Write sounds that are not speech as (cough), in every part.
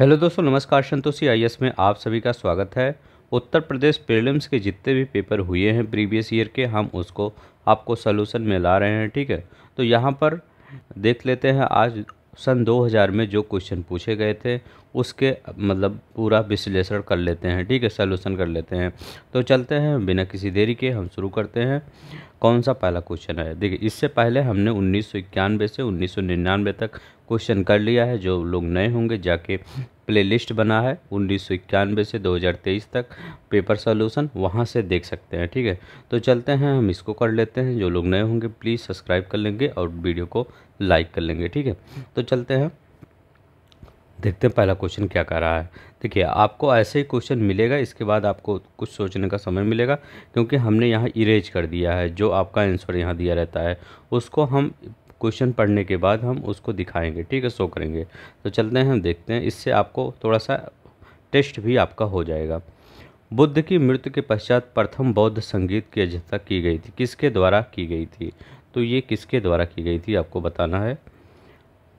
Hello दोस्तों नमस्कार संतोषी आई में आप सभी का स्वागत है उत्तर प्रदेश प्रीलिम्स के जितने भी पेपर हुए हैं प्रीवियस ईयर के हम उसको आपको सोलूशन में ला रहे हैं ठीक है तो यहाँ पर देख लेते हैं आज सन 2000 में जो क्वेश्चन पूछे गए थे उसके मतलब पूरा विश्लेषण कर लेते हैं ठीक है सोल्यूशन कर लेते हैं तो चलते हैं बिना किसी देरी के हम शुरू करते हैं कौन सा पहला क्वेश्चन है देखिए इससे पहले हमने उन्नीस से उन्नीस तक क्वेश्चन कर लिया है जो लोग नए होंगे जाके प्लेलिस्ट बना है उन्नीस से 2023 तक पेपर सॉल्यूशन वहाँ से देख सकते हैं ठीक है तो चलते हैं हम इसको कर लेते हैं जो लोग नए होंगे प्लीज़ सब्सक्राइब कर लेंगे और वीडियो को लाइक कर लेंगे ठीक है तो चलते हैं देखते हैं पहला क्वेश्चन क्या कह रहा है देखिए आपको ऐसे ही क्वेश्चन मिलेगा इसके बाद आपको कुछ सोचने का समय मिलेगा क्योंकि हमने यहाँ इरेज कर दिया है जो आपका आंसर यहाँ दिया रहता है उसको हम क्वेश्चन पढ़ने के बाद हम उसको दिखाएंगे ठीक है शो करेंगे तो चलते हैं हम देखते हैं इससे आपको थोड़ा सा टेस्ट भी आपका हो जाएगा बुद्ध की मृत्यु के पश्चात प्रथम बौद्ध संगीत की अध्यक्षता की गई थी किसके द्वारा की गई थी तो ये किसके द्वारा की गई थी आपको बताना है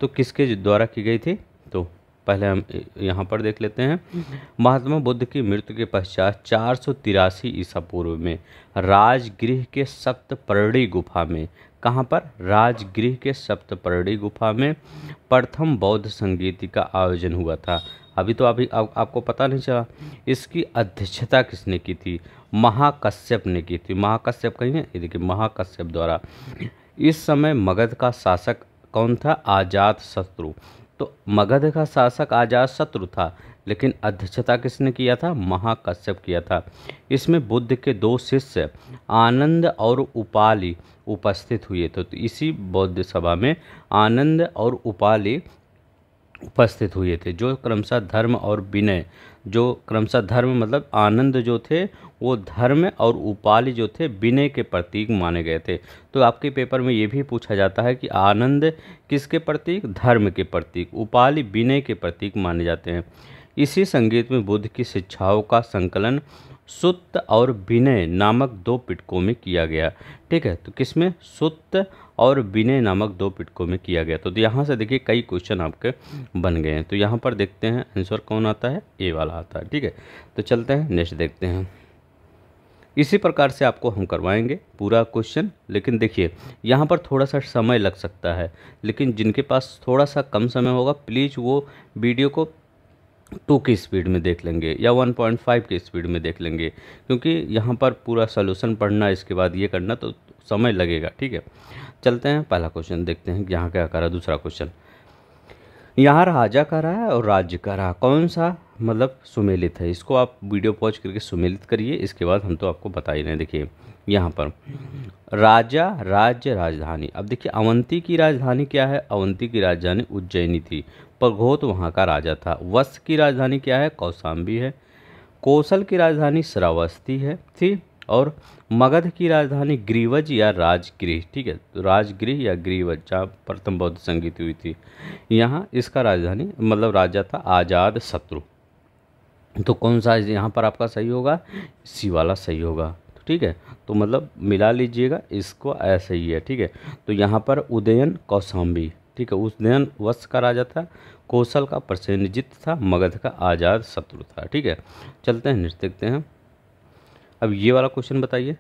तो किसके द्वारा की गई थी तो पहले हम यहाँ पर देख लेते हैं हम्म। महात्मा बुद्ध की मृत्यु के पश्चात चार सौ तिरासी ईसा पूर्व में राजगृह के सप्तपर्णी गुफा में कहाँ पर राजगृह के सप्तपर्णी गुफा में प्रथम बौद्ध संगीति का आयोजन हुआ था अभी तो अभी आप, आपको पता नहीं चला इसकी अध्यक्षता किसने की थी महाकश्यप ने की थी महाकश्यप कही है ये देखिए महाकश्यप द्वारा इस समय मगध का शासक कौन था आजाद शत्रु तो मगध का शासक आजाद शत्रु था लेकिन अध्यक्षता किसने किया था महाकश्यप किया था इसमें बुद्ध के दो शिष्य आनंद और उपाली उपस्थित हुए थे तो इसी बौद्ध सभा में आनंद और उपाली उपस्थित हुए थे जो क्रमशः धर्म और विनय जो क्रमशः धर्म मतलब आनंद जो थे वो धर्म और उपाल जो थे विनय के प्रतीक माने गए थे तो आपके पेपर में ये भी पूछा जाता है कि आनंद किसके प्रतीक धर्म के प्रतीक उपाल विनय के प्रतीक माने जाते हैं इसी संगीत में बुद्ध की शिक्षाओं का संकलन सुत्त और विनय नामक दो पिटकों में किया गया ठीक है तो किसमें सुत्त और विनय नामक दो पिटकों में किया गया तो यहाँ से देखिए कई क्वेश्चन आपके बन गए हैं तो यहाँ पर देखते हैं आंसर कौन आता है ए वाला आता है ठीक है तो चलते हैं नेक्स्ट देखते हैं इसी प्रकार से आपको हम करवाएंगे पूरा क्वेश्चन लेकिन देखिए यहाँ पर थोड़ा सा समय लग सकता है लेकिन जिनके पास थोड़ा सा कम समय होगा प्लीज़ वो वीडियो को टू की स्पीड में देख लेंगे या 1.5 की स्पीड में देख लेंगे क्योंकि यहाँ पर पूरा सोल्यूशन पढ़ना इसके बाद ये करना तो समय लगेगा ठीक है चलते हैं पहला क्वेश्चन देखते हैं यहाँ क्या करा दूसरा क्वेश्चन यहाँ राजा का रहा है और राज्य का रहा कौन सा मतलब सुमेलित है इसको आप वीडियो पॉज करके सुमेलित करिए इसके बाद हम तो आपको बता ही नहीं देखिए यहाँ पर राजा राज्य राजधानी अब देखिए अवंती की राजधानी क्या है अवंती की राजधानी उज्जैनी थी प्रघोत वहाँ का राजा था वत्स की राजधानी क्या है कौसाम्बी है कौशल की राजधानी श्रावस्ती है थी और मगध की राजधानी ग्रीवज या राजगृह ठीक है तो राजगृह या ग्रीवज जहाँ प्रथम बौद्ध संगीत हुई थी यहाँ इसका राजधानी मतलब राजा था आज़ाद शत्रु तो कौन सा यहाँ पर आपका सही होगा सी वाला सही होगा ठीक है तो मतलब मिला लीजिएगा इसको ऐसा ही है ठीक है तो यहाँ पर उदयन कौसाम्बी ठीक है उस दिन वत्स का राजा था कौशल का प्रसन्नजित था मगध का आज़ाद शत्रु था ठीक है चलते हैं नेक्स्ट देखते हैं अब ये वाला क्वेश्चन बताइए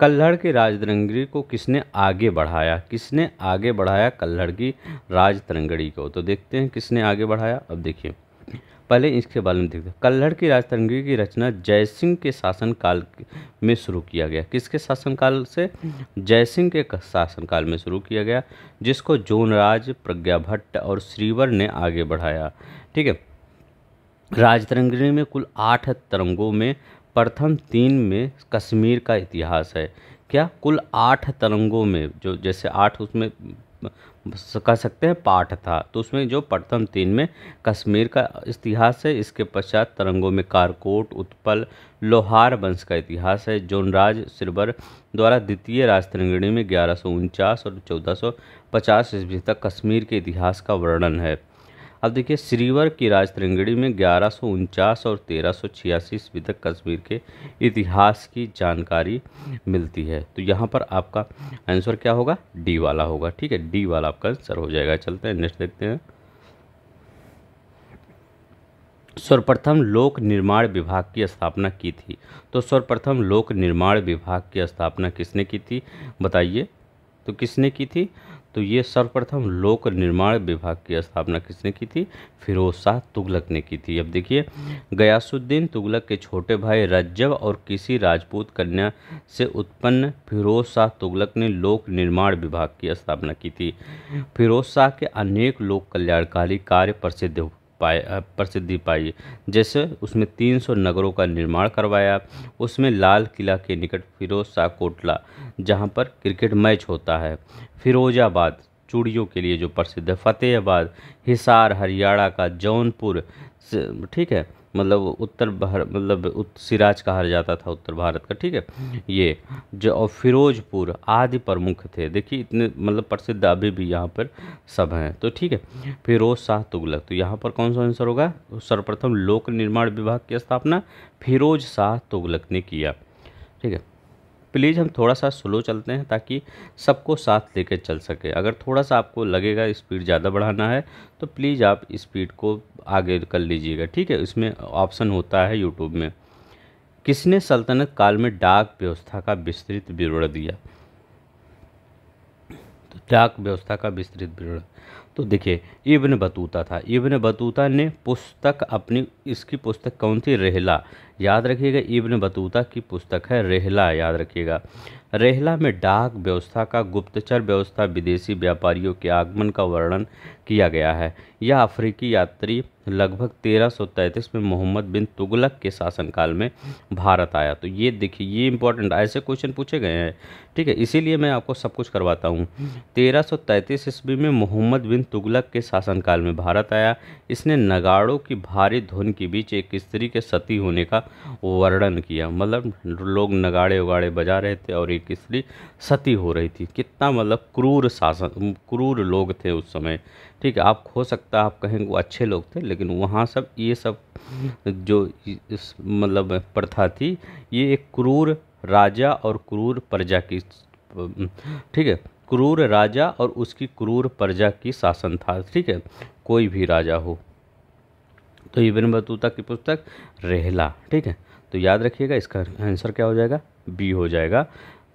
कल्हड़ की राजतरंगड़ी को किसने आगे बढ़ाया किसने आगे बढ़ाया कल्हड़ की राजतरंगड़ी को तो देखते हैं किसने आगे बढ़ाया अब देखिए पहले इसके बारे में देखते कल्हड़ की राजतरंगी की रचना जयसिंह के शासनकाल में शुरू किया गया किसके शासनकाल से जयसिंह के शासनकाल में शुरू किया गया जिसको जोनराज प्रज्ञा भट्ट और श्रीवर ने आगे बढ़ाया ठीक है राजतरंगिणी में कुल आठ तरंगों में प्रथम तीन में कश्मीर का इतिहास है क्या कुल आठ तरंगों में जो जैसे आठ उसमें कह सकते हैं पाठ था तो उसमें जो प्रथम तीन में कश्मीर का इतिहास है इसके पश्चात तरंगों में कारकोट उत्पल लोहार वंश का इतिहास है जोनराज सिरबर द्वारा द्वितीय राजतरंगिणी में ग्यारह और चौदह सौ ईस्वी तक कश्मीर के इतिहास का वर्णन है अब देखिए श्रीवर की राज त्रिंगड़ी में ग्यारह और तेरह सौ ईस्वी तक कश्मीर के इतिहास की जानकारी मिलती है तो यहाँ पर आपका आंसर क्या होगा डी वाला होगा ठीक है डी वाला आपका आंसर हो जाएगा चलते हैं नेक्स्ट देखते हैं सर्वप्रथम लोक निर्माण विभाग की स्थापना की थी तो सर्वप्रथम लोक निर्माण विभाग की स्थापना किसने की थी बताइए तो किसने की थी तो ये सर्वप्रथम लोक निर्माण विभाग की स्थापना किसने की थी फिरोज शाह तुगलक ने की थी अब देखिए गयासुद्दीन तुगलक के छोटे भाई रज्जब और किसी राजपूत कन्या से उत्पन्न फिरोज शाह तुगलक ने लोक निर्माण विभाग की स्थापना की थी फिरोज शाह के अनेक लोक कल्याणकारी कार्य प्रसिद्ध पाए प्रसिद्धि पाई जैसे उसमें 300 नगरों का निर्माण करवाया उसमें लाल किला के निकट फिरोज शाह कोटला जहाँ पर क्रिकेट मैच होता है फिरोजाबाद चूड़ियों के लिए जो प्रसिद्ध है फतेहाबाद हिसार हरियाणा का जौनपुर ठीक है मतलब उत्तर भारत मतलब सिराज कहा जाता था उत्तर भारत का ठीक है ये जो और फिरोजपुर आदि प्रमुख थे देखिए इतने मतलब प्रसिद्ध अभी भी यहाँ पर सब हैं तो ठीक है फिरोज शाह तुगलक तो यहाँ पर कौन सा आंसर होगा सर्वप्रथम लोक निर्माण विभाग की स्थापना फिरोज शाह तुगलक ने किया ठीक है प्लीज़ हम थोड़ा सा स्लो चलते हैं ताकि सबको साथ लेकर चल सके अगर थोड़ा सा आपको लगेगा स्पीड ज़्यादा बढ़ाना है तो प्लीज़ आप स्पीड को आगे कर लीजिएगा ठीक है इसमें ऑप्शन होता है यूट्यूब में किसने सल्तनत काल में डाक व्यवस्था का विस्तृत विवरण दिया तो डाक व्यवस्था का विस्तृत विवरण तो देखिए इब्न बतूता था इब्न बतूता ने पुस्तक अपनी इसकी पुस्तक कौन थी रेहला याद रखिएगा इब्न बतूता की पुस्तक है रेहला याद रखिएगा रेहला में डाक व्यवस्था का गुप्तचर व्यवस्था विदेशी व्यापारियों के आगमन का वर्णन किया गया है यह अफ्रीकी यात्री लगभग 1333 में मोहम्मद बिन तुगलक के शासनकाल में भारत आया तो ये देखिए ये इंपॉर्टेंट ऐसे क्वेश्चन पूछे गए हैं ठीक है इसीलिए मैं आपको सब कुछ करवाता हूँ 1333 ईस्वी में मोहम्मद बिन तुगलक के शासनकाल में भारत आया इसने नगाड़ों की भारी धुन के बीच एक स्त्री के सती होने का वर्णन किया मतलब लोग नगाड़े उगाड़े बजा रहे थे और एक स्त्री सती हो रही थी कितना मतलब क्रूर शासन क्रूर लोग थे उस समय ठीक है आप हो सकता है आप कहेंगे वो अच्छे लोग थे लेकिन वहाँ सब ये सब जो इस मतलब प्रथा थी ये एक क्रूर राजा और क्रूर प्रजा की ठीक है क्रूर राजा और उसकी क्रूर प्रजा की शासन था ठीक है कोई भी राजा हो तो इबन बतूता की पुस्तक रेहला ठीक है तो याद रखिएगा इसका आंसर क्या हो जाएगा बी हो जाएगा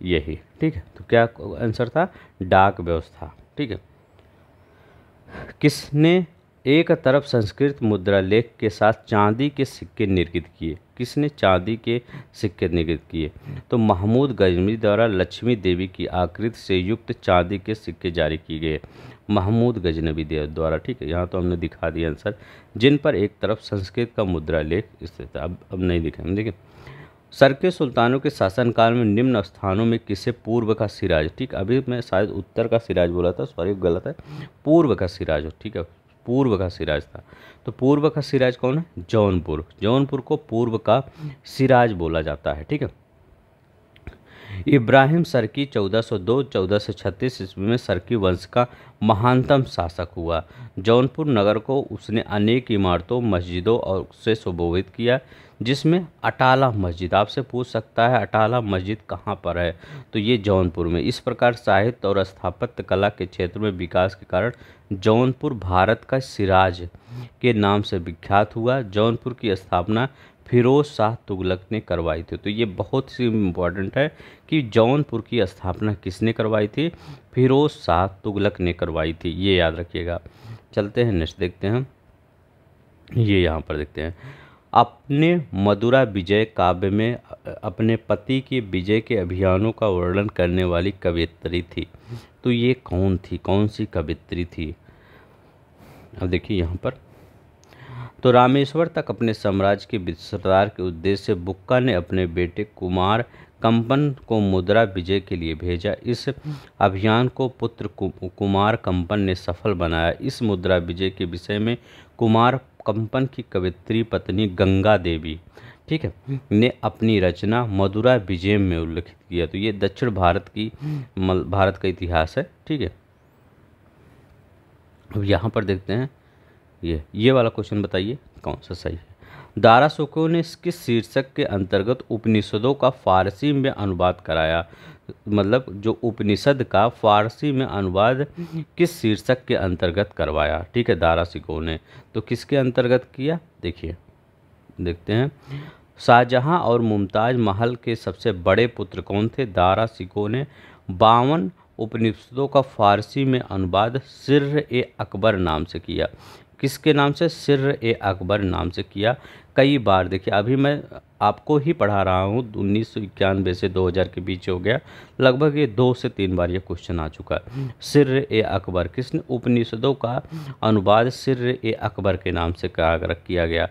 यही ठीक है तो क्या आंसर था डाक व्यवस्था ठीक है किसने एक तरफ संस्कृत मुद्रा लेख के साथ चांदी के सिक्के निर्गित किए किसने चांदी के सिक्के निर्गित किए तो महमूद गजमी द्वारा लक्ष्मी देवी की आकृति से युक्त चांदी के सिक्के जारी किए गए महमूद गजनबी देव द्वारा ठीक है यहाँ तो हमने दिखा दिया आंसर जिन पर एक तरफ संस्कृत का मुद्रा लेख स्थित है अब अब नहीं दिखे हम देखिए सर के सुल्तानों के शासनकाल में निम्न स्थानों में किसे पूर्व का सिराज ठीक अभी मैं शायद उत्तर का सिराज बोला था सॉरी गलत है पूर्व का सिराज हो ठीक है पूर्व का सिराज था तो पूर्व का सिराज कौन है जौनपुर जौनपुर को पूर्व का सिराज बोला जाता है ठीक है इब्राहिम सरकी 1402-1436 ईस्वी में सरकी वंश का महानतम शासक हुआ जौनपुर नगर को उसने अनेक इमारतों मस्जिदों और से सुबोधित किया जिसमें अटाला मस्जिद आपसे पूछ सकता है अटाला मस्जिद कहाँ पर है तो ये जौनपुर में इस प्रकार साहित्य और स्थापत्य कला के क्षेत्र में विकास के कारण जौनपुर भारत का सिराज के नाम से विख्यात हुआ जौनपुर की स्थापना फिरोज शाह तुगलक ने करवाई थी तो ये बहुत ही इम्पोर्टेंट है कि जौनपुर की स्थापना किसने करवाई थी फिरोज शाह तुगलक ने करवाई थी ये याद रखिएगा चलते हैं नेक्स्ट देखते हैं ये यहाँ पर देखते हैं अपने मधुरा विजय काव्य में अपने पति के विजय के अभियानों का वर्णन करने वाली कवित्री थी तो ये कौन थी कौन सी कवित्री थी अब देखिए यहाँ पर तो रामेश्वर तक अपने साम्राज्य के विस्तार के उद्देश्य से बुक्का ने अपने बेटे कुमार कंपन को मुद्रा विजय के लिए भेजा इस अभियान को पुत्र कुमार कंपन ने सफल बनाया इस मुद्रा विजय के विषय में कुमार कंपन की कवित्री पत्नी गंगा देवी ठीक है ने अपनी रचना मदुरा विजय में उल्लेखित किया तो ये दक्षिण भारत की भारत का इतिहास है ठीक है अब यहाँ पर देखते हैं ये ये वाला क्वेश्चन बताइए कौन सा सही है दारा सुको ने किस शीर्षक के अंतर्गत उपनिषदों का फारसी में अनुवाद कराया मतलब जो उपनिषद का फारसी में अनुवाद किस शीर्षक के अंतर्गत करवाया ठीक है दारा सिको ने तो किसके अंतर्गत किया देखिए देखते हैं शाहजहाँ और मुमताज़ महल के सबसे बड़े पुत्र कौन थे दारा सिको ने बावन उपनिषदों का फारसी में अनुवाद सिर ए अकबर नाम से किया किसके नाम से सिर ए अकबर नाम से किया कई बार देखिए अभी मैं आपको ही पढ़ा रहा हूँ उन्नीस सौ इक्यानवे से 2000 के बीच हो गया लगभग ये दो से तीन बार ये क्वेश्चन आ चुका है सिर ए अकबर किसने उपनिषदों का अनुवाद सिर ए अकबर के नाम से किया गया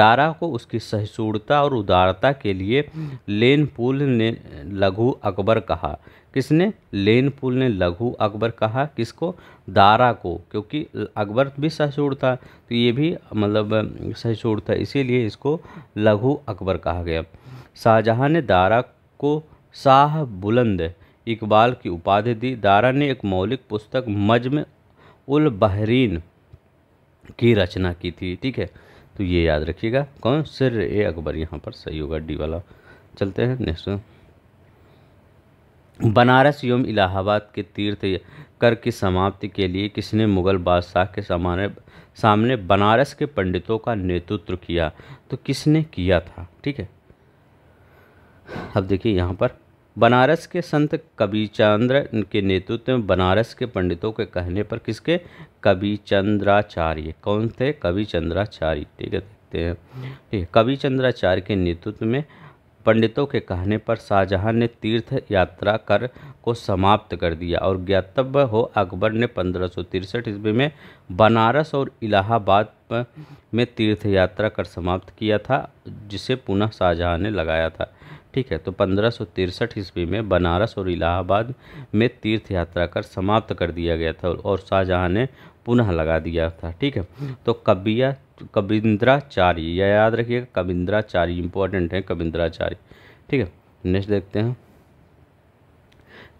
दारा को उसकी सहिष्णुता और उदारता के लिए लेन पुल ने लघु अकबर कहा किसने लेन पुल ने लघु अकबर कहा किसको दारा को क्योंकि अकबर भी सहसूर था तो ये भी मतलब सहसूर था इसीलिए इसको लघु अकबर कहा गया शाहजहाँ ने दारा को शाह बुलंद इकबाल की उपाधि दी दारा ने एक मौलिक पुस्तक मजम उल बहरीन की रचना की थी ठीक है तो ये याद रखिएगा कौन सिर ए अकबर यहाँ पर सही होगा डी वाला चलते हैं नेक्स्ट बनारस एवं इलाहाबाद के तीर्थ कर की समाप्ति के लिए किसने मुग़ल बादशाह के सामने सामने बनारस के पंडितों का नेतृत्व किया तो किसने किया था ठीक है अब देखिए यहाँ पर बनारस के संत कविचंद्र के नेतृत्व में बनारस के पंडितों के कहने पर किसके कविचंद्राचार्य कौन थे कविचंद्राचार्य ठीक है देखते हैं ठीक है कविचंद्राचार्य के नेतृत्व में पंडितों के कहने पर शाहजहां ने तीर्थ यात्रा कर को समाप्त कर दिया और ज्ञातव्य हो अकबर ने पंद्रह सौ तिरसठ ईस्वी में बनारस और इलाहाबाद में तीर्थ यात्रा कर समाप्त किया था जिसे पुनः शाहजहां ने लगाया था ठीक है तो पंद्रह सौ तिरसठ ईस्वी में बनारस और इलाहाबाद में तीर्थ यात्रा कर समाप्त कर दिया गया था और शाहजहां ने पुनः लगा दिया था ठीक है तो कबिया कविंद्राचार्य या याद रखिएगा कविंद्राचार्य इंपॉर्टेंट है कविंद्राचार्य ठीक है नेक्स्ट देखते हैं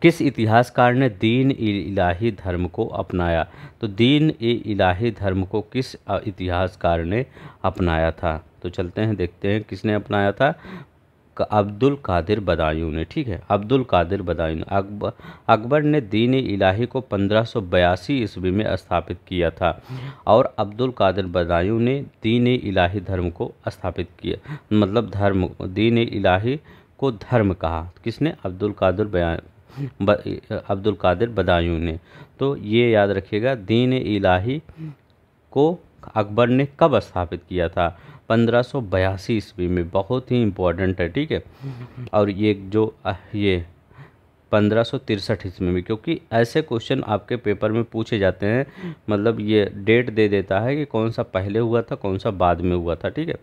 किस इतिहासकार ने दीन ए इलाही धर्म को अपनाया तो दीन ए इलाही धर्म को किस इतिहासकार ने अपनाया था तो चलते हैं देखते हैं किसने अपनाया था अब्दुल कादिर बदायूं ने ठीक है अब्दुल कादिर बदायूं अकबर अकबर ने दीन इलाही को पंद्रह सौ बयासी ईस्वी में स्थापित किया था और अब्दुल कादिर बदायूं ने दीन इलाही धर्म को स्थापित किया मतलब धर्म दीन इलाही को धर्म कहा किसने अब्दुल कादिर बया अब्दुल कादिर बदायूं ने तो ये याद रखिएगा दीन इलाही को अकबर ने कब स्थापित किया था पंद्रह ईस्वी में बहुत ही इम्पोर्टेंट है ठीक है और ये जो ये पंद्रह सौ तिरसठ ईस्वी में क्योंकि ऐसे क्वेश्चन आपके पेपर में पूछे जाते हैं मतलब ये डेट दे देता है कि कौन सा पहले हुआ था कौन सा बाद में हुआ था ठीक है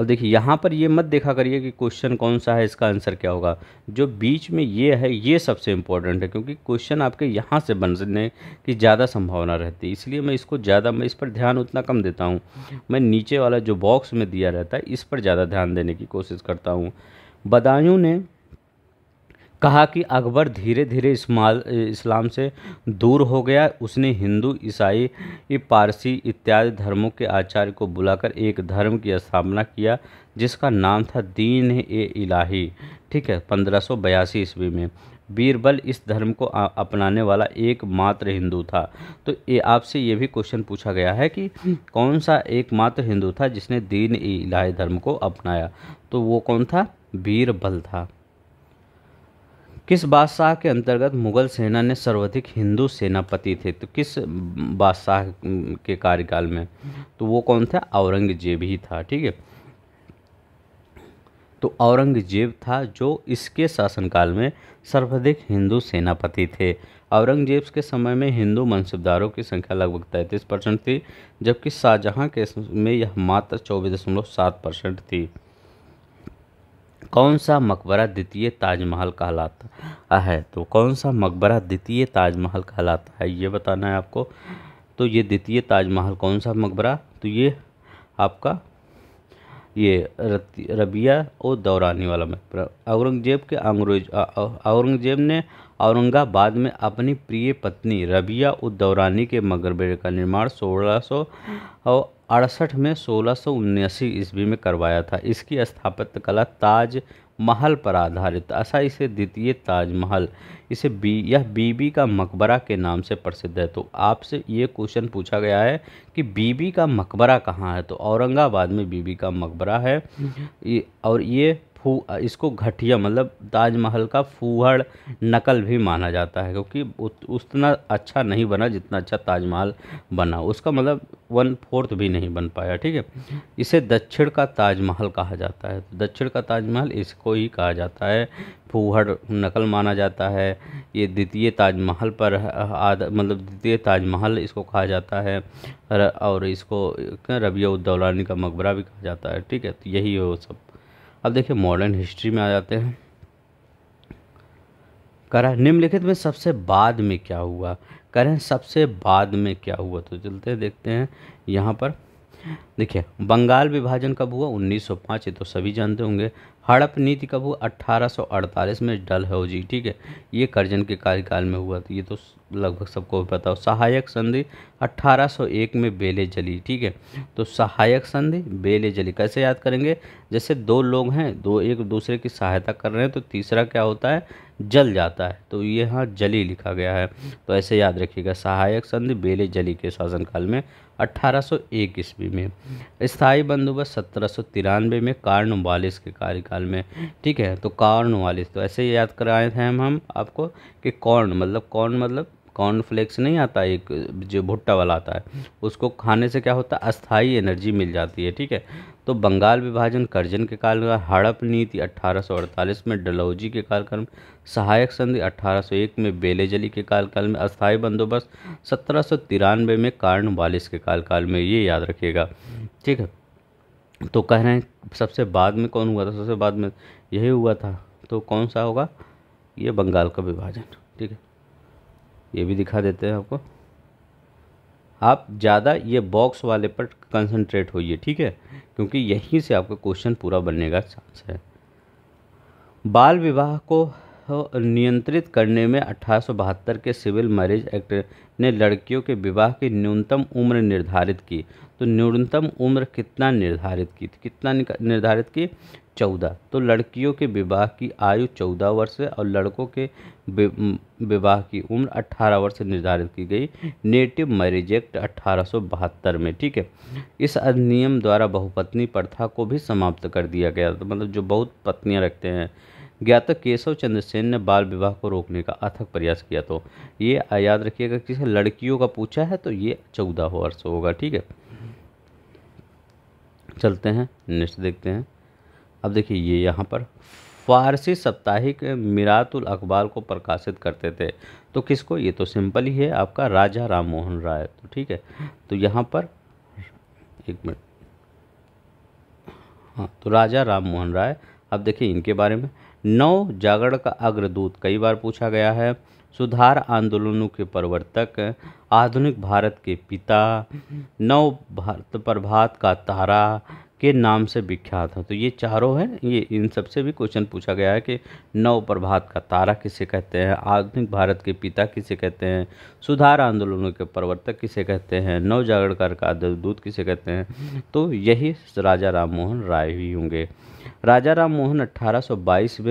अब देखिए यहाँ पर ये मत देखा करिए कि क्वेश्चन कौन सा है इसका आंसर क्या होगा जो बीच में ये है ये सबसे इम्पोर्टेंट है क्योंकि क्वेश्चन आपके यहाँ से बनने की ज़्यादा संभावना रहती है इसलिए मैं इसको ज़्यादा मैं इस पर ध्यान उतना कम देता हूँ मैं नीचे वाला जो बॉक्स में दिया रहता है इस पर ज़्यादा ध्यान देने की कोशिश करता हूँ बदायूँ ने कहा कि अकबर धीरे धीरे इस्लाम से दूर हो गया उसने हिंदू ईसाई पारसी इत्यादि धर्मों के आचार्य को बुलाकर एक धर्म की स्थापना किया जिसका नाम था दीन ए इलाही ठीक है पंद्रह सौ बयासी ईस्वी में बीरबल इस धर्म को अपनाने वाला एकमात्र हिंदू था तो ये आपसे ये भी क्वेश्चन पूछा गया है कि कौन सा एकमात्र हिंदू था जिसने दीन ए इलाही धर्म को अपनाया तो वो कौन था बीरबल था किस बादशाह के अंतर्गत मुगल सेना ने सर्वाधिक हिंदू सेनापति थे तो किस बादशाह के कार्यकाल में तो वो कौन था औरंगजेब ही था ठीक है तो औरंगजेब था जो इसके शासनकाल में सर्वाधिक हिंदू सेनापति थे औरंगजेब के समय में हिंदू मनसबदारों की संख्या लगभग तैंतीस परसेंट थी जबकि शाहजहाँ के में यह मात्र चौबीस दशमलव सात परसेंट थी कौन सा मकबरा द्वितीय ताजमहल कहलाता है तो कौन सा मकबरा द्वितीय ताजमहल कहलाता है ये बताना है आपको तो ये द्वितीय ताजमहल कौन सा मकबरा तो ये आपका ये रबिया और दौरानी वाला मकबरा औरंगजेब के अंग्रेज औरंगजेब ने औरंगाबाद में अपनी प्रिय पत्नी रबिया उद्दौरानी दौरानी के मकबरे का निर्माण सोलह सौ और अड़सठ में सोलह सौ उन्यासी ईस्वी में करवाया था इसकी कला ताज महल पर आधारित ऐसा इसे द्वितीय ताजमहल इसे बी यह बीबी का मकबरा के नाम से प्रसिद्ध है तो आपसे ये क्वेश्चन पूछा गया है कि बीबी का मकबरा कहाँ है तो औरंगाबाद में बीबी का मकबरा है हम्म। और ये फू इसको घटिया मतलब ताजमहल का फूहड़ नकल भी माना जाता है क्योंकि उतना अच्छा नहीं बना जितना अच्छा ताजमहल बना उसका मतलब वन फोर्थ भी नहीं बन पाया ठीक है इसे दक्षिण का ताजमहल कहा जाता है तो दक्षिण का ताजमहल इसको ही कहा जाता है फूहड़ नकल माना जाता है ये द्वितीय ताजमहल पर आद मतलब द्वितीय ताजमहल इसको कहा जाता है और इसको रबिया उद्दौलानी का मकबरा भी कहा जाता है ठीक है तो यही है वो सब अब देखिए मॉडर्न हिस्ट्री में आ जाते हैं करें निम्नलिखित में सबसे बाद में क्या हुआ करें सबसे बाद में क्या हुआ तो चलते हैं देखते हैं यहाँ पर देखिए बंगाल विभाजन कब हुआ 1905 ये तो सभी जानते होंगे हड़प नीति कब हुआ अट्ठारह में डल जी ठीक है ये करजन के कार्यकाल में हुआ था ये तो लगभग सबको पता हो सहायक संधि 1801 में बेले जली ठीक है तो सहायक संधि बेले जली कैसे याद करेंगे जैसे दो लोग हैं दो एक दूसरे की सहायता कर रहे हैं तो तीसरा क्या होता है जल जाता है तो ये यहाँ जली लिखा गया है तो ऐसे याद रखिएगा सहायक संधि बेले जली के शासनकाल में 1801 ईस्वी में स्थाई बंदोबस्त सत्रह में कार्नवालिस के कार्यकाल में ठीक है तो कार्नवालिस तो ऐसे ही याद कराए थे हम हम आपको कि कौन मतलब कौन मतलब कॉर्नफ्लेक्स नहीं आता एक जो भुट्टा वाला आता है उसको खाने से क्या होता है अस्थाई एनर्जी मिल जाती है ठीक है तो बंगाल विभाजन कर्जन के काल का हड़प नीति 1848 में डलौजी के कालकाल में सहायक संधि 1801 में बेलेजली के कालकाल में अस्थाई बंदोबस्त सत्रह में वालिस के कालकाल में ये याद रखिएगा ठीक है तो कह रहे हैं सबसे बाद में कौन हुआ था सबसे बाद में यही हुआ था तो कौन सा होगा ये बंगाल का विभाजन ठीक है ये भी दिखा देते हैं आपको आप ज़्यादा ये बॉक्स वाले पर कंसंट्रेट होइए ठीक है क्योंकि यहीं से आपका क्वेश्चन पूरा बनने का चांस है बाल विवाह को नियंत्रित करने में अठारह के सिविल मैरिज एक्ट ने लड़कियों के विवाह की न्यूनतम उम्र निर्धारित की तो न्यूनतम उम्र कितना निर्धारित की कितना निर्धारित की चौदह तो लड़कियों के विवाह की आयु चौदह वर्ष है और लड़कों के विवाह की उम्र अट्ठारह वर्ष निर्धारित की गई नेटिव मैरिज एक्ट अट्ठारह में ठीक है इस अधिनियम द्वारा बहुपत्नी प्रथा को भी समाप्त कर दिया गया तो मतलब जो बहुत पत्नियाँ रखते हैं ज्ञातक केशव चंद्र सेन ने बाल विवाह को रोकने का अथक प्रयास किया तो ये याद रखिएगा किसी लड़कियों का पूछा है तो ये चौदह वर्ष होगा ठीक है चलते हैं नेक्स्ट देखते हैं अब देखिए ये यहाँ पर फारसी साप्ताहिक मीरातुल अखबार को प्रकाशित करते थे तो किसको ये तो सिंपल ही है आपका राजा राम मोहन राय तो ठीक है तो यहाँ पर एक मिनट हाँ तो राजा राम मोहन राय अब देखिए इनके बारे में नौ जागरण का अग्रदूत कई बार पूछा गया है सुधार आंदोलनों के प्रवर्तक आधुनिक भारत के पिता नव भारत प्रभात का तारा के नाम से विख्यात है तो ये चारों हैं ये इन सब से भी क्वेश्चन पूछा गया है कि नव प्रभात का तारा किसे कहते हैं आधुनिक भारत के पिता किसे कहते हैं सुधार आंदोलनों के प्रवर्तक किसे कहते हैं नव जागरणकार का दूत किसे कहते हैं तो यही राजा राम मोहन राय ही होंगे राजा राम मोहन अट्ठारह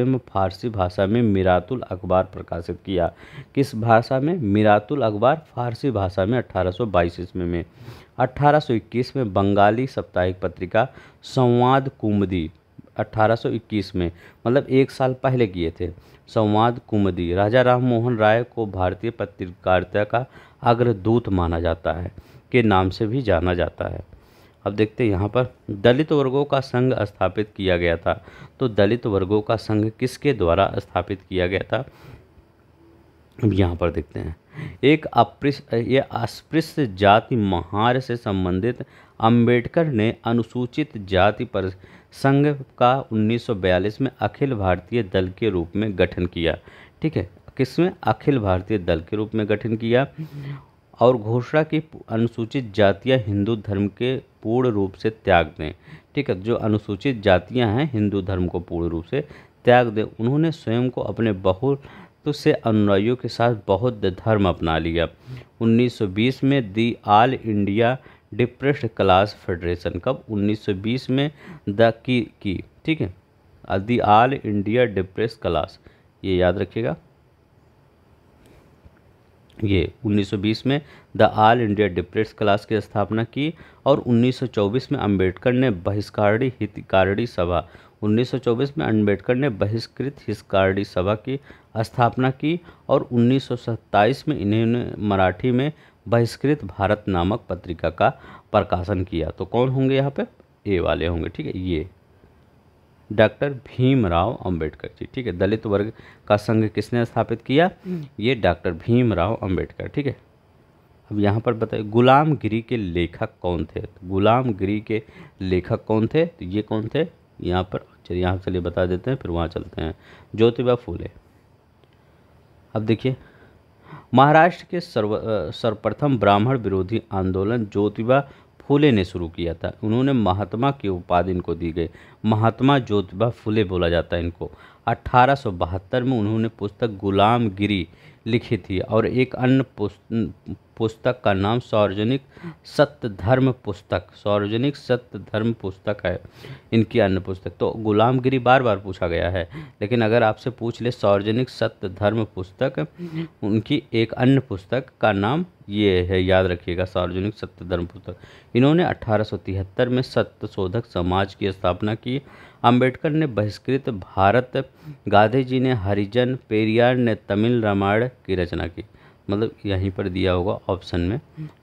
में फारसी भाषा में मीरातुल अखबार प्रकाशित किया किस भाषा में मीरातुल अखबार फारसी भाषा में अट्ठारह ईस्वी में 1821 में बंगाली साप्ताहिक पत्रिका संवाद कुमदी 1821 में मतलब एक साल पहले किए थे संवाद कुमदी राजा राम मोहन राय को भारतीय पत्रकारिता का अग्रदूत माना जाता है के नाम से भी जाना जाता है अब देखते हैं यहाँ पर दलित वर्गों का संघ स्थापित किया गया था तो दलित वर्गों का संघ किसके द्वारा स्थापित किया गया था अब यहाँ पर देखते हैं एक अपृश्य या अस्पृश्य जाति महार से संबंधित अंबेडकर ने अनुसूचित जाति पर संघ का 1942 में अखिल भारतीय दल के रूप में गठन किया ठीक है किसमें अखिल भारतीय दल के रूप में गठन किया और घोषणा की अनुसूचित जातियां हिंदू धर्म के पूर्ण रूप से त्याग दें ठीक है जो अनुसूचित जातियां हैं हिंदू धर्म को पूर्ण रूप से त्याग दें उन्होंने स्वयं को अपने बहुल तो उससे अनुयायियों के साथ बहुत धर्म अपना लिया 1920 में the all India depressed class federation कब 1920 में द की की ठीक है the all India depress class ये याद रखिएगा ये 1920 में the all India depress class की स्थापना की और 1924 में अंबेडकर ने बहिष्कारी हितकारी सभा 1924 में अम्बेडकर ने बहिष्कृत हिस्कार्डी सभा की स्थापना की और 1927 में इन्होंने मराठी में बहिष्कृत भारत नामक पत्रिका का प्रकाशन किया तो कौन होंगे यहाँ पे ए वाले होंगे ठीक है ये डॉक्टर भीमराव अंबेडकर जी ठीक है दलित वर्ग का संघ किसने स्थापित किया हम्म। ये डॉक्टर भीमराव अंबेडकर ठीक है अब यहाँ पर बताइए गिरी के लेखक कौन थे तो गुलामगिरी के लेखक कौन थे तो ये कौन थे यहाँ पर चलिए यहाँ चलिए बता देते हैं फिर वहाँ चलते हैं ज्योतिबा फूले अब देखिए महाराष्ट्र के सर्व सर्वप्रथम ब्राह्मण विरोधी आंदोलन ज्योतिबा फूले ने शुरू किया था उन्होंने महात्मा की उपाधि इनको दी गई महात्मा ज्योतिबा फूले बोला जाता है इनको अट्ठारह में उन्होंने पुस्तक गुलामगिरी लिखी थी और एक अन्य पुस्तक का नाम सार्वजनिक सत्य धर्म पुस्तक सार्वजनिक सत्य धर्म पुस्तक है इनकी अन्य पुस्तक तो गुलामगिरी बार बार पूछा गया है लेकिन अगर आपसे पूछ ले सार्वजनिक सत्य धर्म पुस्तक उनकी एक अन्य पुस्तक का नाम ये है याद रखिएगा सार्वजनिक सत्य धर्म पुस्तक इन्होंने अठारह में सत्य शोधक समाज की स्थापना की अंबेडकर ने बहिष्कृत भारत गांधी जी ने हरिजन पेरियार ने तमिल रामायण की रचना की मतलब यहीं पर दिया होगा ऑप्शन में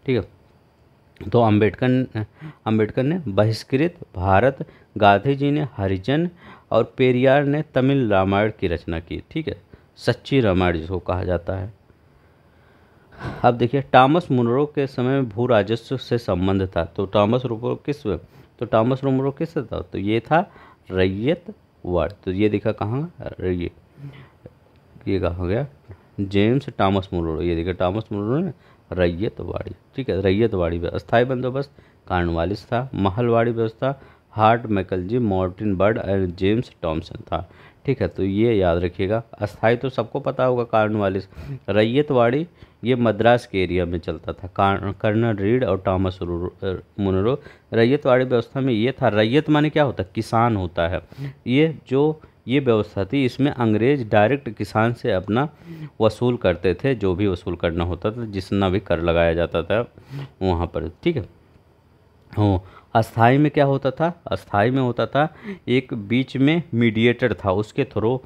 ठीक है तो अंबेडकर अंबेडकर ने बहिष्कृत भारत गांधी जी ने हरिजन और पेरियार ने तमिल रामायण की रचना की ठीक है सच्ची रामायण जिसको कहा जाता है अब देखिए टॉमस मुनरो के समय में भू राजस्व से संबंध था तो टॉमस रूपो किस तो टॉमस रोमरो किस था तो ये था रैयत वर्ड तो ये देखा कहाँ ये ये कहा गया जेम्स टॉमस मुरोड़ो ये देखा टॉमस मुरोड़ो ने रैयत वाड़ी ठीक है रैयतवाड़ी अस्थायी बंदोबस्त कार्नवालिस था महलवाड़ी व्यवस्था Holt Mackenzie Martin Bird and James Thomason था ठीक है तो ये याद रखिएगा अस्थाई तो सबको पता होगा कार्नवालिस रैयतवाड़ी ये मद्रास के एरिया में चलता था कर्नल रीड और टॉमस मुनरो रैयतवाड़ी व्यवस्था में ये था रैयत माने क्या होता किसान होता है ये जो ये व्यवस्था थी इसमें अंग्रेज डायरेक्ट किसान से अपना वसूल करते थे जो भी वसूल करना होता था जितना भी कर लगाया जाता था वहाँ पर ठीक है हो हाँ, अस्थाई में क्या होता था अस्थाई में होता था एक बीच में मीडिएटर था उसके थ्रू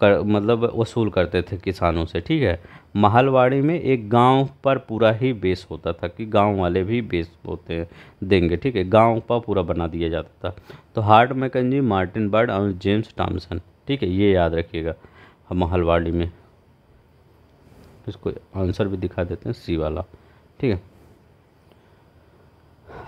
कर मतलब वसूल करते थे किसानों से ठीक है महलवाड़ी में एक गांव पर पूरा ही बेस होता था कि गांव वाले भी बेस होते हैं देंगे ठीक है गांव पर पूरा बना दिया जाता था तो हार्ट मैकनजी मार्टिन बर्ड और जेम्स टॉमसन ठीक है ये याद रखिएगा महलवाड़ी में इसको आंसर भी दिखा देते हैं सी वाला ठीक है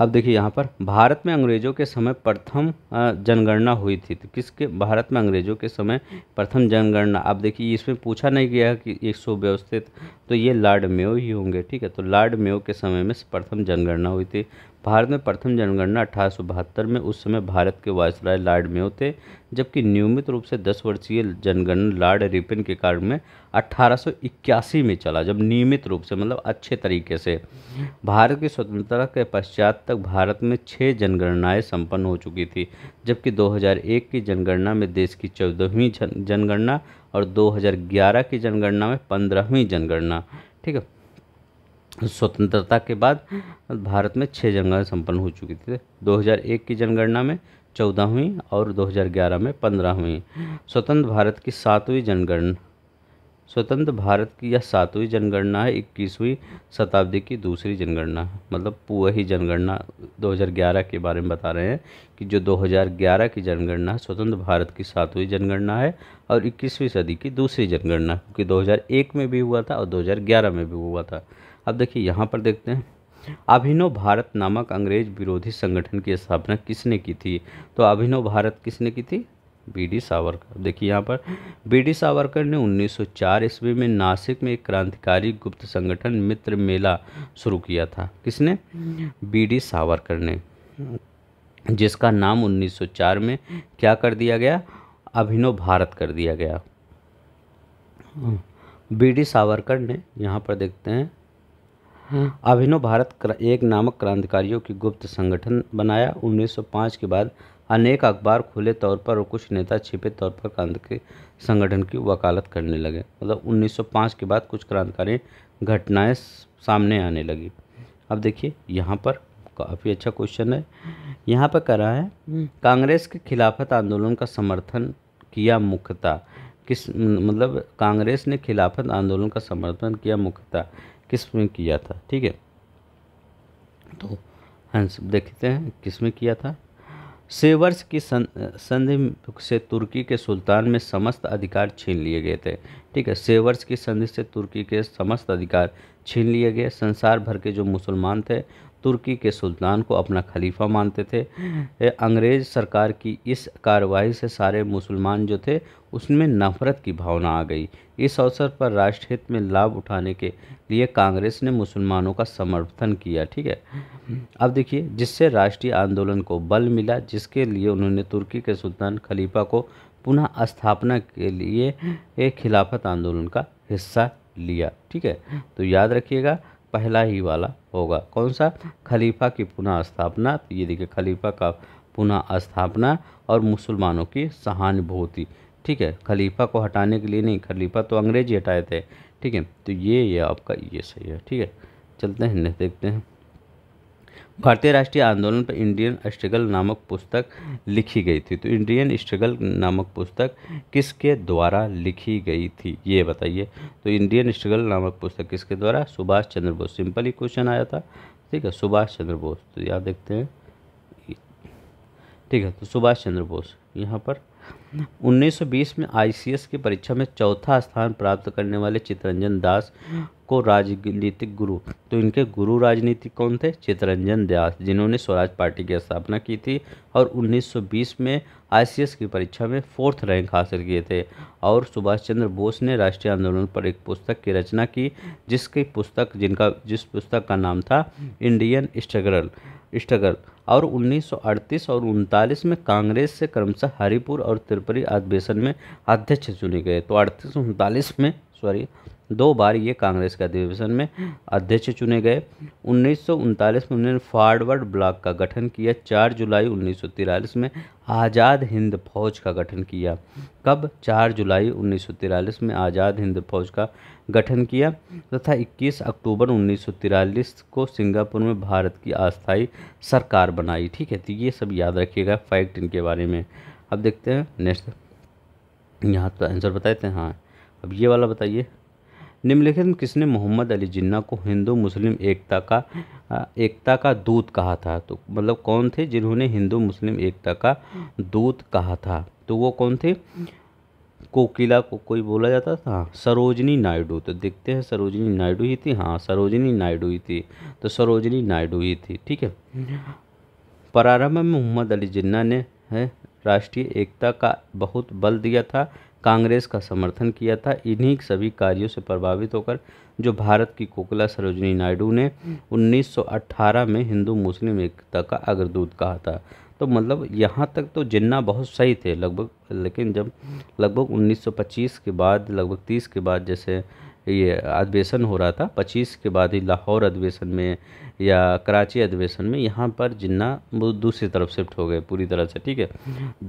अब देखिए यहाँ पर भारत में अंग्रेज़ों के समय प्रथम जनगणना हुई थी तो किसके भारत में अंग्रेज़ों के समय प्रथम जनगणना अब देखिए इसमें पूछा नहीं गया कि एक सुव्यवस्थित तो ये लॉर्ड मेयो ही होंगे ठीक है तो लॉर्ड मेयो के समय में प्रथम जनगणना हुई थी भारत में प्रथम जनगणना अठारह में उस समय भारत के वायसराय लॉर्ड मेयो थे जबकि नियमित रूप से 10 वर्षीय जनगणना लॉर्ड रिपिन के कारण में 1881 में चला जब नियमित रूप से मतलब अच्छे तरीके से भारत की स्वतंत्रता के पश्चात तक भारत में छः जनगणनाएं संपन्न हो चुकी थी जबकि 2001 की जनगणना में देश की चौदहवीं जनगणना और दो की जनगणना में पंद्रहवीं जनगणना ठीक है स्वतंत्रता के बाद भारत में छः जनगणना संपन्न हो चुकी थी 2001 की जनगणना में चौदह हुई और 2011 में पंद्रह हुई स्वतंत्र भारत की सातवीं जनगणना स्वतंत्र भारत की यह सातवीं जनगणना है इक्कीसवीं शताब्दी की दूसरी जनगणना है मतलब ही जनगणना 2011 के बारे में बता रहे हैं कि जो 2011 की जनगणना है स्वतंत्र भारत की सातवीं जनगणना है और इक्कीसवीं सदी की दूसरी जनगणना क्योंकि 2001 में भी हुआ था और 2011 में भी हुआ था अब देखिए यहाँ पर देखते हैं अभिनव भारत नामक अंग्रेज विरोधी संगठन की स्थापना किसने की थी तो अभिनव भारत किसने की थी बी डी सावरकर देखिए यहाँ पर बी डी सावरकर ने 1904 ईस्वी में नासिक में एक क्रांतिकारी गुप्त संगठन मित्र मेला शुरू किया था किसने बी डी सावरकर ने जिसका नाम 1904 में क्या कर दिया गया अभिनव भारत कर दिया गया बी डी सावरकर ने यहाँ पर देखते हैं अभिनव भारत एक नामक क्रांतिकारियों की गुप्त संगठन बनाया 1905 के बाद अनेक अखबार खुले तौर पर और कुछ नेता छिपे तौर पर क्रांति के संगठन की वकालत करने लगे मतलब 1905 के बाद कुछ क्रांतिकारी घटनाएं सामने आने लगी अब देखिए यहाँ पर काफ़ी अच्छा क्वेश्चन है यहाँ पर कह रहा है कांग्रेस के खिलाफत आंदोलन का समर्थन किया मुख्यता किस मतलब कांग्रेस ने खिलाफत आंदोलन का समर्थन किया मुख्यता किसमें किया था ठीक है तो हंस देखते हैं किसमें किया था सेवर्स की संधि से तुर्की के सुल्तान में समस्त अधिकार छीन लिए गए थे ठीक है सेवर्स की संधि से तुर्की के समस्त अधिकार छीन लिए गए संसार भर के जो मुसलमान थे तुर्की के सुल्तान को अपना खलीफा मानते थे अंग्रेज़ सरकार की इस कार्रवाई से सारे मुसलमान जो थे उसमें नफरत की भावना आ गई इस अवसर पर राष्ट्रहित में लाभ उठाने के लिए कांग्रेस ने मुसलमानों का समर्थन किया ठीक है अब देखिए जिससे राष्ट्रीय आंदोलन को बल मिला जिसके लिए उन्होंने तुर्की के सुल्तान खलीफा को पुनः स्थापना के लिए एक खिलाफत आंदोलन का हिस्सा लिया ठीक है तो याद रखिएगा पहला ही वाला होगा कौन सा खलीफा की पुनः स्थापना तो ये देखिए खलीफा का पुनः स्थापना और मुसलमानों की सहानुभूति ठीक है खलीफा को हटाने के लिए नहीं खलीफा तो अंग्रेज ही हटाए थे ठीक है तो ये ये आपका ये सही है ठीक है चलते हैं देखते हैं भारतीय राष्ट्रीय आंदोलन पर इंडियन स्ट्रगल नामक पुस्तक लिखी गई थी तो इंडियन स्ट्रगल नामक पुस्तक किसके द्वारा लिखी गई थी ये बताइए तो इंडियन स्ट्रगल नामक पुस्तक किसके द्वारा सुभाष चंद्र बोस सिंपल ही क्वेश्चन आया था ठीक है सुभाष चंद्र बोस तो याद देखते हैं ठीक है तो सुभाष चंद्र बोस यहाँ पर 1920 में आईसीएस की परीक्षा में चौथा स्थान प्राप्त करने वाले चितरंजन दास को राजनीतिक गुरु तो इनके गुरु राजनीतिक कौन थे चितरंजन दास जिन्होंने स्वराज पार्टी की स्थापना की थी और 1920 में आईसीएस की परीक्षा में फोर्थ रैंक हासिल किए थे और सुभाष चंद्र बोस ने राष्ट्रीय आंदोलन पर एक पुस्तक की रचना की जिसकी पुस्तक जिनका जिस पुस्तक का नाम था इंडियन स्ट्रगल स्ट्रगल और 1938 और उनतालीस में कांग्रेस से क्रमशः हरिपुर और त्रिपुरी अधिवेशन में अध्यक्ष चुने गए तो अड़तीस उनतालीस में सॉरी दो बार ये कांग्रेस के अधिवेशन में अध्यक्ष चुने गए उन्नीस में उन्होंने फॉरवर्ड ब्लॉक का गठन किया 4 जुलाई उन्नीस में आज़ाद हिंद फौज का गठन किया कब 4 जुलाई उन्नीस में आज़ाद हिंद फौज का गठन किया तथा 21 अक्टूबर उन्नीस को सिंगापुर में भारत की अस्थायी सरकार बनाई ठीक है तो ये सब याद रखिएगा फैक्ट इनके बारे में अब देखते हैं नेक्स्ट यहाँ तो आंसर बताए थे हाँ अब ये वाला बताइए निम्नलिखित में किसने मोहम्मद अली जिन्ना को हिंदू मुस्लिम एकता का एकता का दूत कहा था तो मतलब कौन थे जिन्होंने हिंदू मुस्लिम एकता का दूत कहा था तो वो कौन थे कोकिला को कोई बोला जाता था हाँ सरोजनी नायडू तो देखते हैं सरोजनी नायडू ही थी हाँ सरोजनी नायडू ही थी तो सरोजनी नायडू ही थी ठीक है प्रारंभ में मोहम्मद अली जिन्ना ने है राष्ट्रीय एकता का बहुत बल दिया था कांग्रेस का समर्थन किया था इन्हीं सभी कार्यों से प्रभावित होकर जो भारत की कोकला सरोजनी नायडू ने 1918 हम्म। में हिंदू मुस्लिम एकता का अग्रदूत कहा था तो मतलब यहाँ तक तो जिन्ना बहुत सही थे लगभग लेकिन जब लगभग 1925 के बाद लगभग 30 के बाद जैसे ये अधिवेशन हो रहा था 25 के बाद ही लाहौर अधिवेशन में या कराची अधिवेशन में यहाँ पर जिन्ना वो दूसरी तरफ शिफ्ट हो गए पूरी तरह से ठीक है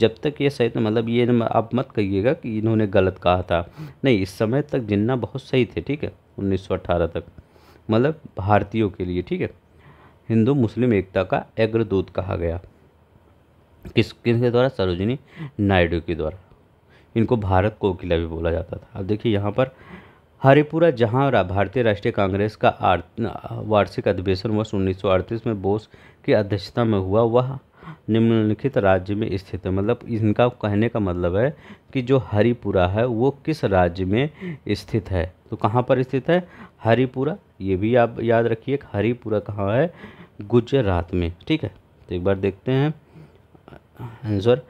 जब तक ये सही था तो मतलब ये आप मत कहिएगा कि इन्होंने गलत कहा था नहीं इस समय तक जिन्ना बहुत सही थे ठीक है उन्नीस तक मतलब भारतीयों के लिए ठीक है हिंदू मुस्लिम एकता का अग्रदूत कहा गया किस किन के द्वारा सरोजिनी नायडू के द्वारा इनको भारत कोकिला भी बोला जाता था अब देखिए यहाँ पर हरिपुरा जहाँ भारतीय राष्ट्रीय कांग्रेस का वार्षिक अधिवेशन वर्ष उन्नीस में बोस की अध्यक्षता में हुआ वह निम्नलिखित राज्य में स्थित है मतलब इनका कहने का मतलब है कि जो हरिपुरा है वो किस राज्य में स्थित है तो कहाँ पर स्थित है हरिपुरा ये भी आप याद रखिए हरिपुरा कहाँ है गुजरात में ठीक है तो एक बार देखते हैं आंसर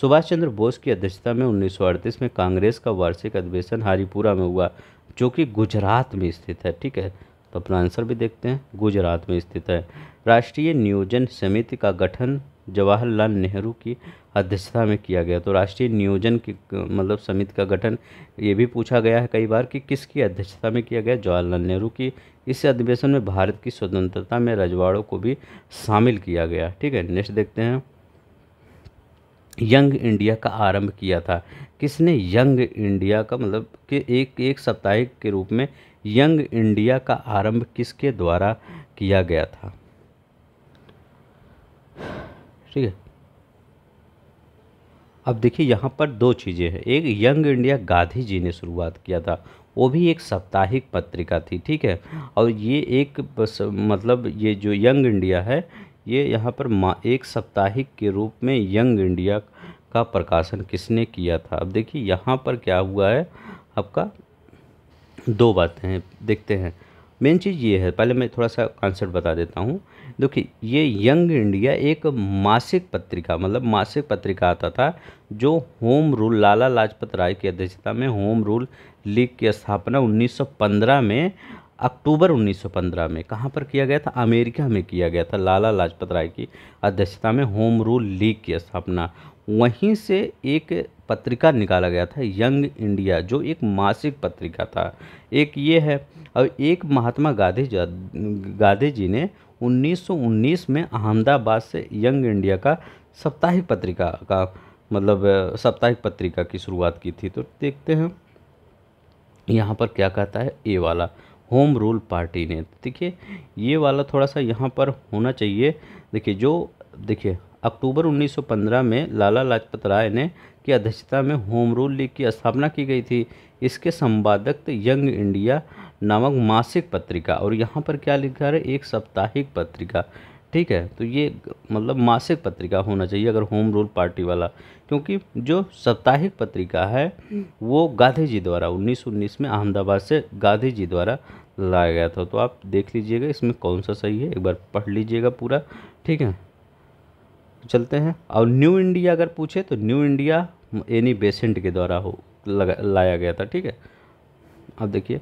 सुभाष चंद्र बोस की अध्यक्षता में 1938 में कांग्रेस का वार्षिक अधिवेशन हरिपुरा में हुआ जो कि गुजरात में स्थित है ठीक है तो अपना आंसर भी देखते हैं गुजरात में स्थित है राष्ट्रीय नियोजन समिति का गठन जवाहरलाल नेहरू की अध्यक्षता में किया गया तो राष्ट्रीय नियोजन की मतलब समिति का गठन ये भी पूछा गया है कई बार कि किसकी अध्यक्षता में किया गया जवाहरलाल नेहरू की इस अधिवेशन में भारत की स्वतंत्रता में रजवाड़ों को भी शामिल किया गया ठीक है नेक्स्ट देखते हैं यंग इंडिया का आरंभ किया था किसने यंग इंडिया का मतलब कि एक एक साप्ताहिक के रूप में यंग इंडिया का आरंभ किसके द्वारा किया गया था ठीक है अब देखिए यहाँ पर दो चीज़ें हैं एक यंग इंडिया गांधी जी ने शुरुआत किया था वो भी एक साप्ताहिक पत्रिका थी ठीक है और ये एक बस मतलब ये जो यंग इंडिया है ये यहाँ पर एक साप्ताहिक के रूप में यंग इंडिया का प्रकाशन किसने किया था अब देखिए यहाँ पर क्या हुआ है आपका दो बातें हैं देखते हैं मेन चीज़ ये है पहले मैं थोड़ा सा कॉन्सेप्ट बता देता हूँ देखिए ये यंग इंडिया एक मासिक पत्रिका मतलब मासिक पत्रिका आता था जो होम रूल लाला लाजपत राय की अध्यक्षता में होम रूल लीग की स्थापना 1915 में अक्टूबर 1915 में कहाँ पर किया गया था अमेरिका में किया गया था लाला लाजपत राय की अध्यक्षता में होम रूल लीग की स्थापना वहीं से एक पत्रिका निकाला गया था यंग इंडिया जो एक मासिक पत्रिका था एक ये है और एक महात्मा गांधी गांधी जी ने 1919 में अहमदाबाद से यंग इंडिया का साप्ताहिक पत्रिका का मतलब साप्ताहिक पत्रिका की शुरुआत की थी तो देखते हैं यहाँ पर क्या कहता है ए वाला होम रूल पार्टी ने देखिए ये वाला थोड़ा सा यहाँ पर होना चाहिए देखिए जो देखिए अक्टूबर 1915 में लाला लाजपत राय ने की अध्यक्षता में होम रूल लीग की स्थापना की गई थी इसके संपादक यंग इंडिया नामक मासिक पत्रिका और यहाँ पर क्या लिखा है एक साप्ताहिक पत्रिका ठीक है तो ये मतलब मासिक पत्रिका होना चाहिए अगर होम रूल पार्टी वाला क्योंकि जो साप्ताहिक पत्रिका है हम्म। वो गांधी जी द्वारा 1919 में अहमदाबाद से गांधी जी द्वारा लाया गया था तो आप देख लीजिएगा इसमें कौन सा सही है एक बार पढ़ लीजिएगा पूरा ठीक है चलते हैं और न्यू इंडिया अगर पूछे तो न्यू इंडिया एनी बेसेंट के द्वारा हो लगा लाया गया था ठीक है अब देखिए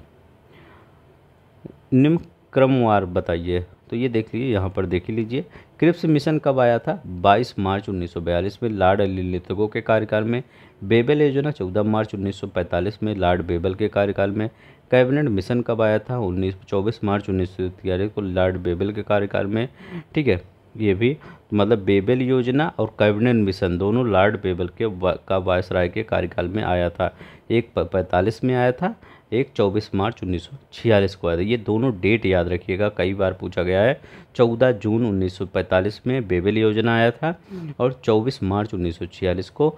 निम्न क्रमवार बताइए तो ये देख लीजिए यहाँ पर देख लीजिए क्रिप्स मिशन कब आया था 22 मार्च 1942 में लॉर्ड लिथगो के कार्यकाल में बेबल योजना 14 मार्च 1945 में लॉर्ड बेबल के कार्यकाल में कैबिनेट मिशन कब आया था उन्नीस चौबीस मार्च उन्नीस को लॉर्ड बेबल के कार्यकाल में ठीक है ये भी मतलब बेबल योजना और कैबिनेट मिशन दोनों लॉर्ड बेबल के वा, का वायसराय के कार्यकाल में आया था एक पैंतालीस में आया था एक चौबीस मार्च छियालीस को आया था ये दोनों डेट याद रखिएगा कई बार पूछा गया है 14 जून 1945 में बेबेल योजना आया था और 24 मार्च छियालीस को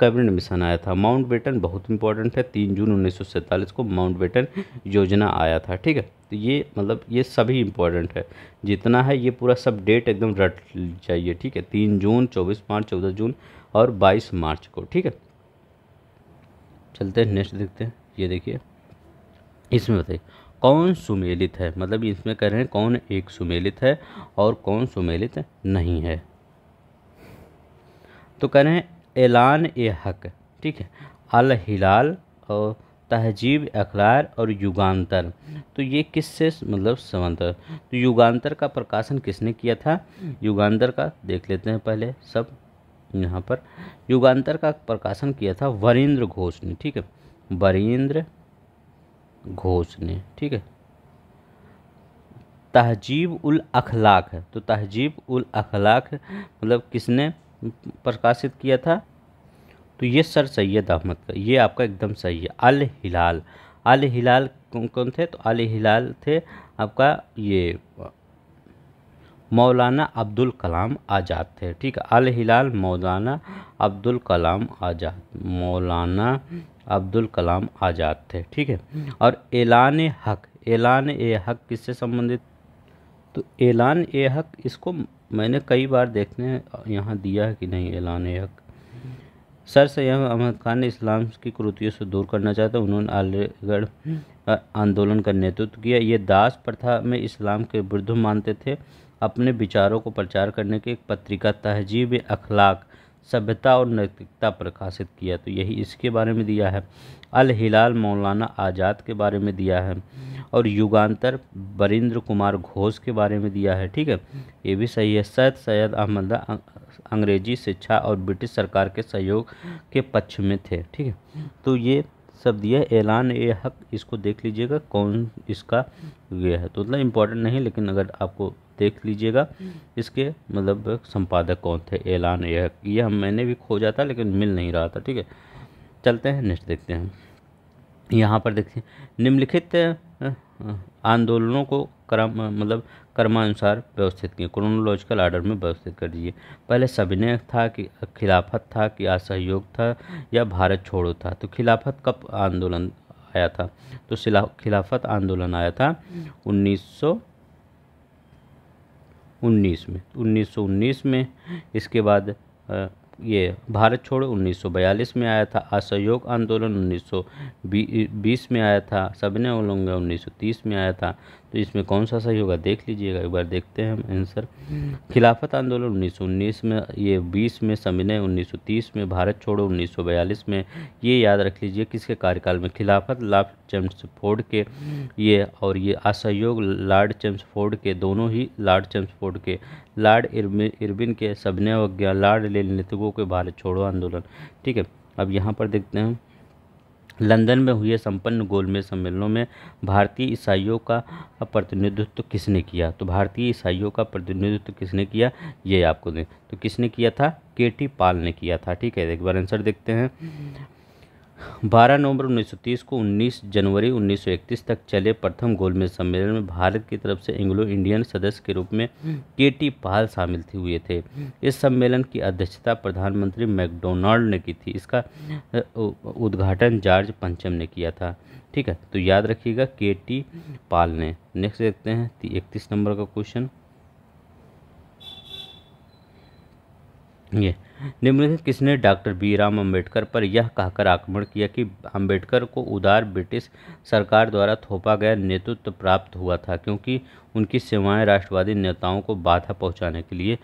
कैबिनेट मिशन आया था माउंट बेटन बहुत इंपॉर्टेंट है तीन जून सैंतालीस को माउंट बेटन योजना आया था ठीक है तो ये मतलब ये सभी इंपॉर्टेंट है जितना है ये पूरा सब डेट एकदम रट जाइए ठीक है तीन जून चौबीस मार्च चौदह जून और बाईस मार्च को ठीक है चलते हैं नेक्स्ट देखते हैं ये देखिए इसमें बताइए कौन सुमेलित है मतलब इसमें कह रहे हैं कौन एक सुमेलित है और कौन सुमेलित नहीं है तो कह रहे हैं एलान ए हक ठीक है अल हिलाल और तहजीब अखलार और युगान्तर तो ये किससे मतलब समांतर तो युगान्तर का प्रकाशन किसने किया था युगान्तर का देख लेते हैं पहले सब यहाँ पर युगान्तर का प्रकाशन किया था वरिंद्र घोष ने ठीक है वरिंद्र घोष ने ठीक है तहजीब उल अखलाक है तो तहजीब उल अखलाक मतलब किसने प्रकाशित किया था तो ये सर सैद अहमद का ये आपका एकदम सही है अल हिलाल अल हिलाल कौन कौन थे तो अल हिलाल थे आपका ये मौलाना अब्दुल कलाम आज़ाद थे ठीक है अल हिलाल मौलाना अब्दुल कलाम आज़ाद मौलाना अब्दुल कलाम आज़ाद थे ठीक है और ऐलान हक ऐलान ए हक किससे संबंधित तो ऐलान ए हक इसको मैंने कई बार देखने यहाँ दिया है कि नहीं ऐलान ए हक सर सैम अहमद खान ने इस्लाम की कुरुतियों से दूर करना चाहता उन्होंने अलीगढ़ आंदोलन का नेतृत्व किया ये दास प्रथा में इस्लाम के विरुद्ध मानते थे अपने विचारों को प्रचार करने के एक पत्रिका तहजीब अखलाक सभ्यता और नैतिकता प्रकाशित किया तो यही इसके बारे में दिया है अल हिलाल मौलाना आज़ाद के बारे में दिया है और युगांतर बरिंद्र कुमार घोष के बारे में दिया है ठीक है ये भी सही है सैद सैद अहमदा अंग्रेजी शिक्षा और ब्रिटिश सरकार के सहयोग के पक्ष में थे ठीक है तो ये सब दिया ऐलान ए हक इसको देख लीजिएगा कौन इसका यह है तो उतना इम्पोर्टेंट नहीं लेकिन अगर आपको देख लीजिएगा इसके मतलब संपादक कौन थे ऐलान यह यह हम मैंने भी खोजा था लेकिन मिल नहीं रहा था ठीक है चलते हैं नेक्स्ट देखते हैं यहाँ पर देखिए निम्नलिखित आंदोलनों को क्रम मतलब क्रमानुसार व्यवस्थित किए क्रोनोलॉजिकल आर्डर में व्यवस्थित कर दीजिए पहले सविनय था कि खिलाफत था कि असहयोग था या भारत छोड़ो था तो खिलाफत कब आंदोलन आया था तो खिलाफत आंदोलन आया था उन्नीस उन्नीस में 1919 में इसके बाद ये भारत छोड़ो 1942 में आया था असहयोग आंदोलन 1920 में आया था सबने उलंगा 1930 में आया था तो इसमें कौन सा सही होगा देख लीजिएगा एक बार देखते हैं हम आंसर हम्म। खिलाफत आंदोलन 1919 में ये 20 में संविनय 1930 में भारत छोड़ो 1942 में ये याद रख लीजिए किसके कार्यकाल में खिलाफत लॉर्ड चम्सफोर्ड के हम्म। ये और ये असहयोग लॉर्ड चम्सफोर्ड के दोनों ही लॉर्ड फोर्ड के लॉर्ड इरबिन के सबने वज्ञा लॉर्ड लेनेतुगो के भारत छोड़ो आंदोलन ठीक है अब यहाँ पर देखते हैं लंदन में हुए संपन्न गोलमेज सम्मेलनों में भारतीय ईसाइयों का प्रतिनिधित्व किसने किया तो भारतीय ईसाइयों का प्रतिनिधित्व किसने किया ये आपको दें तो किसने किया था के टी पाल ने किया था ठीक है एक बार आंसर देखते हैं 12 नवंबर 1930 को 19 जनवरी 1931 तक चले प्रथम गोलमेज सम्मेलन में भारत की तरफ से एंग्लो इंडियन सदस्य के रूप में हम्म। के टी पाल शामिल थे हुए थे हम्म। इस सम्मेलन की अध्यक्षता प्रधानमंत्री मैकडोनाल्ड ने की थी इसका हम्म। उद्घाटन जॉर्ज पंचम ने किया था ठीक है तो याद रखिएगा के टी पाल ने नेक्स्ट देखते हैं इकतीस नंबर का क्वेश्चन ये निम्नलिखित किसने डॉक्टर बी राम अम्बेडकर पर यह कहकर आक्रमण किया कि अम्बेडकर को उदार ब्रिटिश सरकार द्वारा थोपा गया नेतृत्व प्राप्त हुआ था क्योंकि उनकी सेवाएं राष्ट्रवादी नेताओं को बाधा पहुंचाने के लिए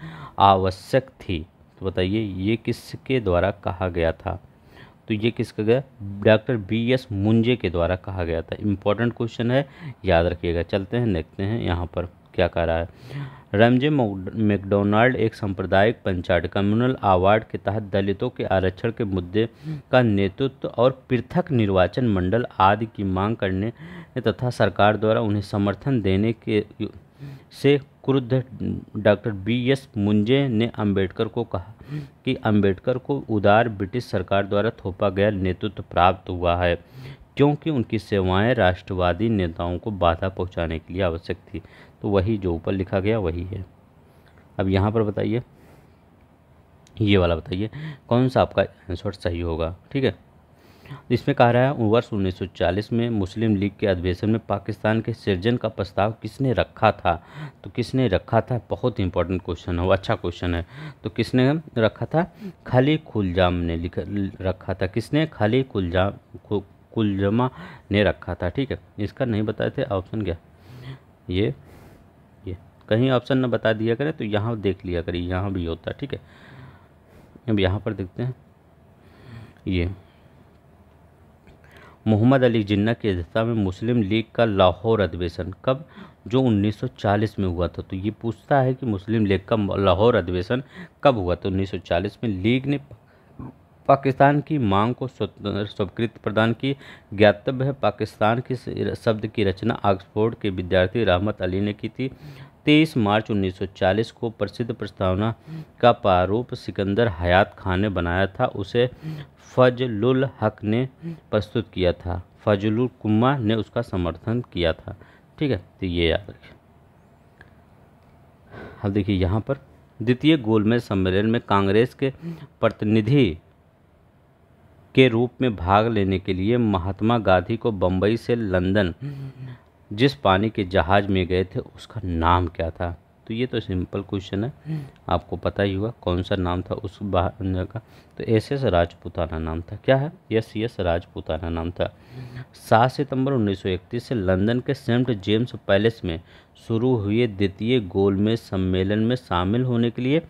आवश्यक थी तो बताइए ये किसके द्वारा कहा गया था तो ये किसका गया डॉक्टर बी एस मुंजे के द्वारा कहा गया था इम्पोर्टेंट क्वेश्चन है याद रखिएगा चलते हैं देखते हैं यहाँ पर क्या कह रहा है रमजे मैकडोनाल्ड एक सांप्रदायिक पंचायत कम्युनल अवार्ड के तहत दलितों के आरक्षण के मुद्दे का नेतृत्व और पृथक निर्वाचन मंडल आदि की मांग करने तथा सरकार द्वारा उन्हें समर्थन देने के से क्रुद्ध डॉक्टर बी एस मुंजे ने अंबेडकर को कहा कि अंबेडकर को उदार ब्रिटिश सरकार द्वारा थोपा गया नेतृत्व प्राप्त हुआ है क्योंकि उनकी सेवाएं राष्ट्रवादी नेताओं को बाधा पहुंचाने के लिए आवश्यक थी तो वही जो ऊपर लिखा गया वही है अब यहाँ पर बताइए ये वाला बताइए कौन सा आपका आंसर सही होगा ठीक है इसमें कहा रहा है वर्ष 1940 में मुस्लिम लीग के अधिवेशन में पाकिस्तान के सृजन का प्रस्ताव किसने रखा था तो किसने रखा था बहुत इंपॉर्टेंट क्वेश्चन है वो अच्छा क्वेश्चन है तो किसने रखा था खाली खुलजाम ने लिख रखा था किसने खाली खुलजाम कुलजमा ने रखा था ठीक है इसका नहीं बताए थे ऑप्शन क्या ये कहीं ऑप्शन ना बता दिया करें तो यहाँ देख लिया करिए यहाँ भी होता है ठीक है अब यहाँ पर देखते हैं ये मोहम्मद अली जिन्ना की अध्यक्षता में मुस्लिम लीग का लाहौर अधिवेशन कब जो 1940 में हुआ था तो ये पूछता है कि मुस्लिम लीग का लाहौर अधिवेशन कब हुआ तो 1940 में लीग ने पाकिस्तान की मांग को स्वीकृत प्रदान की ज्ञातव्य है पाकिस्तान के शब्द की रचना ऑक्सफोर्ड के विद्यार्थी रहमत अली ने की थी तेईस मार्च 1940 को प्रसिद्ध प्रस्तावना का प्रारूप सिकंदर हयात खान ने बनाया था उसे फजलुल हक ने प्रस्तुत किया था फजलुल कुम्मा ने उसका समर्थन किया था ठीक है तो ये याद रखें अब देखिए यहाँ पर द्वितीय गोलमेज सम्मेलन में कांग्रेस के प्रतिनिधि के रूप में भाग लेने के लिए महात्मा गांधी को बम्बई से लंदन जिस पानी के जहाज़ में गए थे उसका नाम क्या था तो ये तो सिंपल क्वेश्चन है हम्म। आपको पता ही होगा कौन सा नाम था उस का तो एस एस राजपूताना नाम था क्या है यस यस राजपूताना नाम था सात सितंबर 1931 से लंदन के सेंट जेम्स पैलेस में शुरू हुए द्वितीय गोलमेज सम्मेलन में शामिल होने के लिए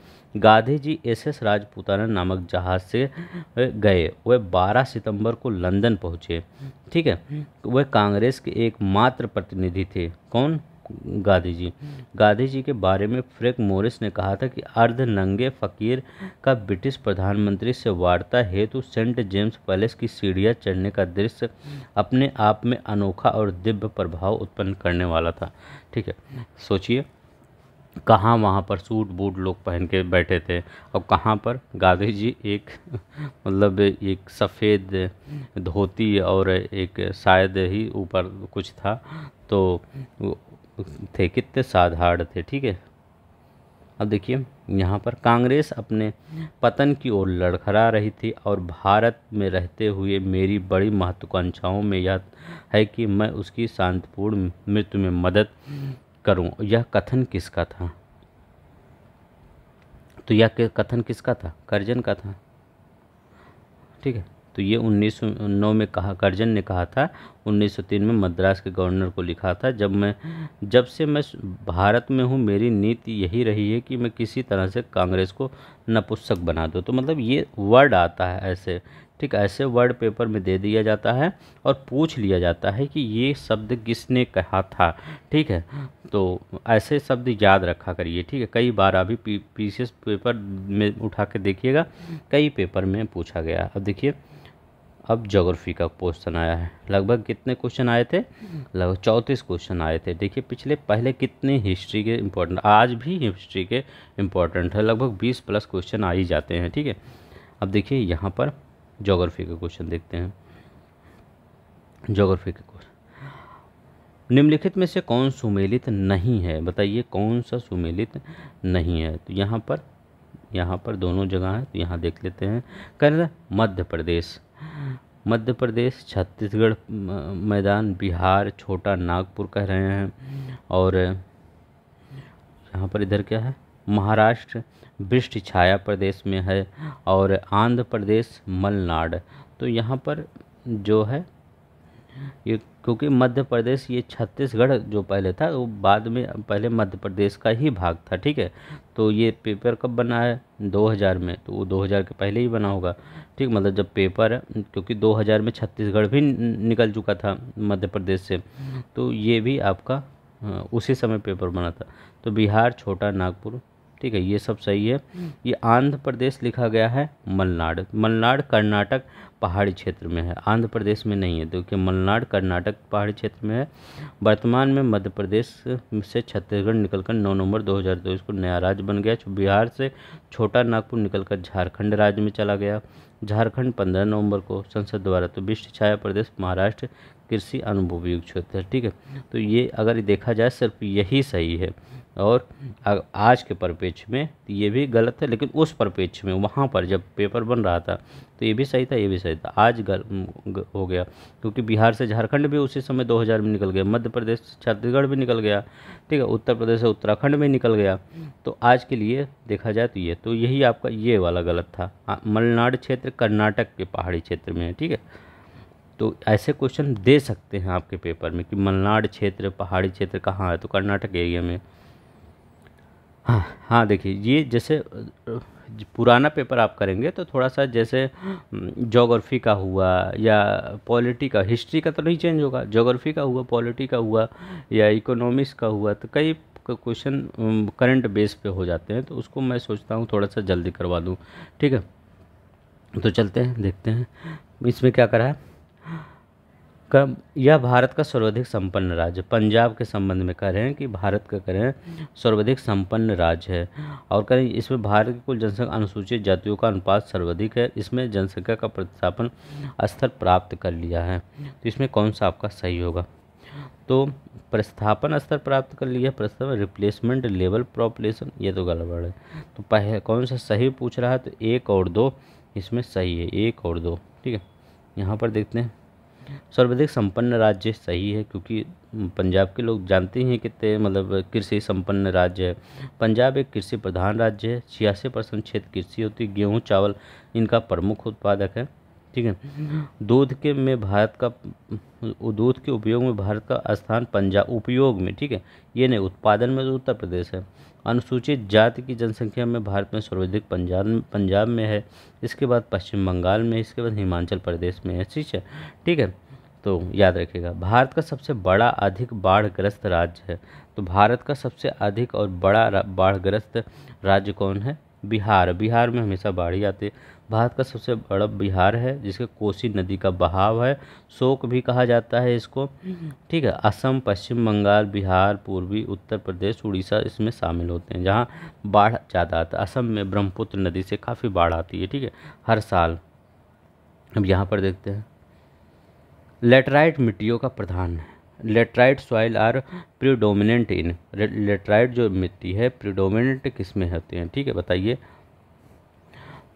गांधी जी एस एस राजपूताना नामक जहाज़ से गए वह 12 सितंबर को लंदन पहुँचे ठीक है वह कांग्रेस के एकमात्र प्रतिनिधि थे कौन गांधी जी गांधी जी के बारे में फ्रैंक मोरिस ने कहा था कि अर्ध नंगे फकीर का ब्रिटिश प्रधानमंत्री से वार्ता हेतु सेंट जेम्स पैलेस की सीढ़ियां चढ़ने का दृश्य अपने आप में अनोखा और दिव्य प्रभाव उत्पन्न करने वाला था ठीक है सोचिए कहाँ वहाँ पर सूट बूट लोग पहन के बैठे थे और कहाँ पर गांधी जी एक मतलब एक सफ़ेद धोती और एक शायद ही ऊपर कुछ था तो थे कितने साधारण थे ठीक है अब देखिए यहाँ पर कांग्रेस अपने पतन की ओर लड़खड़ा रही थी और भारत में रहते हुए मेरी बड़ी महत्वाकांक्षाओं में यह है कि मैं उसकी शांतिपूर्ण मृत्यु में मदद करूं यह कथन किसका था तो यह कथन किसका था करजन का था ठीक है तो ये 1909 में कहा करजन ने कहा था 1903 में मद्रास के गवर्नर को लिखा था जब मैं जब से मैं भारत में हूँ मेरी नीति यही रही है कि मैं किसी तरह से कांग्रेस को नपुस्तक बना दूँ तो मतलब ये वर्ड आता है ऐसे ठीक ऐसे वर्ड पेपर में दे दिया जाता है और पूछ लिया जाता है कि ये शब्द किसने कहा था ठीक है तो ऐसे शब्द याद रखा करिए ठीक है कई बार अभी पी पीसीएस पेपर में उठा के देखिएगा कई पेपर में पूछा गया अब देखिए अब जोग्राफी का क्वेश्चन आया है लगभग कितने क्वेश्चन आए थे लगभग चौंतीस क्वेश्चन आए थे देखिए पिछले पहले कितने हिस्ट्री के इम्पोर्टेंट आज भी हिस्ट्री के इम्पोर्टेंट है लगभग बीस प्लस क्वेश्चन आ ही जाते हैं ठीक है अब देखिए यहाँ पर जोग्राफी के क्वेश्चन देखते हैं जोग्राफी के क्वेश्चन निम्नलिखित में से कौन सुमेलित नहीं है बताइए कौन सा सुमेलित नहीं है तो यहाँ पर यहाँ पर दोनों जगह हैं तो यहाँ देख लेते हैं रहे मध्य प्रदेश मध्य प्रदेश छत्तीसगढ़ मैदान बिहार छोटा नागपुर कह रहे हैं और यहाँ पर इधर क्या है महाराष्ट्र वृष्टि छाया प्रदेश में है और आंध्र प्रदेश मलनाड तो यहाँ पर जो है ये क्योंकि मध्य प्रदेश ये छत्तीसगढ़ जो पहले था वो बाद में पहले मध्य प्रदेश का ही भाग था ठीक है तो ये पेपर कब बना है 2000 में तो वो 2000 के पहले ही बना होगा ठीक मतलब जब पेपर क्योंकि 2000 में छत्तीसगढ़ भी निकल चुका था मध्य प्रदेश से तो ये भी आपका उसी समय पेपर बना था तो बिहार छोटा नागपुर ठीक है ये सब सही है हम्म। ये आंध्र प्रदेश लिखा गया है मलनाड मलनाड कर्नाटक पहाड़ी क्षेत्र में है आंध्र प्रदेश में नहीं है क्योंकि मलनाड कर्नाटक पहाड़ी क्षेत्र में है वर्तमान में मध्य प्रदेश से छत्तीसगढ़ निकलकर 9 नवंबर 2022 को नया राज्य बन गया बिहार से छोटा नागपुर निकलकर झारखंड राज्य में चला गया झारखंड पंद्रह नवंबर को संसद द्वारा तो विश्व छाया प्रदेश महाराष्ट्र कृषि अनुभवी क्षेत्र ठीक है तो ये अगर देखा जाए सिर्फ यही सही है और आज के परिपेक्ष में ये भी गलत है लेकिन उस परिपेक्ष में वहाँ पर जब पेपर बन रहा था तो ये भी सही था ये भी सही था आज गल हो गया क्योंकि बिहार से झारखंड भी उसी समय 2000 में निकल गया मध्य प्रदेश छत्तीसगढ़ भी निकल गया ठीक है उत्तर प्रदेश से उत्तराखंड में निकल गया तो आज के लिए देखा जाए तो ये तो यही आपका ये वाला गलत था मलनाड क्षेत्र कर्नाटक के पहाड़ी क्षेत्र में है ठीक है तो ऐसे क्वेश्चन दे सकते हैं आपके पेपर में कि मलनाड क्षेत्र पहाड़ी क्षेत्र कहाँ है तो कर्नाटक एरिया में हाँ हाँ देखिए ये जैसे पुराना पेपर आप करेंगे तो थोड़ा सा जैसे जोग्राफ़ी का हुआ या पॉलिटी का हिस्ट्री का तो नहीं चेंज होगा जोग्राफ़ी का हुआ पॉलिटी का हुआ या इकोनॉमिक्स का हुआ तो कई क्वेश्चन करंट बेस पे हो जाते हैं तो उसको मैं सोचता हूँ थोड़ा सा जल्दी करवा दूँ ठीक है तो चलते हैं देखते हैं इसमें क्या करा है का यह भारत का सर्वाधिक संपन्न राज्य पंजाब के संबंध में कह रहे हैं कि भारत का कह रहे हैं सर्वाधिक संपन्न राज्य है और करें इसमें भारत की कुल जनसंख्या अनुसूचित जातियों का अनुपात सर्वाधिक है इसमें जनसंख्या का प्रतिस्थापन स्तर प्राप्त कर लिया है तो इसमें कौन सा आपका सही होगा तो प्रस्थापन स्तर प्राप्त कर लिया प्रस्थापन रिप्लेसमेंट लेवल प्रॉपुलेशन ये तो गड़बड़ है तो पहले कौन सा सही पूछ रहा है तो एक और दो इसमें सही है एक और दो ठीक है यहाँ पर देखते हैं सर्वाधिक संपन्न राज्य सही है क्योंकि पंजाब के लोग जानते ही हैं कितने मतलब कृषि संपन्न राज्य है पंजाब एक कृषि प्रधान राज्य है छियासी परसेंट क्षेत्र कृषि होती है गेहूँ चावल इनका प्रमुख उत्पादक है ठीक है दूध के में भारत का दूध के उपयोग में भारत का स्थान पंजाब उपयोग में ठीक है ये नहीं उत्पादन में तो उत्तर प्रदेश है अनुसूचित जाति की जनसंख्या में भारत में सर्वाधिक पंजाब पंजाब में है इसके बाद पश्चिम बंगाल में इसके बाद हिमाचल प्रदेश में है ठीक है ठीक है तो याद रखिएगा भारत का सबसे बड़ा अधिक बाढ़ग्रस्त राज्य है तो भारत का सबसे अधिक और बड़ा बाढ़ग्रस्त राज्य कौन है बिहार बिहार में हमेशा बाढ़ ही आती है भारत का सबसे बड़ा बिहार है जिसके कोसी नदी का बहाव है शोक भी कहा जाता है इसको ठीक है असम पश्चिम बंगाल बिहार पूर्वी उत्तर प्रदेश उड़ीसा इसमें शामिल होते हैं जहाँ बाढ़ ज़्यादा आता है असम में ब्रह्मपुत्र नदी से काफ़ी बाढ़ आती है ठीक है हर साल अब यहाँ पर देखते हैं लेटराइट मिट्टियों का प्रधान है laterite soil are predominant in laterite जो मिट्टी है प्रीडोमिनेंट किस में होते हैं ठीक है बताइए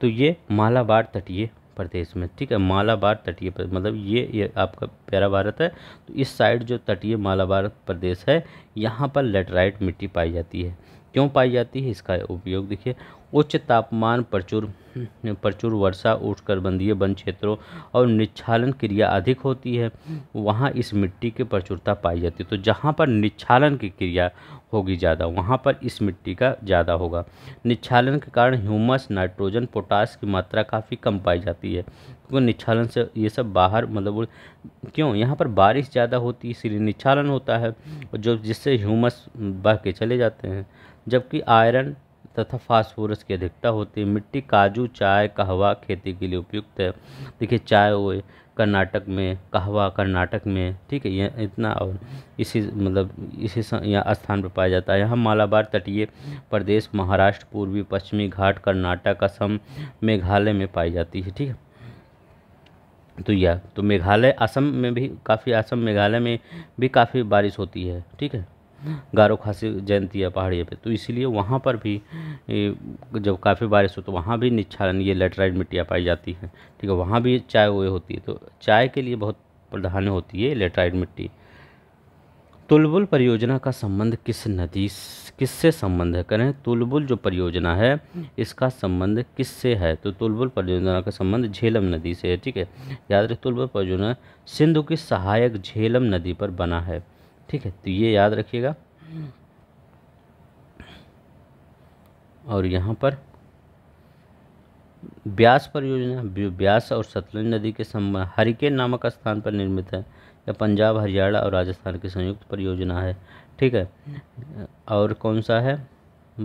तो ये मालाबार तटीय प्रदेश में ठीक है मालाबार तटीय मतलब ये ये आपका प्यारा भारत है तो इस साइड जो तटीय मालाबार प्रदेश है यहाँ पर लेटराइट मिट्टी पाई जाती है क्यों पाई जाती है इसका उपयोग देखिए उच्च तापमान प्रचुर हम्म, प्रचुर वर्षा उष्णकटिबंधीय वन क्षेत्रों और निच्छालन क्रिया अधिक होती है वहाँ इस मिट्टी की प्रचुरता पाई जाती है तो जहाँ पर निच्छालन की क्रिया होगी ज़्यादा वहाँ पर इस मिट्टी का ज़्यादा होगा निच्छालन के कारण ह्यूमस नाइट्रोजन पोटास की मात्रा काफ़ी कम पाई जाती है क्योंकि निच्छालन से ये सब बाहर मतलब क्यों यहाँ पर बारिश ज़्यादा होती है इसीलिए निच्छालन होता है जो जिससे ह्यूमस बह के चले जाते हैं जबकि आयरन तथा फास्फोरस की अधिकता होती है मिट्टी काजू चाय कहवा खेती के लिए उपयुक्त है देखिए चाय हुए कर्नाटक में कहवा कर्नाटक में ठीक है ये इतना और इसी मतलब इसी यहाँ स्थान पर पाया जाता है यहाँ मालाबार तटीय प्रदेश महाराष्ट्र पूर्वी पश्चिमी घाट कर्नाटक असम मेघालय में पाई जाती है ठीक है तो यह तो मेघालय असम में भी काफ़ी असम मेघालय में भी काफ़ी बारिश होती है ठीक है गारो खासी जयंती है पहाड़ी पे तो इसीलिए वहाँ पर भी जब काफ़ी बारिश हो तो वहाँ भी निच्छालन ये लेटराइड मिट्टियाँ पाई जाती हैं ठीक है वहाँ भी चाय हुए होती है तो चाय के लिए बहुत प्रधान होती है लेटराइड मिट्टी तुलबुल परियोजना का संबंध किस नदी किससे संबंध है करें तुलबुल जो परियोजना है इसका संबंध किससे है तो तुलबुल परियोजना का संबंध झेलम नदी से है ठीक है याद रखें तुलबुल परियोजना सिंधु की सहायक झेलम नदी पर बना है ठीक है तो ये याद रखिएगा और यहाँ पर ब्यास परियोजना ब्यास और सतलुज नदी के संबंध हरिकेन नामक स्थान पर निर्मित है यह पंजाब हरियाणा और राजस्थान की संयुक्त परियोजना है ठीक है और कौन सा है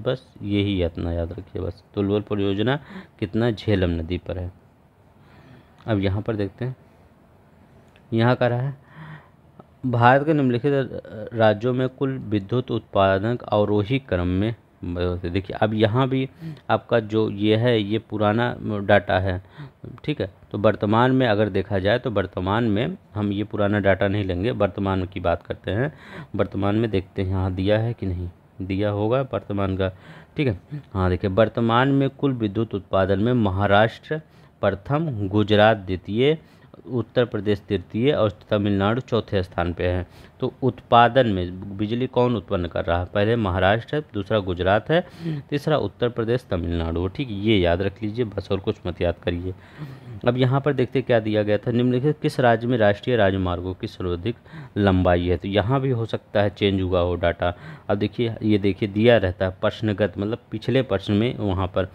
बस यही इतना याद रखिए बस तुलवल परियोजना कितना झेलम नदी पर है अब यहाँ पर देखते हैं यहाँ का रहा है भारत के निम्नलिखित राज्यों में कुल विद्युत उत्पादन अवरोही क्रम में देखिए अब यहाँ भी आपका जो ये है ये पुराना डाटा है ठीक है तो वर्तमान में अगर देखा जाए तो वर्तमान में हम ये पुराना डाटा नहीं लेंगे वर्तमान की बात करते हैं वर्तमान में देखते हैं यहाँ दिया है कि नहीं दिया होगा वर्तमान का ठीक है हाँ देखिए वर्तमान में कुल विद्युत उत्पादन में महाराष्ट्र प्रथम गुजरात द्वितीय उत्तर प्रदेश तृतीय और तमिलनाडु चौथे स्थान पे है तो उत्पादन में बिजली कौन उत्पन्न कर रहा है पहले महाराष्ट्र है दूसरा गुजरात है तीसरा उत्तर प्रदेश तमिलनाडु ठीक ये याद रख लीजिए बस और कुछ मत याद करिए अब यहाँ पर देखते क्या दिया गया था निम्नलिखित किस राज्य में राष्ट्रीय राजमार्गों की सर्वाधिक लंबाई है तो यहाँ भी हो सकता है चेंज हुआ हो डाटा अब देखिए ये देखिए दिया रहता है प्रश्नगत मतलब पिछले प्रश्न में वहाँ पर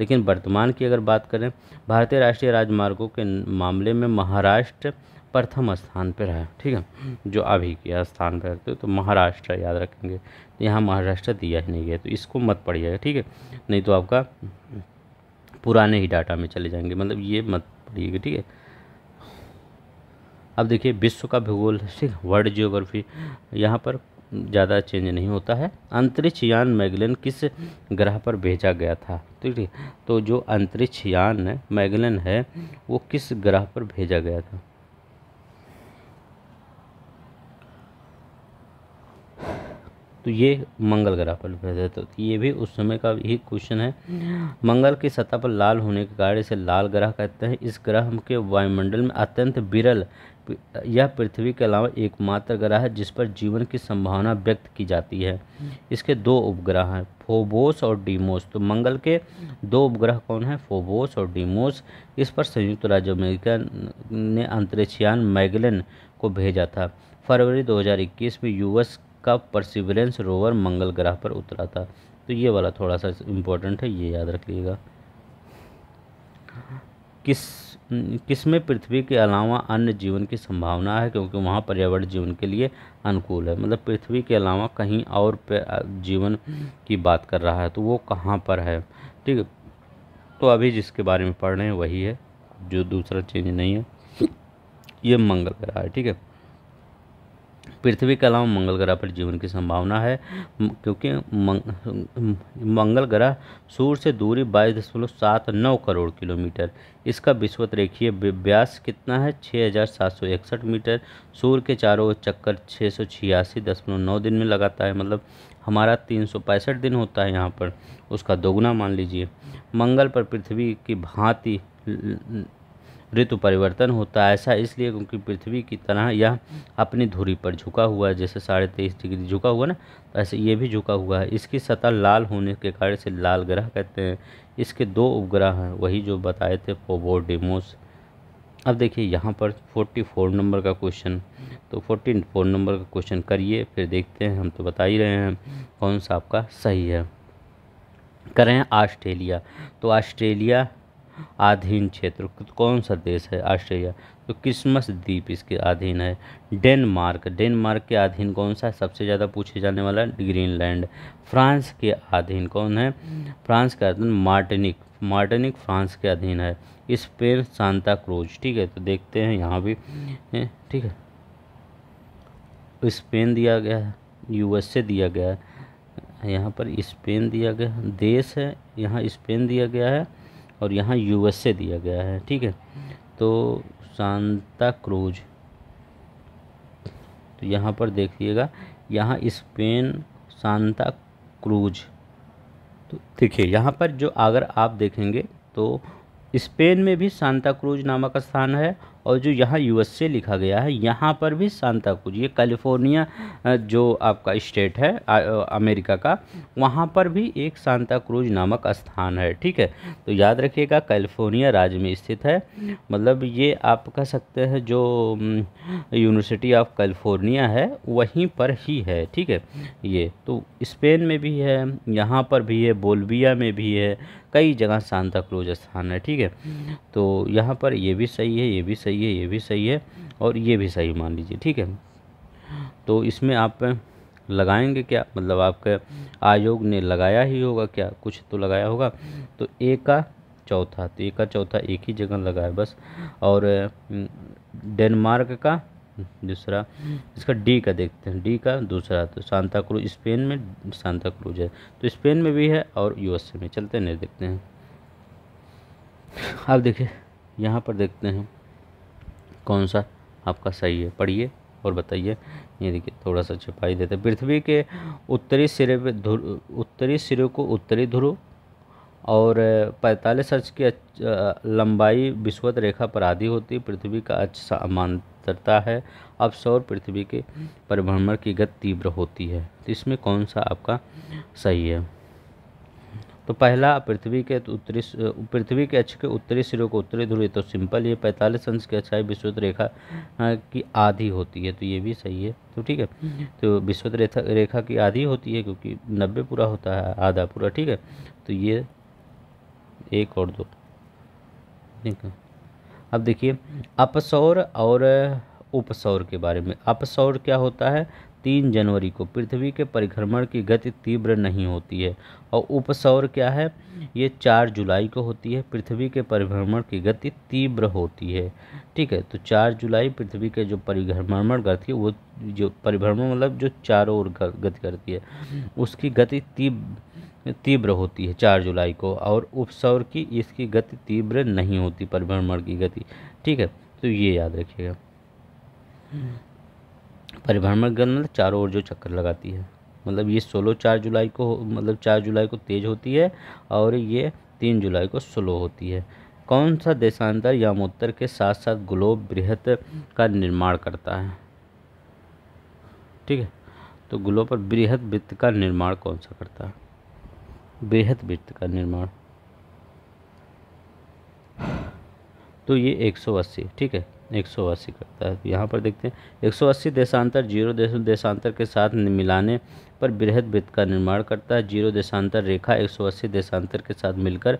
लेकिन वर्तमान की अगर बात करें भारतीय राष्ट्रीय राजमार्गों के मामले में महाराष्ट्र प्रथम स्थान पर है ठीक है जो अभी के स्थान पर रहते हो तो महाराष्ट्र याद रखेंगे तो यहाँ महाराष्ट्र दिया ही नहीं गया तो इसको मत पढ़िएगा ठीक है नहीं तो आपका पुराने ही डाटा में चले जाएंगे मतलब ये मत पढ़िएगा ठीक है अब देखिए विश्व का भूगोल (laughs) वर्ल्ड जियोग्राफी यहाँ पर ज़्यादा चेंज नहीं होता है अंतरिक्ष यान मैगलन किस ग्रह पर भेजा गया था ठीक है तो जो अंतरिक्ष यान मैगलन है वो किस ग्रह पर भेजा गया था तो ये मंगल ग्रह पर है तो ये भी उस समय का ही क्वेश्चन है मंगल की सतह पर लाल होने के कारण इसे लाल ग्रह कहते हैं इस ग्रह के वायुमंडल में अत्यंत विरल यह पृथ्वी के अलावा एकमात्र ग्रह है जिस पर जीवन की संभावना व्यक्त की जाती है hmm. इसके दो उपग्रह हैं फोबोस और डीमोस तो मंगल के दो उपग्रह कौन हैं फोबोस और डीमोस इस पर संयुक्त राज्य अमेरिका ने अंतरिक्षयान मैगलिन को भेजा था फरवरी 2021 में यूएस का परसिवरेंस रोवर मंगल ग्रह पर उतरा था तो ये वाला थोड़ा सा इम्पोर्टेंट है ये याद रखिएगा किस किसमें पृथ्वी के अलावा अन्य जीवन की संभावना है क्योंकि वहाँ पर्यावरण जीवन के लिए अनुकूल है मतलब पृथ्वी के अलावा कहीं और जीवन की बात कर रहा है तो वो कहाँ पर है ठीक है तो अभी जिसके बारे में पढ़ रहे हैं वही है जो दूसरा चेंज नहीं है ये मंगल ग्रह है ठीक है पृथ्वी के अलावा मंगल ग्रह पर जीवन की संभावना है क्योंकि मंग, मंगल ग्रह सूर्य से दूरी बाईस दशमलव सात नौ करोड़ किलोमीटर इसका विश्वत रेखीय व्यास कितना है छः हज़ार सात सौ इकसठ मीटर सूर्य के चारों चक्कर छः सौ छियासी दशमलव नौ दिन में लगाता है मतलब हमारा तीन सौ पैंसठ दिन होता है यहाँ पर उसका दोगुना मान लीजिए मंगल पर पृथ्वी की भांति ऋतु परिवर्तन होता है ऐसा इसलिए क्योंकि पृथ्वी की तरह यह अपनी धुरी पर झुका हुआ है जैसे साढ़े तेईस डिग्री झुका हुआ ना तो ऐसे ये भी झुका हुआ है इसकी सतह लाल होने के कारण से लाल ग्रह कहते हैं इसके दो उपग्रह हैं वही जो बताए थे फोबोडिमोस अब देखिए यहाँ पर फोर्टी फोर नंबर का क्वेश्चन तो फोर्टी फोर नंबर का क्वेश्चन करिए फिर देखते हैं हम तो बता ही रहे हैं कौन सा आपका सही है करें ऑस्ट्रेलिया तो ऑस्ट्रेलिया अधीन क्षेत्र कौन सा देश है ऑस्ट्रेलिया तो क्रिसमस द्वीप इसके अधीन है डेनमार्क डेनमार्क के अधीन कौन सा है सबसे ज़्यादा पूछे जाने वाला ग्रीनलैंड फ्रांस के अधीन कौन है फ्रांस के अधीन मार्टिनिक मार्टिनिक फ्रांस के अधीन है स्पेन सांता क्रूज ठीक है तो देखते हैं यहाँ भी ठीक है स्पेन दिया गया है यूएसए दिया गया है यहाँ पर स्पेन दिया गया देश है यहाँ स्पेन दिया गया है और यहाँ यूएस दिया गया है ठीक है तो सांता क्रूज तो यहाँ पर देखिएगा यहाँ स्पेन सांता क्रूज तो देखिए यहाँ पर जो अगर आप देखेंगे तो स्पेन में भी सांता क्रूज नामक स्थान है और जो यहाँ ए लिखा गया है यहाँ पर भी सांता क्रूज ये कैलिफोर्निया जो आपका स्टेट है आ, अमेरिका का वहाँ पर भी एक सांता क्रूज नामक स्थान है ठीक है तो याद रखिएगा कैलिफोर्निया राज्य में स्थित है मतलब ये आप कह सकते हैं जो यूनिवर्सिटी ऑफ कैलिफोर्निया है वहीं पर ही है ठीक है ये तो स्पेन में भी है यहाँ पर भी है बोलविया में भी है कई जगह सांता क्लोज स्थान है ठीक है तो यहाँ पर ये भी सही है ये भी सही है ये भी सही है और ये भी सही मान लीजिए ठीक है तो इसमें आप लगाएंगे क्या मतलब आपके आयोग ने लगाया ही होगा क्या कुछ तो लगाया होगा तो एक का चौथा तो एक का चौथा एक ही जगह लगा है बस और डेनमार्क का दूसरा इसका डी का देखते हैं डी का दूसरा तो सांता क्रूज स्पेन में सांता क्रूज है तो स्पेन में भी है और यूएसए में चलते नहीं देखते हैं आप देखिए यहाँ पर देखते हैं कौन सा आपका सही है पढ़िए और बताइए ये देखिए थोड़ा सा छिपाई देते पृथ्वी के उत्तरी सिरे पे उत्तरी सिरे को उत्तरी ध्रुव और पैंतालीस अर्च की लंबाई विश्वत रेखा पर आधी होती पृथ्वी का अच्छ समांतरता है अब सौर पृथ्वी के परिभ्रमण की गति तीव्र होती है तो इसमें कौन सा आपका सही है तो पहला पृथ्वी के उत्तरी पृथ्वी के अक्ष के उत्तरी सिरों को उत्तरी ध्रुव तो सिंपल ये पैंतालीस अंश की अच्छाई विश्वत रेखा की आधी होती है तो ये भी सही है तो ठीक है तो विश्वत रेखा रेखा की आधी होती है क्योंकि नब्बे पूरा होता है आधा पूरा ठीक है तो ये एक और दो ठीक है अब देखिए अपसौर और उपसौर के बारे में अपसौर क्या होता है तीन जनवरी को पृथ्वी के परिभ्रमण की गति तीव्र नहीं होती है और उपसौर क्या है ये चार जुलाई को होती है पृथ्वी के परिभ्रमण की गति तीव्र होती है ठीक है तो चार जुलाई पृथ्वी के जो परिभ्रमण करती है वो जो परिभ्रमण मतलब जो चारों ओर गति करती है उसकी गति तीव्र तीव्र होती है चार जुलाई को और उपसौर की इसकी गति तीव्र नहीं होती परिभ्रमण की गति ठीक है तो ये याद रखिएगा परिभ्रमण गति मतलब चारों ओर जो चक्कर लगाती है मतलब ये सोलो चार जुलाई को मतलब चार जुलाई को तेज़ होती है और ये तीन जुलाई को स्लो होती है कौन सा देशांतर यामोत्तर के साथ साथ ग्लोब बृहत का निर्माण करता है ठीक है तो ग्लोब पर बृहत वृत्त का निर्माण कौन सा करता है बेहद वृत्त का निर्माण तो ये 180 ठीक है 180 करता है यहाँ पर देखते हैं 180 देशांतर जीरो देशांतर के साथ मिलाने पर बृहद वृत्त का निर्माण करता है जीरो देशांतर रेखा 180 देशांतर के साथ मिलकर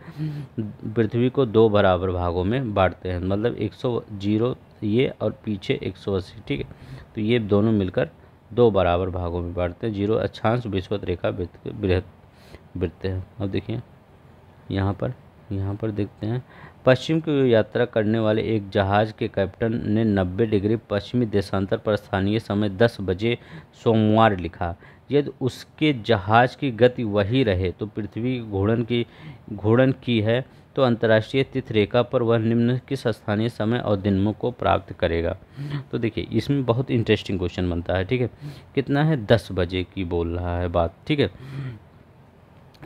पृथ्वी को दो बराबर भागों में बांटते हैं मतलब 100 जीरो ये और पीछे 180 ठीक है तो ये दोनों मिलकर दो बराबर भागों में बांटते हैं जीरो अच्छांश विश्वत रेखा बृहद बिरते हैं अब देखिए यहाँ पर यहाँ पर देखते हैं पश्चिम की यात्रा करने वाले एक जहाज़ के कैप्टन ने 90 डिग्री पश्चिमी देशांतर पर स्थानीय समय 10 बजे सोमवार लिखा यदि उसके जहाज़ की गति वही रहे तो पृथ्वी घूर्णन की घूर्णन की है तो अंतर्राष्ट्रीय तिथि रेखा पर वह निम्न किस स्थानीय समय और दिनों को प्राप्त करेगा तो देखिए इसमें बहुत इंटरेस्टिंग क्वेश्चन बनता है ठीक है कितना है दस बजे की बोल रहा है बात ठीक है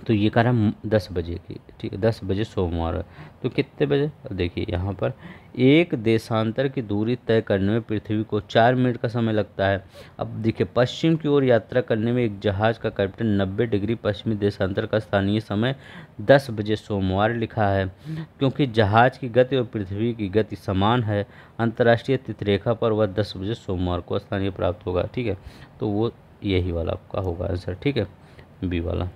तो ये कह रहा है दस बजे की ठीक है दस बजे सोमवार तो कितने बजे देखिए यहाँ पर एक देशांतर की दूरी तय करने में पृथ्वी को चार मिनट का समय लगता है अब देखिए पश्चिम की ओर यात्रा करने में एक जहाज़ का कैप्टन नब्बे डिग्री पश्चिमी देशांतर का स्थानीय समय दस बजे सोमवार लिखा है क्योंकि जहाज़ की गति और पृथ्वी की गति समान है अंतर्राष्ट्रीय तिथरेखा पर वह दस बजे सोमवार को स्थानीय प्राप्त होगा ठीक है तो वो यही वाला आपका होगा आंसर ठीक है बी वाला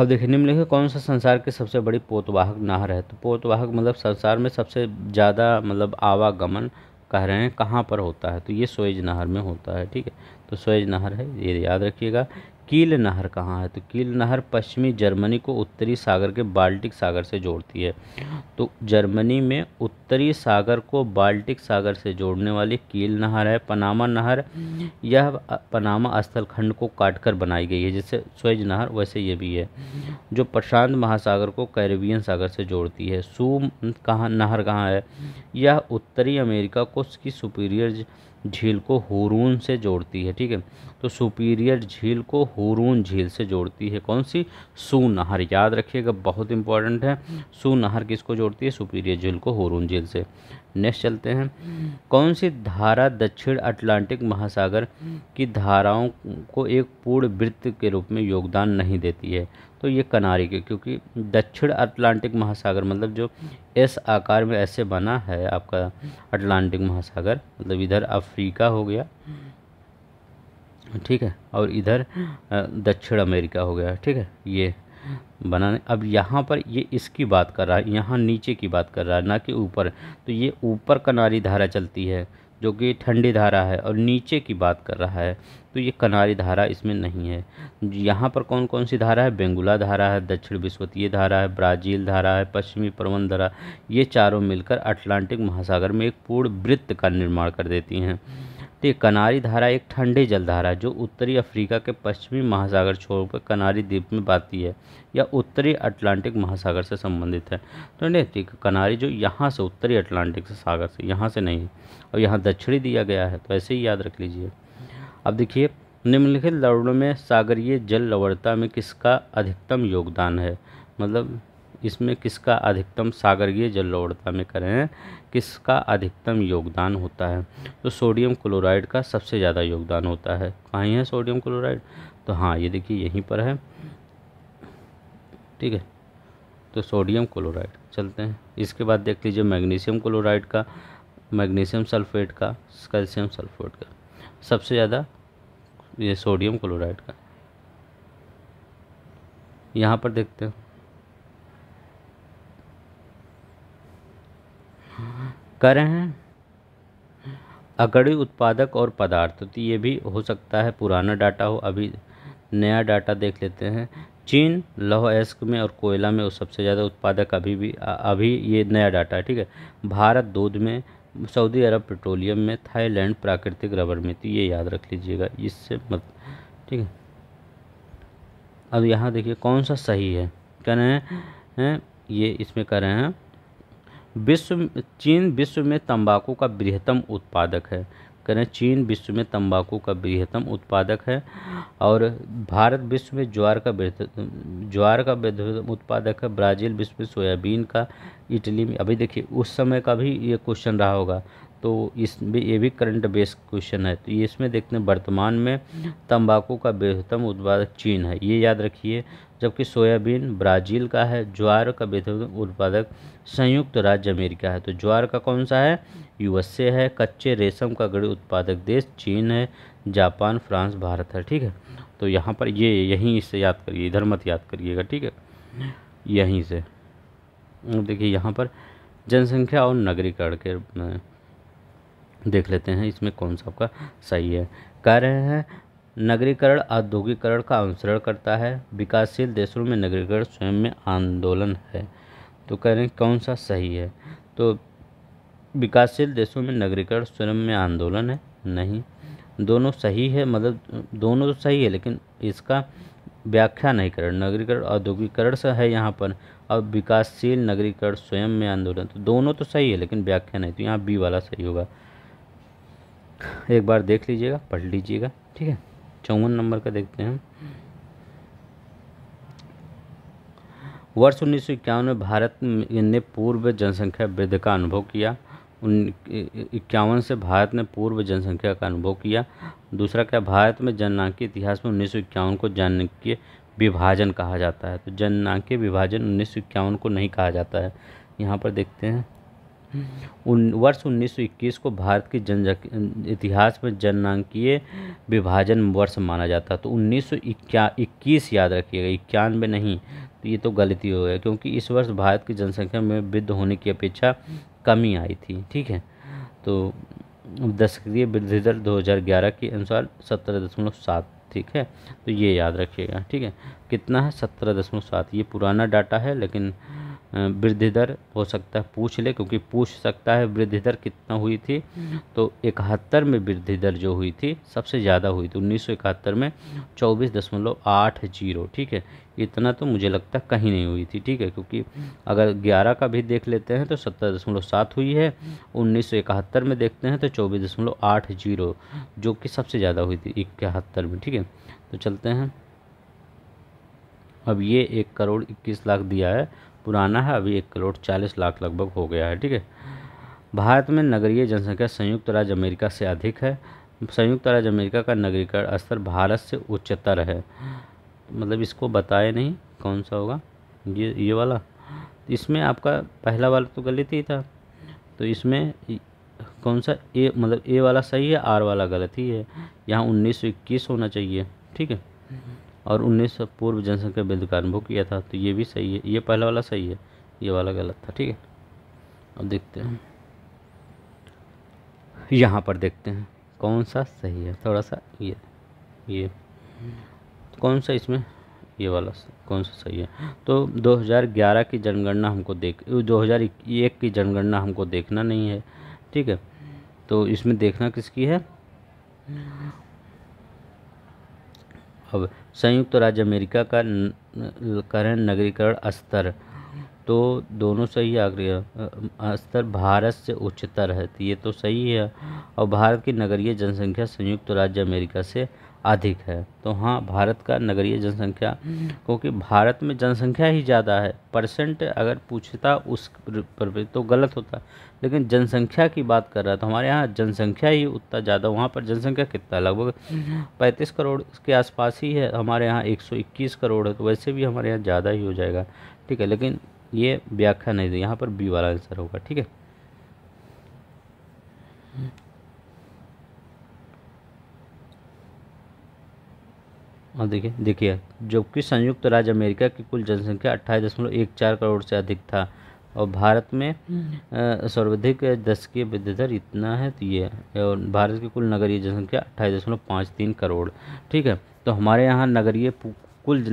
अब देखिए निम्नलिखित कौन सा संसार की सबसे बड़ी पोतवाहक नहर है तो पोतवाहक मतलब संसार में सबसे ज़्यादा मतलब आवागमन कह रहे हैं कहाँ पर होता है तो ये सोएज नहर में होता है ठीक है तो सोएज नहर है ये याद रखिएगा कील नहर कहाँ है तो कील नहर पश्चिमी जर्मनी को उत्तरी सागर के बाल्टिक सागर से जोड़ती है तो जर्मनी में उत्तरी सागर को बाल्टिक सागर से जोड़ने वाली कील नहर है पनामा नहर यह पनामा स्थलखंड को काटकर बनाई गई है जैसे स्वेज नहर वैसे ये भी है जो प्रशांत महासागर को कैरेबियन सागर से जोड़ती है सू कहाँ नहर कहाँ है यह उत्तरी अमेरिका को उसकी सुपीरियर झील को हुरून से जोड़ती है ठीक है तो सुपीरियर झील को हुरून झील से जोड़ती है कौन सी सू नहर याद रखिएगा बहुत इंपॉर्टेंट है सू नहर किसको जोड़ती है सुपीरियर झील को हुरून झील से नेक्स्ट चलते हैं कौन सी धारा दक्षिण अटलांटिक महासागर की धाराओं को एक पूर्ण वृत्त के रूप में योगदान नहीं देती है तो ये कनारी के क्योंकि दक्षिण अटलांटिक महासागर मतलब जो एस आकार में ऐसे बना है आपका अटलांटिक महासागर मतलब इधर अफ्रीका हो गया ठीक है और इधर दक्षिण अमेरिका हो गया ठीक है ये बनाने अब यहाँ पर ये इसकी बात कर रहा है यहाँ नीचे की बात कर रहा है ना कि ऊपर तो ये ऊपर कनारी धारा चलती है जो कि ठंडी धारा है और नीचे की बात कर रहा है तो ये कनारी धारा इसमें नहीं है यहाँ पर कौन कौन सी धारा है बेंगुला धारा है दक्षिण विस्वतीय धारा है ब्राज़ील धारा है पश्चिमी प्रवन धारा ये चारों मिलकर अटलांटिक महासागर में एक पूर्ण वृत्त का निर्माण कर देती हैं तो ये कनारी धारा एक ठंडी जलधारा जो उत्तरी अफ्रीका के पश्चिमी महासागर छोर पर कनारी द्वीप में बाती है या उत्तरी अटलांटिक महासागर से संबंधित है तो नहीं कनारी जो यहाँ से उत्तरी अटलांटिक से सागर से यहाँ से नहीं है और यहाँ दक्षिणी दिया गया है तो ऐसे ही याद रख लीजिए अब देखिए निम्नलिखित लवणों में सागरीय जल लवणता में किसका अधिकतम योगदान है मतलब इसमें किसका अधिकतम सागरीय जल लवणता में करें किसका अधिकतम योगदान होता है तो सोडियम क्लोराइड का सबसे ज़्यादा योगदान होता है कहाँ है सोडियम क्लोराइड तो हाँ ये देखिए यहीं पर है ठीक है तो सोडियम क्लोराइड चलते हैं इसके बाद देख लीजिए मैग्नीशियम क्लोराइड का मैग्नीशियम सल्फेट का कैल्शियम सल्फेट का सबसे ज़्यादा ये सोडियम क्लोराइड का यहाँ पर देखते हैं कर रहे हैं अकड़ी उत्पादक और पदार्थ तो ये भी हो सकता है पुराना डाटा हो अभी नया डाटा देख लेते हैं चीन लौह एस्क में और कोयला में सबसे ज़्यादा उत्पादक अभी भी अभी ये नया डाटा है ठीक है भारत दूध में सऊदी अरब पेट्रोलियम में थाईलैंड प्राकृतिक रबर में तो ये याद रख लीजिएगा इससे मत ठीक है अब यहाँ देखिए कौन सा सही है कह रहे हैं ये इसमें कह रहे हैं विश्व चीन विश्व में तंबाकू का बृहत्तम उत्पादक है करें चीन विश्व में तंबाकू का बृहत्तम उत्पादक है और भारत विश्व में ज्वार का ज्वार का बृहत्तम उत्पादक है ब्राज़ील विश्व में सोयाबीन का इटली में अभी देखिए उस समय का भी ये क्वेश्चन रहा होगा तो इस भी ये भी करंट बेस्ड क्वेश्चन है तो इसमें देखते हैं वर्तमान में तंबाकू का बृहत्तम उत्पादक चीन है ये याद रखिए जबकि सोयाबीन ब्राज़ील का है ज्वार का बेहतरीन उत्पादक संयुक्त राज्य अमेरिका है तो ज्वार का कौन सा है यूएसए है कच्चे रेशम का गढ़ उत्पादक देश चीन है जापान फ्रांस भारत है ठीक है तो यहाँ पर ये यहीं इससे याद करिए इधर मत याद करिएगा ठीक है यहीं से देखिए यहाँ पर जनसंख्या और नगरीकरण के देख लेते हैं इसमें कौन सा आपका सही है कह रहे हैं नगरीकरण औद्योगिकरण का अनुसरण करता है विकासशील देशों में नगरीकरण स्वयं में आंदोलन है तो कह रहे हैं कौन सा सही है तो विकासशील देशों में नगरीकरण स्वयं में आंदोलन है नहीं दोनों सही है मतलब दोनों तो सही है लेकिन इसका व्याख्या नहीं कर नगरीकरण औद्योगिकरण से है यहाँ पर अब विकासशील नगरीकरण स्वयं में आंदोलन तो दोनों तो सही है लेकिन व्याख्या नहीं तो यहाँ बी वाला सही होगा एक बार देख लीजिएगा पढ़ लीजिएगा ठीक है चौवन नंबर का देखते हैं वर्ष उन्नीस सौ इक्यावन में भारत ने पूर्व जनसंख्या वृद्धि का अनुभव किया इक्यावन से भारत ने पूर्व जनसंख्या का अनुभव किया दूसरा क्या भारत में जननाक इतिहास में उन्नीस सौ को के विभाजन कहा जाता है तो जननाक विभाजन उन्नीस सौ को नहीं कहा जाता है यहाँ पर देखते हैं उन वर्ष 1921 को भारत की जन इतिहास में जननांकीय विभाजन वर्ष माना जाता तो उन्नीस इक्कीस याद रखिएगा इक्यानवे नहीं तो ये तो गलती हो गया क्योंकि इस वर्ष भारत की जनसंख्या में वृद्ध होने की अपेक्षा कमी आई थी ठीक है तो दशकीय वृद्धि दर 2011 के अनुसार सत्रह दशमलव सात ठीक है तो ये याद रखिएगा ठीक है कितना है सत्रह दशमलव सात ये पुराना डाटा है लेकिन वृद्धि दर हो सकता है पूछ ले क्योंकि पूछ सकता है वृद्धि दर कितना हुई थी हम्म। तो इकहत्तर में वृद्धि दर जो हुई थी सबसे ज़्यादा हुई थी उन्नीस में चौबीस दशमलव आठ जीरो ठीक है इतना तो मुझे लगता कहीं नहीं हुई थी ठीक है क्योंकि हम्म। अगर ग्यारह का भी देख लेते हैं तो सत्तर दशमलव सात हुई है हम्म। उन्नीस में देखते हैं तो चौबीस दशमलव आठ जीरो जो कि सबसे ज़्यादा हुई थी इकहत्तर में ठीक है तो चलते हैं अब ये एक करोड़ इक्कीस लाख दिया है पुराना है अभी एक करोड़ चालीस लाख लगभग हो गया है ठीक है भारत में नगरीय जनसंख्या संयुक्त राज्य अमेरिका से अधिक है संयुक्त राज्य अमेरिका का नगरीकरण स्तर भारत से उच्चतर है मतलब इसको बताए नहीं कौन सा होगा ये ये वाला इसमें आपका पहला वाला तो गलत ही था तो इसमें कौन सा ए मतलब ए वाला सही है आर वाला गलत ही है यहाँ उन्नीस सौ इक्कीस होना चाहिए ठीक है और उन्नीस सौ पूर्व जनसंख्या वृद्धि का अनुभव किया था तो ये भी सही है ये पहला वाला सही है ये वाला गलत था ठीक है अब देखते हैं यहाँ पर देखते हैं कौन सा सही है थोड़ा सा ये ये कौन सा इसमें ये वाला कौन सा सही है तो 2011 की जनगणना हमको देख 2001 की जनगणना हमको देखना नहीं है ठीक है तो इसमें देखना किसकी है अब संयुक्त राज्य अमेरिका का करण नगरीकरण स्तर तो दोनों सही आ स्तर भारत से उच्चतर है तो ये तो सही है और भारत की नगरीय जनसंख्या संयुक्त राज्य अमेरिका से अधिक है तो हाँ भारत का नगरीय जनसंख्या हम्म। क्योंकि भारत में जनसंख्या ही ज़्यादा है परसेंट अगर पूछता उस पर तो गलत होता लेकिन जनसंख्या की बात कर रहा है तो हमारे यहाँ जनसंख्या ही उतना ज़्यादा वहाँ पर जनसंख्या कितना लगभग हम्म। पैंतीस करोड़ के आसपास ही है हमारे यहाँ एक सौ इक्कीस करोड़ है तो वैसे भी हमारे यहाँ ज़्यादा ही हो जाएगा ठीक है लेकिन ये व्याख्या नहीं थी यहाँ पर बी वाला आंसर होगा ठीक है हम्म। और देखिए देखिए जबकि संयुक्त राज्य अमेरिका की कुल जनसंख्या अट्ठाईस दशमलव एक चार करोड़ से अधिक था और भारत में हम्म। सर्वाधिक दशकीय वृद्धि दर इतना है तो ये और भारत की कुल नगरीय जनसंख्या अट्ठाईस दशमलव पाँच तीन करोड़ ठीक है तो हमारे यहाँ नगरीय कुल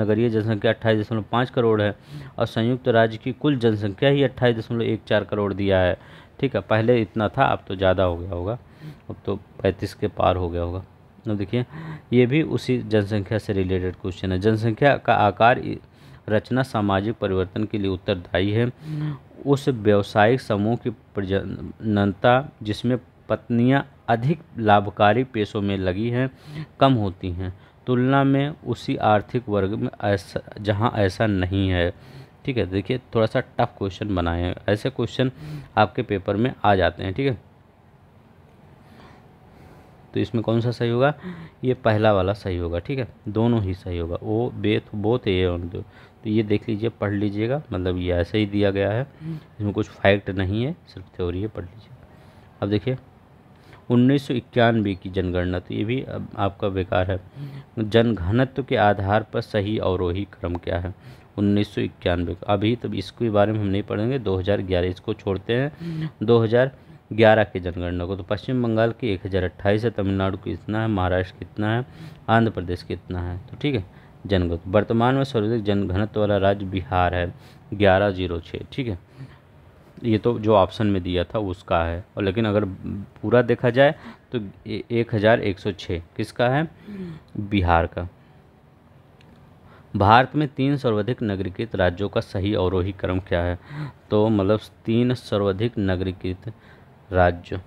नगरीय जनसंख्या अट्ठाईस दशमलव पाँच करोड़ है और संयुक्त राज्य की कुल जनसंख्या ही अट्ठाईस दशमलव एक चार करोड़ दिया है ठीक है पहले इतना था अब तो ज़्यादा हो गया होगा अब तो पैंतीस के पार हो गया होगा अब तो देखिए ये भी उसी जनसंख्या से रिलेटेड क्वेश्चन है जनसंख्या का आकार रचना सामाजिक परिवर्तन के लिए उत्तरदायी है उस व्यवसायिक समूह की प्रजनता जिसमें पत्नियां अधिक लाभकारी पेशों में लगी हैं कम होती हैं तुलना में उसी आर्थिक वर्ग में ऐसा जहां ऐसा नहीं है ठीक है देखिए थोड़ा सा टफ क्वेश्चन बनाए हैं ऐसे क्वेश्चन आपके पेपर में आ जाते हैं ठीक है तो इसमें कौन सा सही होगा हाँ। ये पहला वाला सही होगा ठीक है दोनों ही सही होगा ओ बेथ तो बोथ ए और दो तो ये देख लीजिए पढ़ लीजिएगा मतलब ये ऐसे ही दिया गया है हम्म। इसमें कुछ फैक्ट नहीं है सिर्फ थ्योरी है पढ़ लीजिए अब देखिए उन्नीस की जनगणना तो ये भी अब आपका बेकार है हम्म। जनघनत्व के आधार पर सही अवरोही क्रम क्या है उन्नीस सौ इक्यानवे अभी तब इसके बारे में हम नहीं पढ़ेंगे 2011 इसको छोड़ते हैं हम्म। ग्यारह की जनगणना को तो पश्चिम बंगाल की एक हज़ार अट्ठाईस है तमिलनाडु की इतना है महाराष्ट्र कितना है आंध्र प्रदेश कितना है तो ठीक है जनगत वर्तमान में सर्वाधिक जनघनत्व वाला राज्य बिहार है ग्यारह जीरो छः ठीक है ये तो जो ऑप्शन में दिया था उसका है और लेकिन अगर पूरा देखा जाए तो एक हज़ार एक सौ छः किसका है बिहार का भारत में तीन सर्वाधिक नगरीकृत राज्यों का सही अवरोही क्रम क्या है तो मतलब तीन सर्वाधिक नगरीकृत राज्य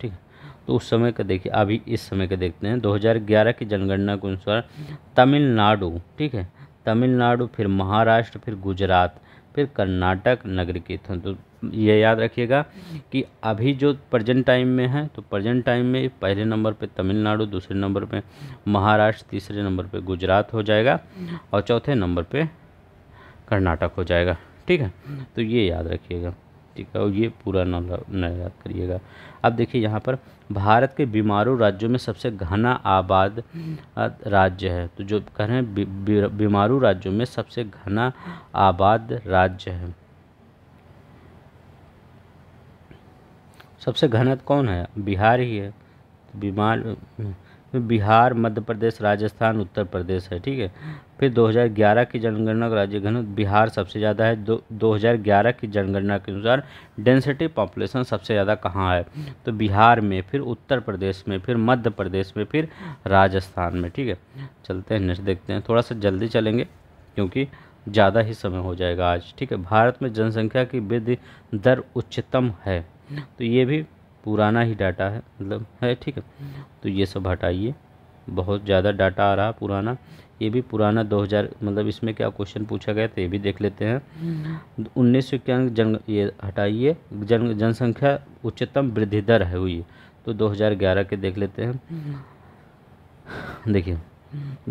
ठीक है तो उस समय का देखिए अभी इस समय का देखते हैं 2011 की जनगणना के अनुसार तमिलनाडु ठीक है तमिलनाडु फिर महाराष्ट्र फिर गुजरात फिर कर्नाटक नगर की तो ये याद रखिएगा कि अभी जो प्रजेंट टाइम में है तो प्रजेंट टाइम में पहले नंबर पे तमिलनाडु दूसरे नंबर पे महाराष्ट्र तीसरे नंबर पे गुजरात हो जाएगा और चौथे नंबर पे कर्नाटक हो जाएगा ठीक है तो ये याद रखिएगा टिकाऊ ये पूरा न याद करिएगा अब देखिए यहाँ पर भारत के बीमारू राज्यों में सबसे घना आबाद राज्य है तो जो कह रहे हैं बीमारू राज्यों में सबसे घना आबाद राज्य है सबसे घना कौन है बिहार ही है तो बीमार बिहार मध्य प्रदेश राजस्थान उत्तर प्रदेश है ठीक है फिर 2011 की जनगणना का राज्य घन बिहार सबसे ज़्यादा है दो 2011 की जनगणना के अनुसार डेंसिटी पॉपुलेशन सबसे ज़्यादा कहाँ है तो बिहार में फिर उत्तर प्रदेश में फिर मध्य प्रदेश में फिर राजस्थान में ठीक है चलते हैं नेक्स्ट देखते हैं थोड़ा सा जल्दी चलेंगे क्योंकि ज़्यादा ही समय हो जाएगा आज ठीक है भारत में जनसंख्या की वृद्धि दर उच्चतम है तो ये भी पुराना ही डाटा है मतलब है ठीक है तो ये सब हटाइए बहुत ज़्यादा डाटा आ रहा पुराना ये भी पुराना 2000 मतलब इसमें क्या क्वेश्चन पूछा गया तो ये भी देख लेते हैं उन्नीस सौ इक्यानवे जन ये हटाइए जन जनसंख्या उच्चतम वृद्धि दर है हुई तो 2011 के देख लेते हैं देखिए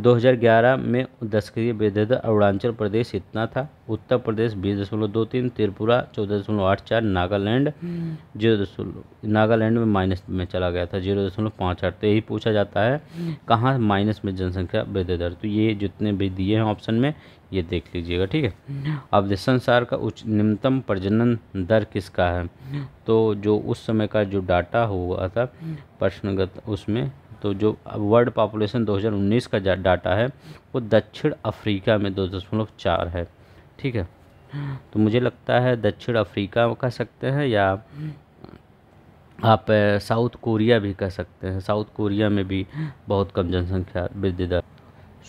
2011 में दशकीय वैधता अरुणाचल प्रदेश इतना था उत्तर प्रदेश बीस दशमलव दो तीन त्रिपुरा चौदह दशमलव आठ चार नागालैंड हम्म। जीरो दशमलव नागालैंड में माइनस में चला गया था जीरो दशमलव पाँच आठ तो यही पूछा जाता है हम्म। कहाँ माइनस में जनसंख्या वृद्धि दर तो ये जितने भी दिए हैं ऑप्शन में ये देख लीजिएगा ठीक है अब संसार का उच्च निम्नतम प्रजनन दर किसका है तो जो उस समय का जो डाटा हुआ था हम्म। प्रश्नगत उसमें तो जो वर्ल्ड पॉपुलेशन 2019 का डाटा है वो दक्षिण अफ्रीका में दो दशमलव चार है ठीक है तो मुझे लगता है दक्षिण अफ्रीका कह सकते हैं या आप साउथ कोरिया भी कह सकते हैं साउथ कोरिया में भी बहुत कम जनसंख्या वृद्धि दर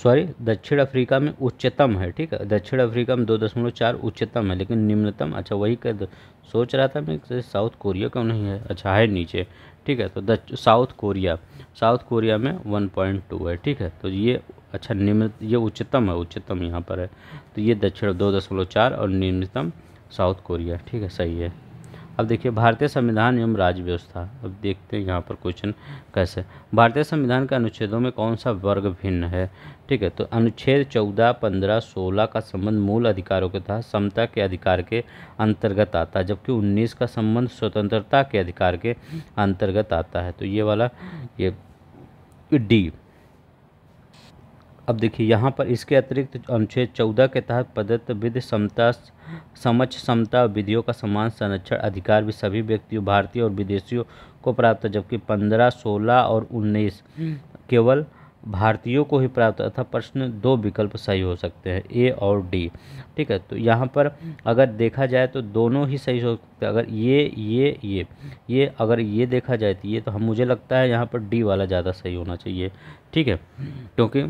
सॉरी दक्षिण अफ्रीका में उच्चतम है ठीक है दक्षिण अफ्रीका में दो दशमलव चार उच्चतम है लेकिन निम्नतम अच्छा वही कह सोच रहा था मैं साउथ कोरिया का नहीं है अच्छा है नीचे ठीक है तो साउथ कोरिया साउथ कोरिया में वन पॉइंट टू है ठीक है तो ये अच्छा निम्न ये उच्चतम है उच्चतम यहाँ पर है तो ये दक्षिण दो दशमलव चार और निम्नतम साउथ कोरिया ठीक है सही है अब देखिए भारतीय संविधान एवं राज्य व्यवस्था अब देखते हैं यहाँ पर क्वेश्चन कैसे भारतीय संविधान के अनुच्छेदों में कौन सा वर्ग भिन्न है ठीक है तो अनुच्छेद चौदह पंद्रह सोलह का संबंध मूल अधिकारों के तहत समता के अधिकार के अंतर्गत आता है जबकि उन्नीस का संबंध स्वतंत्रता के अधिकार के अंतर्गत आता है तो ये वाला ये डी अब देखिए यहाँ पर इसके अतिरिक्त अनुच्छेद चौदह के तहत पदत्त विध समता समझ समता विधियों का समान संरक्षण अधिकार भी सभी व्यक्तियों भारतीय और विदेशियों को प्राप्त है जबकि पंद्रह सोलह और उन्नीस हम्म। केवल भारतीयों को ही प्राप्त अथा प्रश्न दो विकल्प सही हो सकते हैं ए और डी ठीक है तो यहाँ पर अगर देखा जाए तो दोनों ही सही हो सकते हैं अगर ये ये ये ये अगर ये देखा जाए तो ये तो हम मुझे लगता है यहाँ पर डी वाला ज़्यादा सही होना चाहिए ठीक है क्योंकि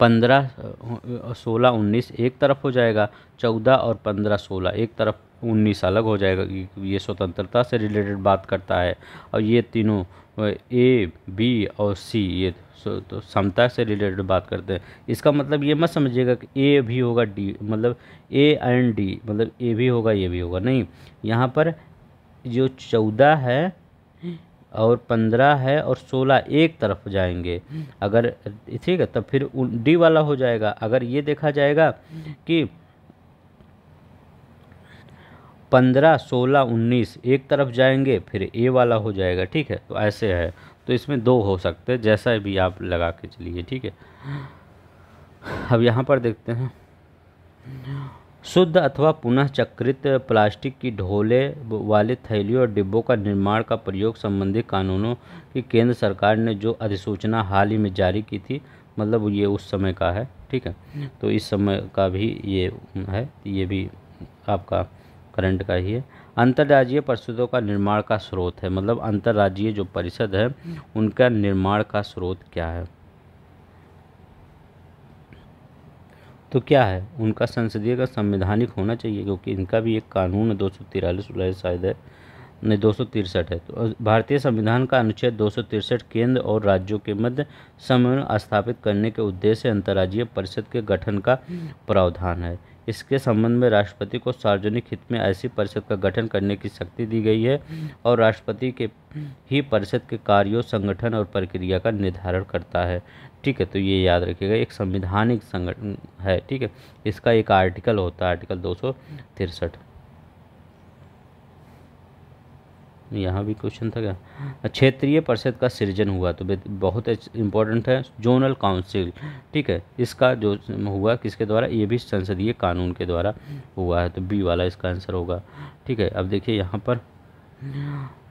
पंद्रह सोलह उन्नीस एक तरफ हो जाएगा चौदह और पंद्रह सोलह एक तरफ उन्नीस अलग हो जाएगा ये स्वतंत्रता से रिलेटेड बात करता है और ये तीनों ए बी और सी ये तो समता से रिलेटेड बात करते हैं इसका मतलब ये मत समझिएगा कि ए भी होगा डी मतलब ए एंड डी मतलब ए भी होगा ये भी होगा नहीं यहाँ पर जो चौदह है और पंद्रह है और सोलह एक तरफ जाएंगे अगर ठीक है तब फिर डी वाला हो जाएगा अगर ये देखा जाएगा कि पंद्रह सोलह उन्नीस एक तरफ जाएंगे फिर ए वाला हो जाएगा ठीक है तो ऐसे है तो इसमें दो हो सकते हैं जैसा भी आप लगा के चलिए ठीक है अब यहाँ पर देखते हैं शुद्ध अथवा पुनः चक्रित प्लास्टिक की ढोले वाले थैलियों और डिब्बों का निर्माण का प्रयोग संबंधी कानूनों की केंद्र सरकार ने जो अधिसूचना हाल ही में जारी की थी मतलब ये उस समय का है ठीक है तो इस समय का भी ये है ये भी आपका करंट का ही है अंतर्राज्यीय परिषदों का निर्माण का स्रोत है मतलब अंतर्राज्यीय जो परिषद है उनका निर्माण का स्रोत क्या है तो क्या है उनका संसदीय का संवैधानिक होना चाहिए क्योंकि इनका भी एक कानून है दो सौ तिरालीस शायद है नहीं दो सौ तिरसठ है तो भारतीय संविधान का अनुच्छेद दो सौ तिरसठ केंद्र और राज्यों के मध्य समन्वय स्थापित करने के उद्देश्य अंतर्राज्यीय परिषद के गठन का प्रावधान है इसके संबंध में राष्ट्रपति को सार्वजनिक हित में ऐसी परिषद का गठन करने की शक्ति दी गई है और राष्ट्रपति के ही परिषद के कार्यों संगठन और प्रक्रिया का निर्धारण करता है ठीक है तो ये याद रखिएगा एक संविधानिक संगठन है ठीक है इसका एक आर्टिकल होता है आर्टिकल दो सौ तिरसठ यहाँ भी क्वेश्चन था क्या क्षेत्रीय परिषद का सृजन हुआ तो बहुत इंपॉर्टेंट है जोनल काउंसिल ठीक है इसका जो हुआ किसके द्वारा ये भी संसदीय कानून के द्वारा हुआ है तो बी वाला इसका आंसर होगा ठीक है अब देखिए यहाँ पर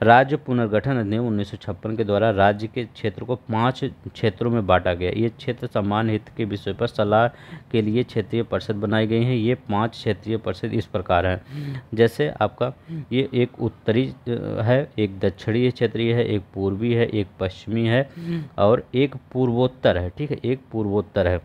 राज्य पुनर्गठन अधिनियम उन्नीस के द्वारा राज्य के क्षेत्र को पांच क्षेत्रों में बांटा गया ये क्षेत्र समान हित के विषय पर सलाह के लिए क्षेत्रीय परिषद बनाई गई हैं ये पांच क्षेत्रीय परिषद इस प्रकार हैं जैसे आपका ये एक उत्तरी है एक दक्षिणी क्षेत्रीय है एक पूर्वी है एक पश्चिमी है और एक पूर्वोत्तर है ठीक है एक पूर्वोत्तर है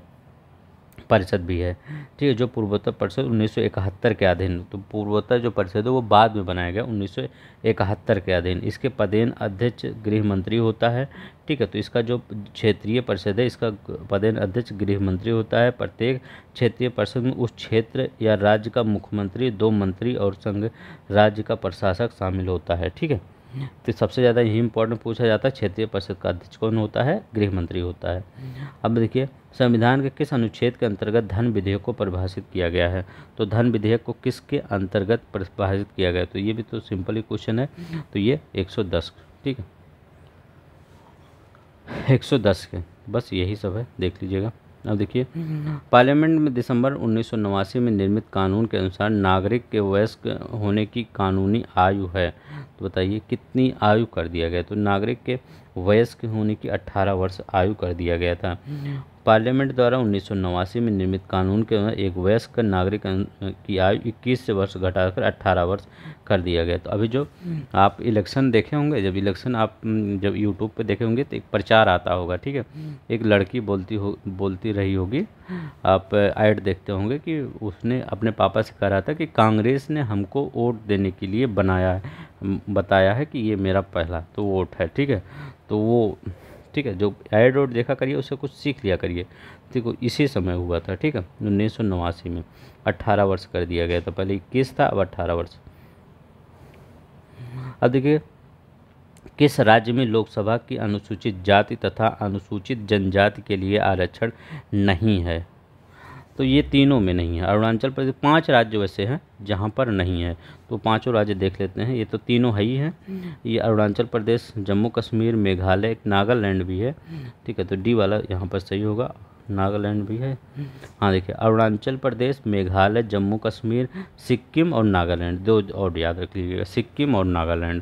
परिषद भी है ठीक है जो पूर्वोत्तर परिषद 1971 के अधीन तो पूर्वोत्तर जो परिषद है वो बाद में बनाया गया 1971 के अधीन इसके पदेन अध्यक्ष गृह मंत्री होता है ठीक है तो इसका जो क्षेत्रीय परिषद है इसका पदेन अध्यक्ष गृह मंत्री होता है प्रत्येक क्षेत्रीय परिषद में उस क्षेत्र या राज्य का मुख्यमंत्री दो मंत्री और संघ राज्य का प्रशासक शामिल होता है ठीक है तो सबसे ज़्यादा यही इम्पोर्टेंट पूछा जाता है क्षेत्रीय परिषद का अध्यक्ष कौन होता है गृह मंत्री होता है अब देखिए संविधान के किस अनुच्छेद के अंतर्गत धन विधेयक को परिभाषित किया गया है तो धन विधेयक को किसके अंतर्गत परिभाषित किया गया तो ये भी तो सिंपल ही क्वेश्चन है तो ये एक ठीक है एक के बस यही सब है देख लीजिएगा अब देखिए पार्लियामेंट में दिसंबर उन्नीस में निर्मित कानून के अनुसार नागरिक के वयस्क होने की कानूनी आयु है तो बताइए कितनी आयु कर दिया गया तो नागरिक के वयस्क होने की 18 वर्ष आयु कर दिया गया था पार्लियामेंट द्वारा उन्नीस में निर्मित कानून के अनुसार एक वयस्क नागरिक की आयु इक्कीस से वर्ष घटाकर अट्ठारह वर्ष कर दिया गया तो अभी जो हम्म। आप इलेक्शन देखे होंगे जब इलेक्शन आप हम्म, जब यूट्यूब पे देखे होंगे तो एक प्रचार आता होगा ठीक है हम्म। एक लड़की बोलती हो बोलती रही होगी हाँ। आप ऐड देखते होंगे कि उसने अपने पापा से कह रहा था कि कांग्रेस ने हमको वोट देने के लिए बनाया है बताया है कि ये मेरा पहला तो वोट है ठीक है तो वो ठीक है जो एड रोड देखा करिए उससे कुछ सीख लिया करिए देखो इसी समय हुआ था ठीक है उन्नीस में अट्ठारह वर्ष कर दिया गया था पहले इक्कीस था अब अट्ठारह वर्ष अब देखिए किस राज्य में लोकसभा की अनुसूचित जाति तथा अनुसूचित जनजाति के लिए आरक्षण नहीं है तो ये तीनों में नहीं है अरुणाचल प्रदेश पांच राज्य वैसे हैं जहाँ पर नहीं है तो पांचों राज्य देख लेते हैं ये तो तीनों है ही हैं हम्म। ये अरुणाचल प्रदेश जम्मू कश्मीर मेघालय नागालैंड भी है हम्म। ठीक है तो डी वाला यहाँ पर सही होगा नागालैंड भी है हम्म। हाँ देखिए अरुणाचल प्रदेश मेघालय जम्मू कश्मीर सिक्किम और नागालैंड दो और याद रख लीजिएगा सिक्किम और नागालैंड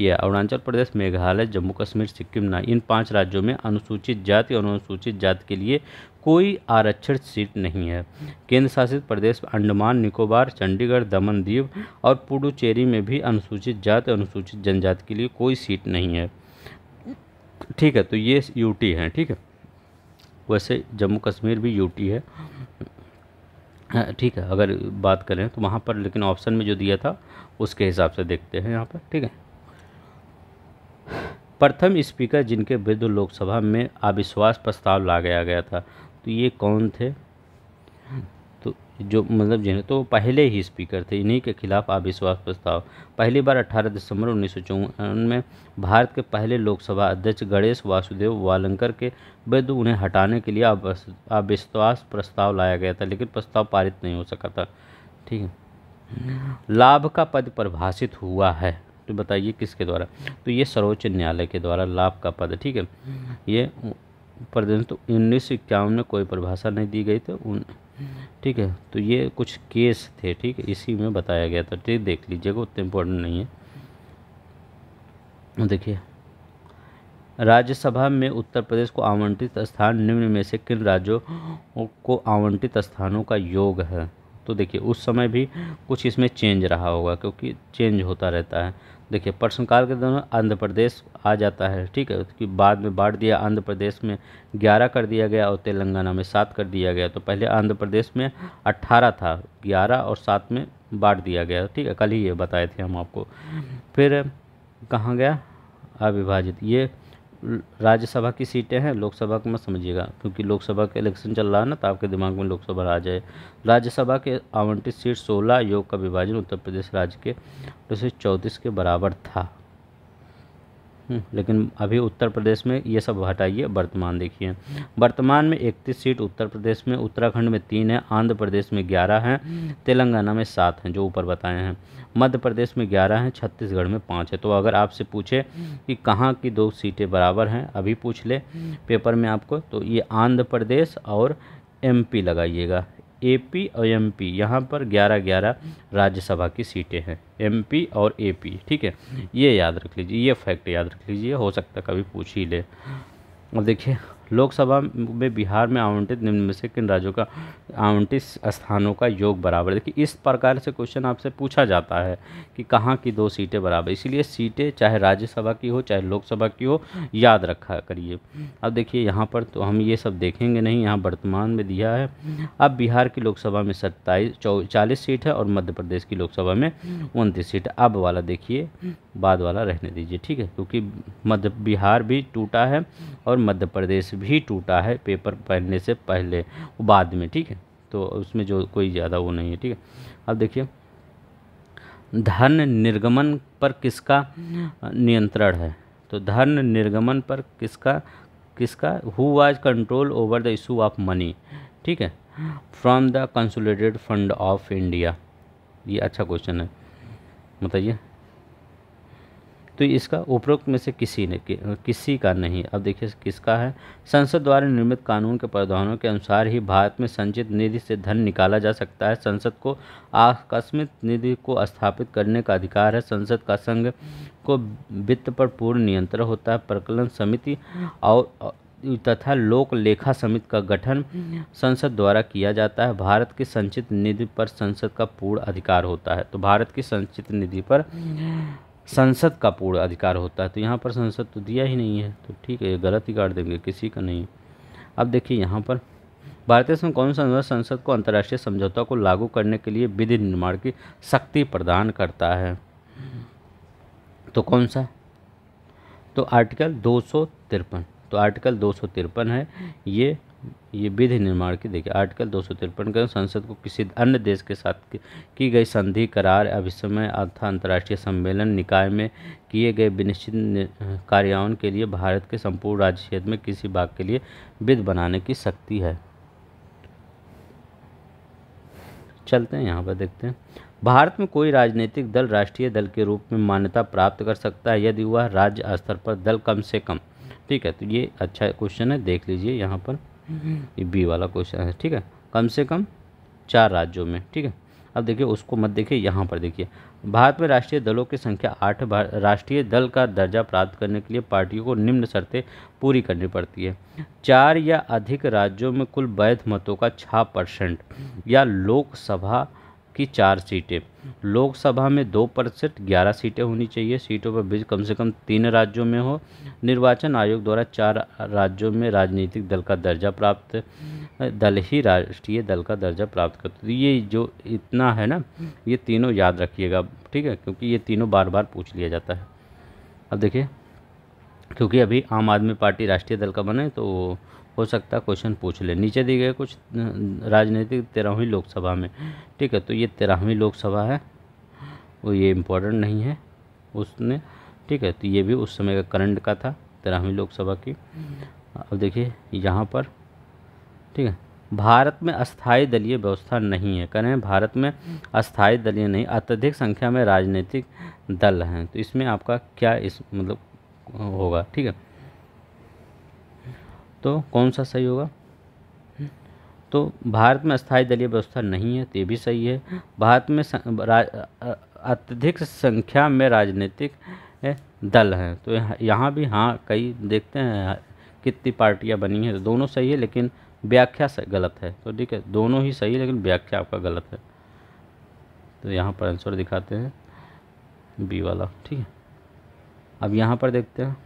ये अरुणाचल प्रदेश मेघालय जम्मू कश्मीर सिक्किम ना इन पांच राज्यों में अनुसूचित जाति और अनुसूचित जाति के लिए कोई आरक्षित सीट नहीं है केंद्र शासित प्रदेश अंडमान निकोबार चंडीगढ़ दमन दीव और पुडुचेरी में भी अनुसूचित जाति अनुसूचित जनजाति के लिए कोई सीट नहीं है ठीक है तो ये यूटी है ठीक है वैसे जम्मू कश्मीर भी यूटी है हाँ, ठीक है अगर बात करें तो वहाँ पर लेकिन ऑप्शन में जो दिया था उसके हिसाब से देखते हैं यहाँ पर ठीक है प्रथम स्पीकर जिनके विरुद्ध लोकसभा में अविश्वास प्रस्ताव ला गया था तो ये कौन थे तो जो मतलब जिन्हें तो पहले ही स्पीकर थे इन्हीं के खिलाफ अविश्वास प्रस्ताव पहली बार 18 दिसंबर उन्नीस में भारत के पहले लोकसभा अध्यक्ष गणेश वासुदेव वालंकर के विरुद्ध उन्हें हटाने के लिए अविश्वास प्रस्ताव लाया गया था लेकिन प्रस्ताव पारित नहीं हो सका था ठीक है लाभ का पद परिभाषित हुआ है तो बताइए किसके द्वारा तो ये सर्वोच्च न्यायालय के द्वारा लाभ का पद ठीक है ये प्रदेश तो उन्नीस सौ इक्यावन में कोई परिभाषा नहीं दी गई थी उन ठीक है तो ये कुछ केस थे ठीक है इसी में बताया गया था ठीक देख लीजिएगा उतना इम्पोर्टेंट नहीं है देखिए राज्यसभा में उत्तर प्रदेश को आवंटित स्थान निम्न में से किन राज्यों को आवंटित स्थानों का योग है तो देखिए उस समय भी कुछ इसमें चेंज रहा होगा क्योंकि चेंज होता रहता है देखिए प्रश्न काल के दौरान आंध्र प्रदेश आ जाता है ठीक है उसके बाद में बांट दिया आंध्र प्रदेश में ग्यारह कर दिया गया और तेलंगाना में सात कर दिया गया तो पहले आंध्र प्रदेश में अट्ठारह था ग्यारह और सात में बांट दिया गया ठीक है कल ही ये बताए थे हम आपको फिर कहाँ गया अविभाजित ये राज्यसभा की सीटें हैं लोकसभा मत समझिएगा क्योंकि लोकसभा का इलेक्शन चल रहा है ना तो आपके दिमाग में लोकसभा आ जाए राज्यसभा के आवंटित सीट 16 योग का विभाजन उत्तर प्रदेश राज्य के से चौंतीस के बराबर था हम्म, लेकिन अभी उत्तर प्रदेश में ये सब हटाइए वर्तमान देखिए वर्तमान में इकतीस सीट उत्तर प्रदेश में उत्तराखंड में तीन है आंध्र प्रदेश में ग्यारह हैं तेलंगाना में सात हैं जो ऊपर बताए हैं मध्य प्रदेश में ग्यारह हैं छत्तीसगढ़ में पाँच है तो अगर आपसे पूछे कि कहाँ की दो सीटें बराबर हैं अभी पूछ ले पेपर में आपको तो ये आंध्र प्रदेश और एमपी लगाइएगा एपी और एमपी यहाँ पर ग्यारह ग्यारह राज्यसभा की सीटें हैं एमपी और एपी ठीक है ये याद रख लीजिए ये फैक्ट याद रख लीजिए हो सकता कभी पूछ ही ले अब देखिए लोकसभा में बिहार में आवंटित निम्न में से किन राज्यों का आवंटित स्थानों का योग बराबर देखिए इस प्रकार से क्वेश्चन आपसे पूछा जाता है कि कहाँ की दो सीटें बराबर इसीलिए सीटें चाहे राज्यसभा की हो चाहे लोकसभा की हो याद रखा करिए अब देखिए यहाँ पर तो हम ये सब देखेंगे नहीं यहाँ वर्तमान में दिया है अब बिहार की लोकसभा में सत्ताईस चालीस सीट है और मध्य प्रदेश की लोकसभा में उनतीस सीट अब वाला देखिए बाद वाला रहने दीजिए ठीक है क्योंकि मध्य बिहार भी टूटा है और मध्य प्रदेश भी टूटा है पेपर पहनने से पहले बाद में ठीक है तो उसमें जो कोई ज़्यादा वो नहीं है ठीक है अब देखिए धन निर्गमन पर किसका नियंत्रण है तो धन निर्गमन पर किसका किसका who was control over the issue of money ठीक है from the consolidated fund of India ये अच्छा क्वेश्चन है बताइए तो इसका उपरोक्त में से किसी ने किसी का नहीं अब देखिए किसका है संसद द्वारा निर्मित कानून के प्रावधानों के अनुसार ही भारत में संचित निधि से धन निकाला जा सकता है संसद को आकस्मित निधि को स्थापित करने का अधिकार है संसद का संघ को वित्त पर पूर्ण नियंत्रण होता है प्रकलन समिति और तथा लोक लेखा समिति का गठन संसद द्वारा किया जाता है भारत की संचित निधि पर संसद का पूर्ण अधिकार होता है तो भारत की संचित निधि पर संसद का पूर्ण अधिकार होता है तो यहाँ पर संसद तो दिया ही नहीं है तो ठीक है ये गलत ही काट देंगे किसी का नहीं अब देखिए यहाँ पर भारतीय संघ कौन सा संसद को अंतर्राष्ट्रीय समझौता को लागू करने के लिए विधि निर्माण की शक्ति प्रदान करता है तो कौन सा तो आर्टिकल दो तो आर्टिकल दो है ये ये विधि निर्माण की देखिए आर्टिकल दो सौ तिरपन के संसद को किसी अन्य देश के साथ की गई संधि करार अभिसमय अथवा अंतर्राष्ट्रीय सम्मेलन निकाय में किए गए विनिश्चित कार्यान्वयन के लिए भारत के संपूर्ण राज्य क्षेत्र में किसी भाग के लिए विध बनाने की शक्ति है चलते हैं यहाँ पर देखते हैं भारत में कोई राजनीतिक दल राष्ट्रीय दल के रूप में मान्यता प्राप्त कर सकता है यदि वह राज्य स्तर पर दल कम से कम ठीक है तो ये अच्छा क्वेश्चन है देख लीजिए यहाँ पर ये बी वाला क्वेश्चन है ठीक है कम से कम चार राज्यों में ठीक है अब देखिए उसको मत देखिए यहाँ पर देखिए भारत में राष्ट्रीय दलों की संख्या आठ राष्ट्रीय दल का दर्जा प्राप्त करने के लिए पार्टियों को निम्न शर्तें पूरी करनी पड़ती है चार या अधिक राज्यों में कुल वैध मतों का छः परसेंट या लोकसभा की चार सीटें लोकसभा में दो परसेंट ग्यारह सीटें होनी चाहिए सीटों पर बीच कम से कम तीन राज्यों में हो निर्वाचन आयोग द्वारा चार राज्यों में राजनीतिक दल का दर्जा प्राप्त दल ही राष्ट्रीय दल का दर्जा प्राप्त करते तो ये जो इतना है ना ये तीनों याद रखिएगा ठीक है क्योंकि ये तीनों बार बार पूछ लिया जाता है अब देखिए क्योंकि अभी आम आदमी पार्टी राष्ट्रीय दल का बने तो हो सकता है क्वेश्चन पूछ ले नीचे दिए गए कुछ राजनीतिक तेरहवीं लोकसभा में ठीक है तो ये तेरहवीं लोकसभा है वो ये इम्पोर्टेंट नहीं है उसने ठीक है तो ये भी उस समय का करंट का था तेरहवीं लोकसभा की अब देखिए यहाँ पर ठीक है भारत में अस्थाई दलीय व्यवस्था नहीं है करें भारत में अस्थाई दलीय नहीं अत्यधिक संख्या में राजनीतिक दल हैं तो इसमें आपका क्या इस मतलब होगा ठीक है तो कौन सा सही होगा तो भारत में स्थायी दलीय व्यवस्था नहीं है तो ये भी सही है भारत में अत्यधिक संख्या में राजनीतिक दल हैं तो यहाँ भी हाँ कई देखते हैं हाँ, कितनी पार्टियाँ बनी हैं तो दोनों सही है लेकिन व्याख्या गलत है तो ठीक है दोनों ही सही है लेकिन व्याख्या आपका गलत है तो यहाँ पर आंसर दिखाते हैं बी वाला ठीक है अब यहाँ पर देखते हैं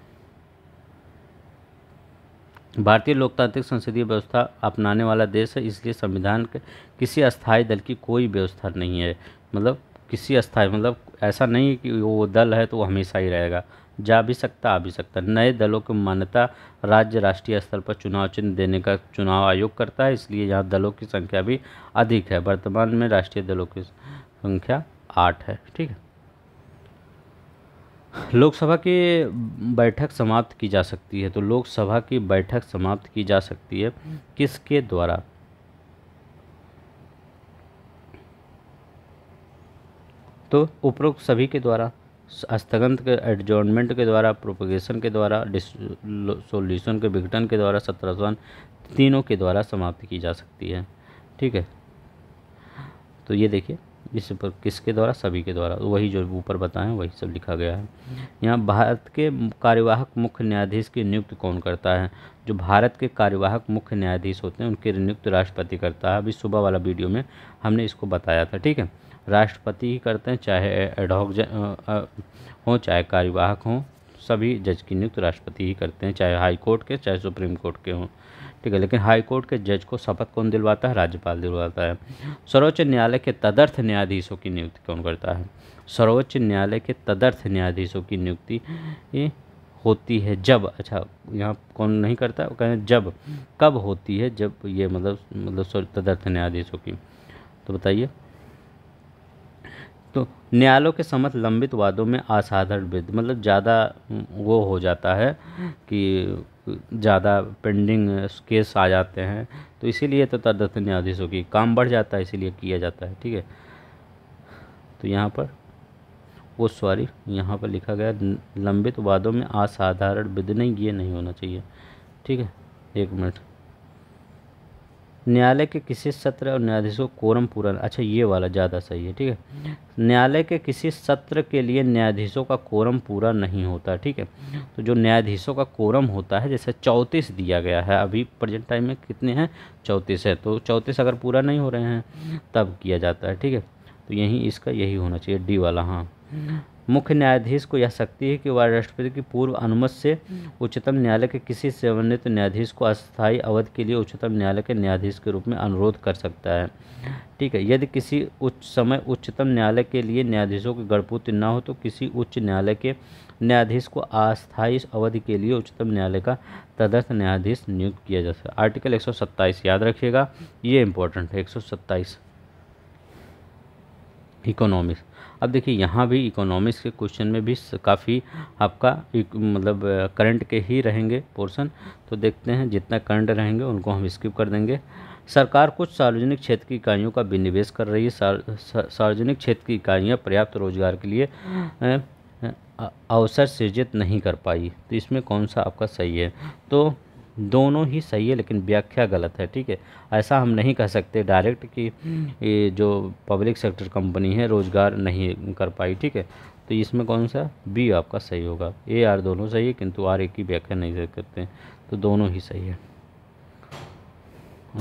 भारतीय लोकतांत्रिक संसदीय व्यवस्था अपनाने वाला देश है इसलिए संविधान के किसी अस्थायी दल की कोई व्यवस्था नहीं है मतलब किसी अस्थायी मतलब ऐसा नहीं है कि वो दल है तो वो हमेशा ही रहेगा जा भी सकता आ भी सकता नए दलों की मान्यता राज्य राष्ट्रीय स्तर पर चुनाव चिन्ह देने का चुनाव आयोग करता है इसलिए यहाँ दलों की संख्या भी अधिक है वर्तमान में राष्ट्रीय दलों की संख्या आठ है ठीक है लोकसभा की बैठक समाप्त की जा सकती है तो लोकसभा की बैठक समाप्त की जा सकती है किसके द्वारा तो उपरोक्त सभी के द्वारा स्थगन के एडजॉर्नमेंट के द्वारा प्रोपोगेशन के द्वारा सोल्यूशन के विघटन के द्वारा सत्रह तीनों के द्वारा समाप्त की जा सकती है ठीक है तो ये देखिए इस पर किसके द्वारा सभी के द्वारा वही जो ऊपर बताएं वही सब लिखा गया है यहाँ भारत के कार्यवाहक मुख्य न्यायाधीश की नियुक्त कौन करता है जो भारत के कार्यवाहक मुख्य न्यायाधीश होते हैं उनके नियुक्त राष्ट्रपति करता है अभी सुबह वाला वीडियो में हमने इसको बताया था ठीक है राष्ट्रपति ही करते हैं चाहे एडॉक हों चाहे कार्यवाहक हों सभी जज की नियुक्त राष्ट्रपति ही करते हैं चाहे हाई कोर्ट के चाहे सुप्रीम कोर्ट के हों ठीक है लेकिन हाईकोर्ट के जज को शपथ कौन दिलवाता है राज्यपाल दिलवाता है सर्वोच्च न्यायालय के तदर्थ न्यायाधीशों की नियुक्ति कौन करता है सर्वोच्च न्यायालय के तदर्थ न्यायाधीशों की नियुक्ति होती है जब अच्छा यहाँ कौन नहीं करता वो कहें जब कब होती है जब ये मतलब मतलब तदर्थ न्यायाधीशों की तो बताइए तो न्यायालयों के समत लंबित वादों में असाधारण विद मतलब ज़्यादा वो हो जाता है कि ज़्यादा पेंडिंग केस आ जाते हैं तो इसीलिए तो तदत न्यायाधीशों की काम बढ़ जाता है इसीलिए किया जाता है ठीक है तो यहाँ पर वो सॉरी यहाँ पर लिखा गया लंबित वादों में असाधारण विधि नहीं ये नहीं होना चाहिए ठीक है एक मिनट न्यायालय के किसी सत्र और न्यायाधीश को कोरम पूरा अच्छा ये वाला ज़्यादा सही है ठीक है न्यायालय के किसी सत्र के लिए न्यायाधीशों का कोरम पूरा नहीं होता ठीक है तो जो न्यायाधीशों का कोरम होता है जैसे चौंतीस दिया गया है अभी प्रजेंट टाइम में कितने हैं चौंतीस है तो चौंतीस अगर पूरा नहीं हो रहे हैं तब किया जाता है ठीक है तो यही इसका यही होना चाहिए डी वाला हाँ मुख्य न्यायाधीश को यह शक्ति है कि वह राष्ट्रपति की पूर्व अनुमति से हम्म। उच्चतम न्यायालय के किसी सेवान्वित न्यायाधीश को अस्थायी अवधि के लिए उच्चतम न्यायालय के न्यायाधीश के रूप में अनुरोध कर सकता है ठीक है यदि किसी उच्च समय उच्चतम न्यायालय के लिए न्यायाधीशों की गणपूर्ति न हो तो किसी उच्च न्यायालय के न्यायाधीश को अस्थायी अवधि के लिए उच्चतम न्यायालय का तदर्थ न्यायाधीश नियुक्त किया जा सकता है आर्टिकल एक याद रखिएगा ये इंपॉर्टेंट है एक इकोनॉमिक्स अब देखिए यहाँ भी इकोनॉमिक्स के क्वेश्चन में भी काफ़ी आपका मतलब करंट के ही रहेंगे पोर्शन तो देखते हैं जितना करंट रहेंगे उनको हम स्किप कर देंगे सरकार कुछ सार्वजनिक क्षेत्र की इकाइयों का विनिवेश कर रही है सार्वजनिक क्षेत्र की इकाइयाँ पर्याप्त रोजगार के लिए अवसर सृजित नहीं कर पाई तो इसमें कौन सा आपका सही है तो दोनों ही सही है लेकिन व्याख्या गलत है ठीक है ऐसा हम नहीं कह सकते डायरेक्ट कि हम्म। ये जो पब्लिक सेक्टर कंपनी है रोज़गार नहीं कर पाई ठीक है तो इसमें कौन सा बी आपका सही होगा ए आर दोनों सही है किंतु आर ए की व्याख्या नहीं करते हैं तो दोनों ही सही है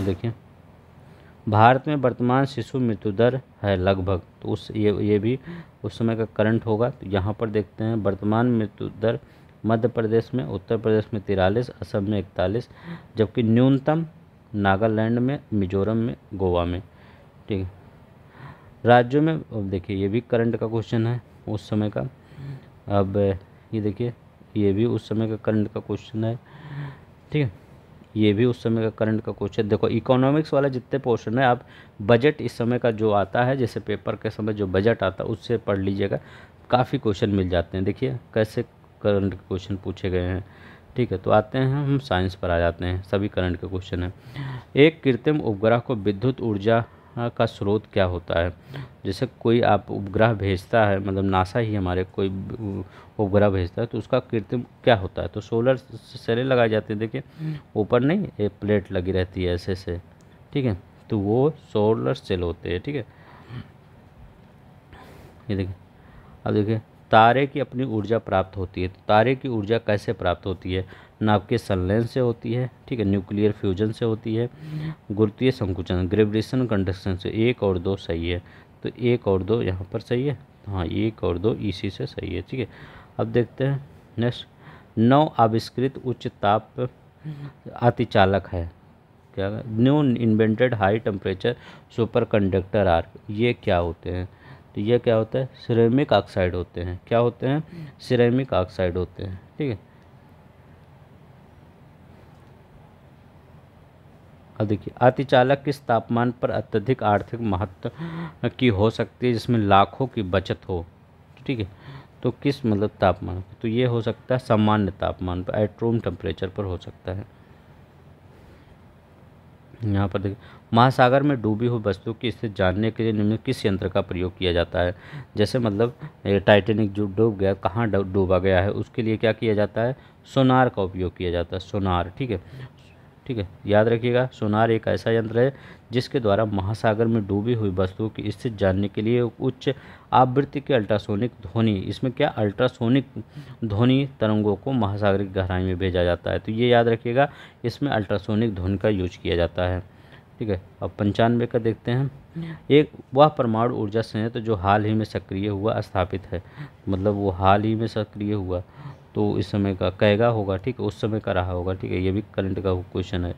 देखिए भारत में वर्तमान शिशु मृत्यु दर है लगभग तो उस ये ये भी उस समय का करंट होगा तो यहाँ पर देखते हैं वर्तमान मृत्यु दर मध्य प्रदेश में उत्तर प्रदेश में तिरालीस असम में इकतालीस जबकि न्यूनतम नागालैंड में मिजोरम में गोवा में ठीक है राज्यों में अब देखिए ये भी करंट का क्वेश्चन है उस समय का अब ये देखिए ये भी उस समय का करंट का क्वेश्चन है ठीक है ये भी उस समय का करंट का क्वेश्चन देखो इकोनॉमिक्स वाला जितने पोर्शन है आप बजट इस समय का जो आता है जैसे पेपर के समय जो बजट आता है उससे पढ़ लीजिएगा काफ़ी क्वेश्चन मिल जाते हैं देखिए कैसे करंट के क्वेश्चन पूछे गए हैं ठीक है तो आते हैं हम साइंस पर आ जाते हैं सभी करंट के क्वेश्चन हैं एक कृत्रिम उपग्रह को विद्युत ऊर्जा हाँ, का स्रोत क्या होता है जैसे कोई आप उपग्रह भेजता है मतलब नासा ही हमारे कोई उपग्रह भेजता है तो उसका कृत्रिम क्या होता है तो सोलर सेले लगाई जाते हैं देखिए ऊपर नहीं एक प्लेट लगी रहती है ऐसे से ठीक है तो वो सोलर सेल होते हैं ठीक है ये देखिए अब देखिए तारे की अपनी ऊर्जा प्राप्त होती है तो तारे की ऊर्जा कैसे प्राप्त होती है नाव के संलयन से होती है ठीक है न्यूक्लियर फ्यूजन से होती है गुरुत्वीय संकुचन ग्रेविटेशन कंडक्शन से एक और दो सही है तो एक और दो यहाँ पर सही है हाँ एक और दो इसी से सही है ठीक है अब देखते हैं नेक्स्ट नौ आविष्कृत उच्च ताप अतिचालक है क्या new invented high temperature superconductor are ये क्या होते हैं तो ये क्या होता है सिरेमिक ऑक्साइड होते हैं क्या होते हैं सिरेमिक ऑक्साइड होते हैं ठीक है अब देखिए अतिचालक किस तापमान पर अत्यधिक आर्थिक महत्व की हो सकती है जिसमें लाखों की बचत हो ठीक है तो किस मतलब तापमान तो ये हो सकता है सामान्य तापमान पर एट्रोम टेम्परेचर पर हो सकता है यहाँ पर देखिए महासागर में डूबी हुई वस्तु की स्थिति जानने के लिए निम्न किस यंत्र का प्रयोग किया जाता है जैसे मतलब टाइटेनिक जो डूब गया कहाँ डूबा गया है उसके लिए क्या किया जाता है सोनार का उपयोग किया जाता है सोनार ठीक है ठीक है याद रखिएगा सोनार एक ऐसा यंत्र है जिसके द्वारा महासागर में डूबी हुई वस्तुओं की स्थिति जानने के लिए उच्च आवृत्ति के अल्ट्रासोनिक ध्वनि इसमें क्या अल्ट्रासोनिक ध्वनि तरंगों को महासागर की गहराई में भेजा जाता है तो ये याद रखिएगा इसमें अल्ट्रासोनिक ध्वनि का यूज किया जाता है ठीक है अब पंचानवे का देखते हैं एक वह परमाणु ऊर्जा संयंत्र जो हाल ही में सक्रिय हुआ स्थापित है मतलब वो हाल ही में सक्रिय हुआ तो इस समय का कहगा होगा ठीक है उस समय का रहा होगा ठीक है ये भी करंट का क्वेश्चन है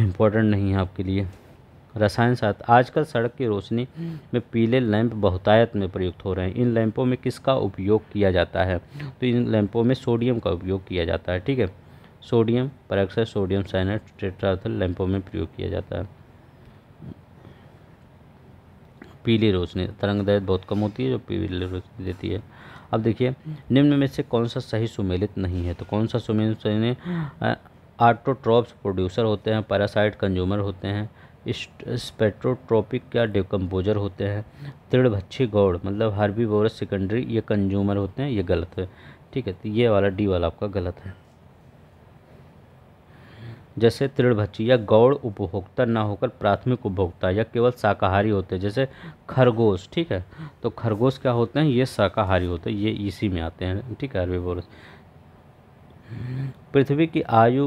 इम्पोर्टेंट नहीं है आपके लिए रसायन साथ आजकल सड़क की रोशनी हम्म। में पीले लैंप बहुतायत में प्रयुक्त हो रहे हैं इन लैंपों में किसका उपयोग किया जाता है तो इन लैंपों में सोडियम का उपयोग किया जाता है ठीक है सोडियम पर सोडियम साइनाइड टेट्राथल लैंपों में प्रयोग किया जाता है पीली रोशनी तरंग दैत बहुत कम होती है जो पीली रोशनी देती है अब देखिए निम्न में से कौन सा सही सुमेलित नहीं है तो कौन सा सुमेलित सही आर्टोट्रॉप्स प्रोड्यूसर होते हैं पैरासाइट कंज्यूमर होते हैं स्पेट्रोट्रोपिक या डिकम्पोजर होते हैं भच्छी गौड़ मतलब हर्बी बोरस सेकेंडरी ये कंज्यूमर होते हैं ये गलत है ठीक है तो ये वाला डी वाला आपका गलत है जैसे तृणभक्षी या गौड़ उपभोक्ता ना होकर प्राथमिक उपभोक्ता या केवल शाकाहारी होते हैं जैसे खरगोश ठीक है तो खरगोश क्या होते हैं ये शाकाहारी होते हैं ये इसी में आते हैं ठीक है हर्बीवोरस पृथ्वी की आयु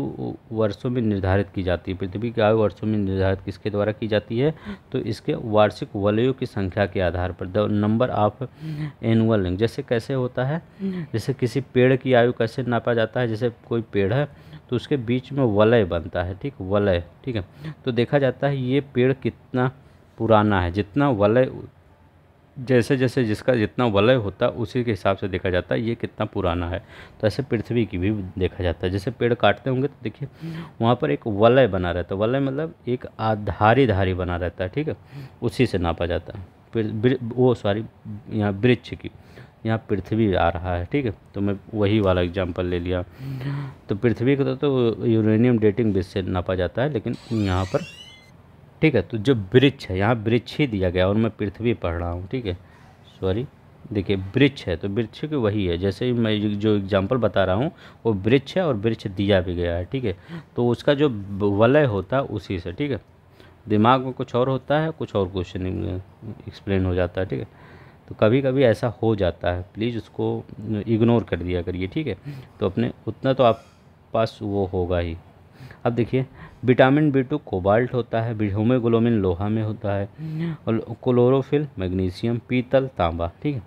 वर्षों में निर्धारित की जाती है पृथ्वी की आयु वर्षों में निर्धारित किसके द्वारा की जाती है तो इसके वार्षिक वलयों की संख्या के आधार पर द नंबर ऑफ एनुअल जैसे कैसे होता है जैसे किसी पेड़ की आयु कैसे नापा जाता है जैसे कोई पेड़ है तो उसके बीच में वलय बनता है ठीक वलय ठीक है तो देखा जाता है ये पेड़ कितना पुराना है जितना वलय जैसे जैसे जिसका जितना वलय होता है उसी के हिसाब से देखा जाता है ये कितना पुराना है तो ऐसे पृथ्वी की भी देखा जाता है जैसे पेड़ काटते होंगे तो देखिए वहाँ पर एक वलय बना रहता है वलय मतलब एक आधारी धारी बना रहता है ठीक है उसी से नापा जाता है वो सॉरी यहाँ वृक्ष की यहाँ पृथ्वी आ रहा है ठीक है तो मैं वही वाला एग्जांपल ले लिया तो पृथ्वी को तो, तो यूरेनियम डेटिंग बेस से नापा जाता है लेकिन यहाँ पर ठीक है तो जो वृक्ष है यहाँ वृक्ष ही दिया गया और मैं पृथ्वी पढ़ रहा हूँ ठीक है सॉरी देखिए वृक्ष है तो वृक्ष की वही है जैसे ही मैं जो एग्जांपल बता रहा हूँ वो वृक्ष है और वृक्ष दिया भी गया है ठीक है तो उसका जो वलय होता है उसी से ठीक है दिमाग में कुछ और होता है कुछ और क्वेश्चन एक्सप्लेन हो जाता है ठीक है तो कभी कभी ऐसा हो जाता है प्लीज़ उसको इग्नोर कर दिया करिए ठीक है तो अपने उतना तो आप पास वो होगा ही अब देखिए विटामिन बी टू कोबाल्ट होता है ह्यूमेग्लोबिन लोहा में होता है और क्लोरोफिल मैग्नीशियम पीतल तांबा ठीक है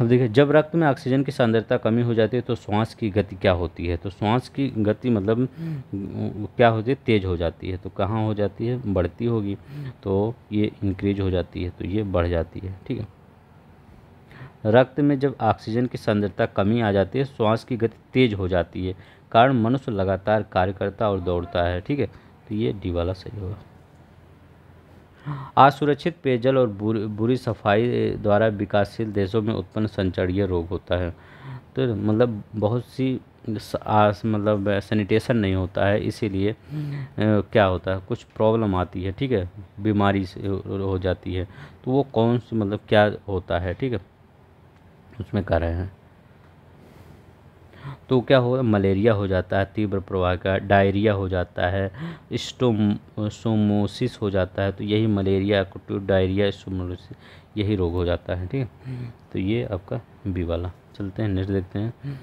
अब देखिए जब रक्त में ऑक्सीजन की सांद्रता कमी हो जाती है तो श्वास की गति क्या होती है तो श्वास की गति मतलब हम्म। क्या होती है तेज़ हो जाती है तो कहाँ हो जाती है बढ़ती होगी तो ये इंक्रीज हो जाती है तो ये बढ़ जाती है ठीक है रक्त में जब ऑक्सीजन की सांद्रता कमी आ जाती है श्वास की गति तेज़ हो जाती है कारण मनुष्य लगातार कार्य करता और दौड़ता है ठीक है तो ये डी वाला सही होगा असुरक्षित पेयजल और बुरी सफाई द्वारा विकासशील देशों में उत्पन्न संचरणीय रोग होता है तो मतलब बहुत सी आस मतलब सैनिटेशन नहीं होता है इसीलिए क्या होता है कुछ प्रॉब्लम आती है ठीक है बीमारी हो जाती है तो वो कौन सी मतलब क्या होता है ठीक है उसमें कर रहे हैं तो क्या हो मलेरिया हो जाता है तीव्र प्रवाह का डायरिया हो जाता है स्टोम हो जाता है तो यही मलेरिया डायरिया स्टोमोसिस यही रोग हो जाता है ठीक है तो ये आपका बी वाला चलते हैं नेक्स्ट देखते हैं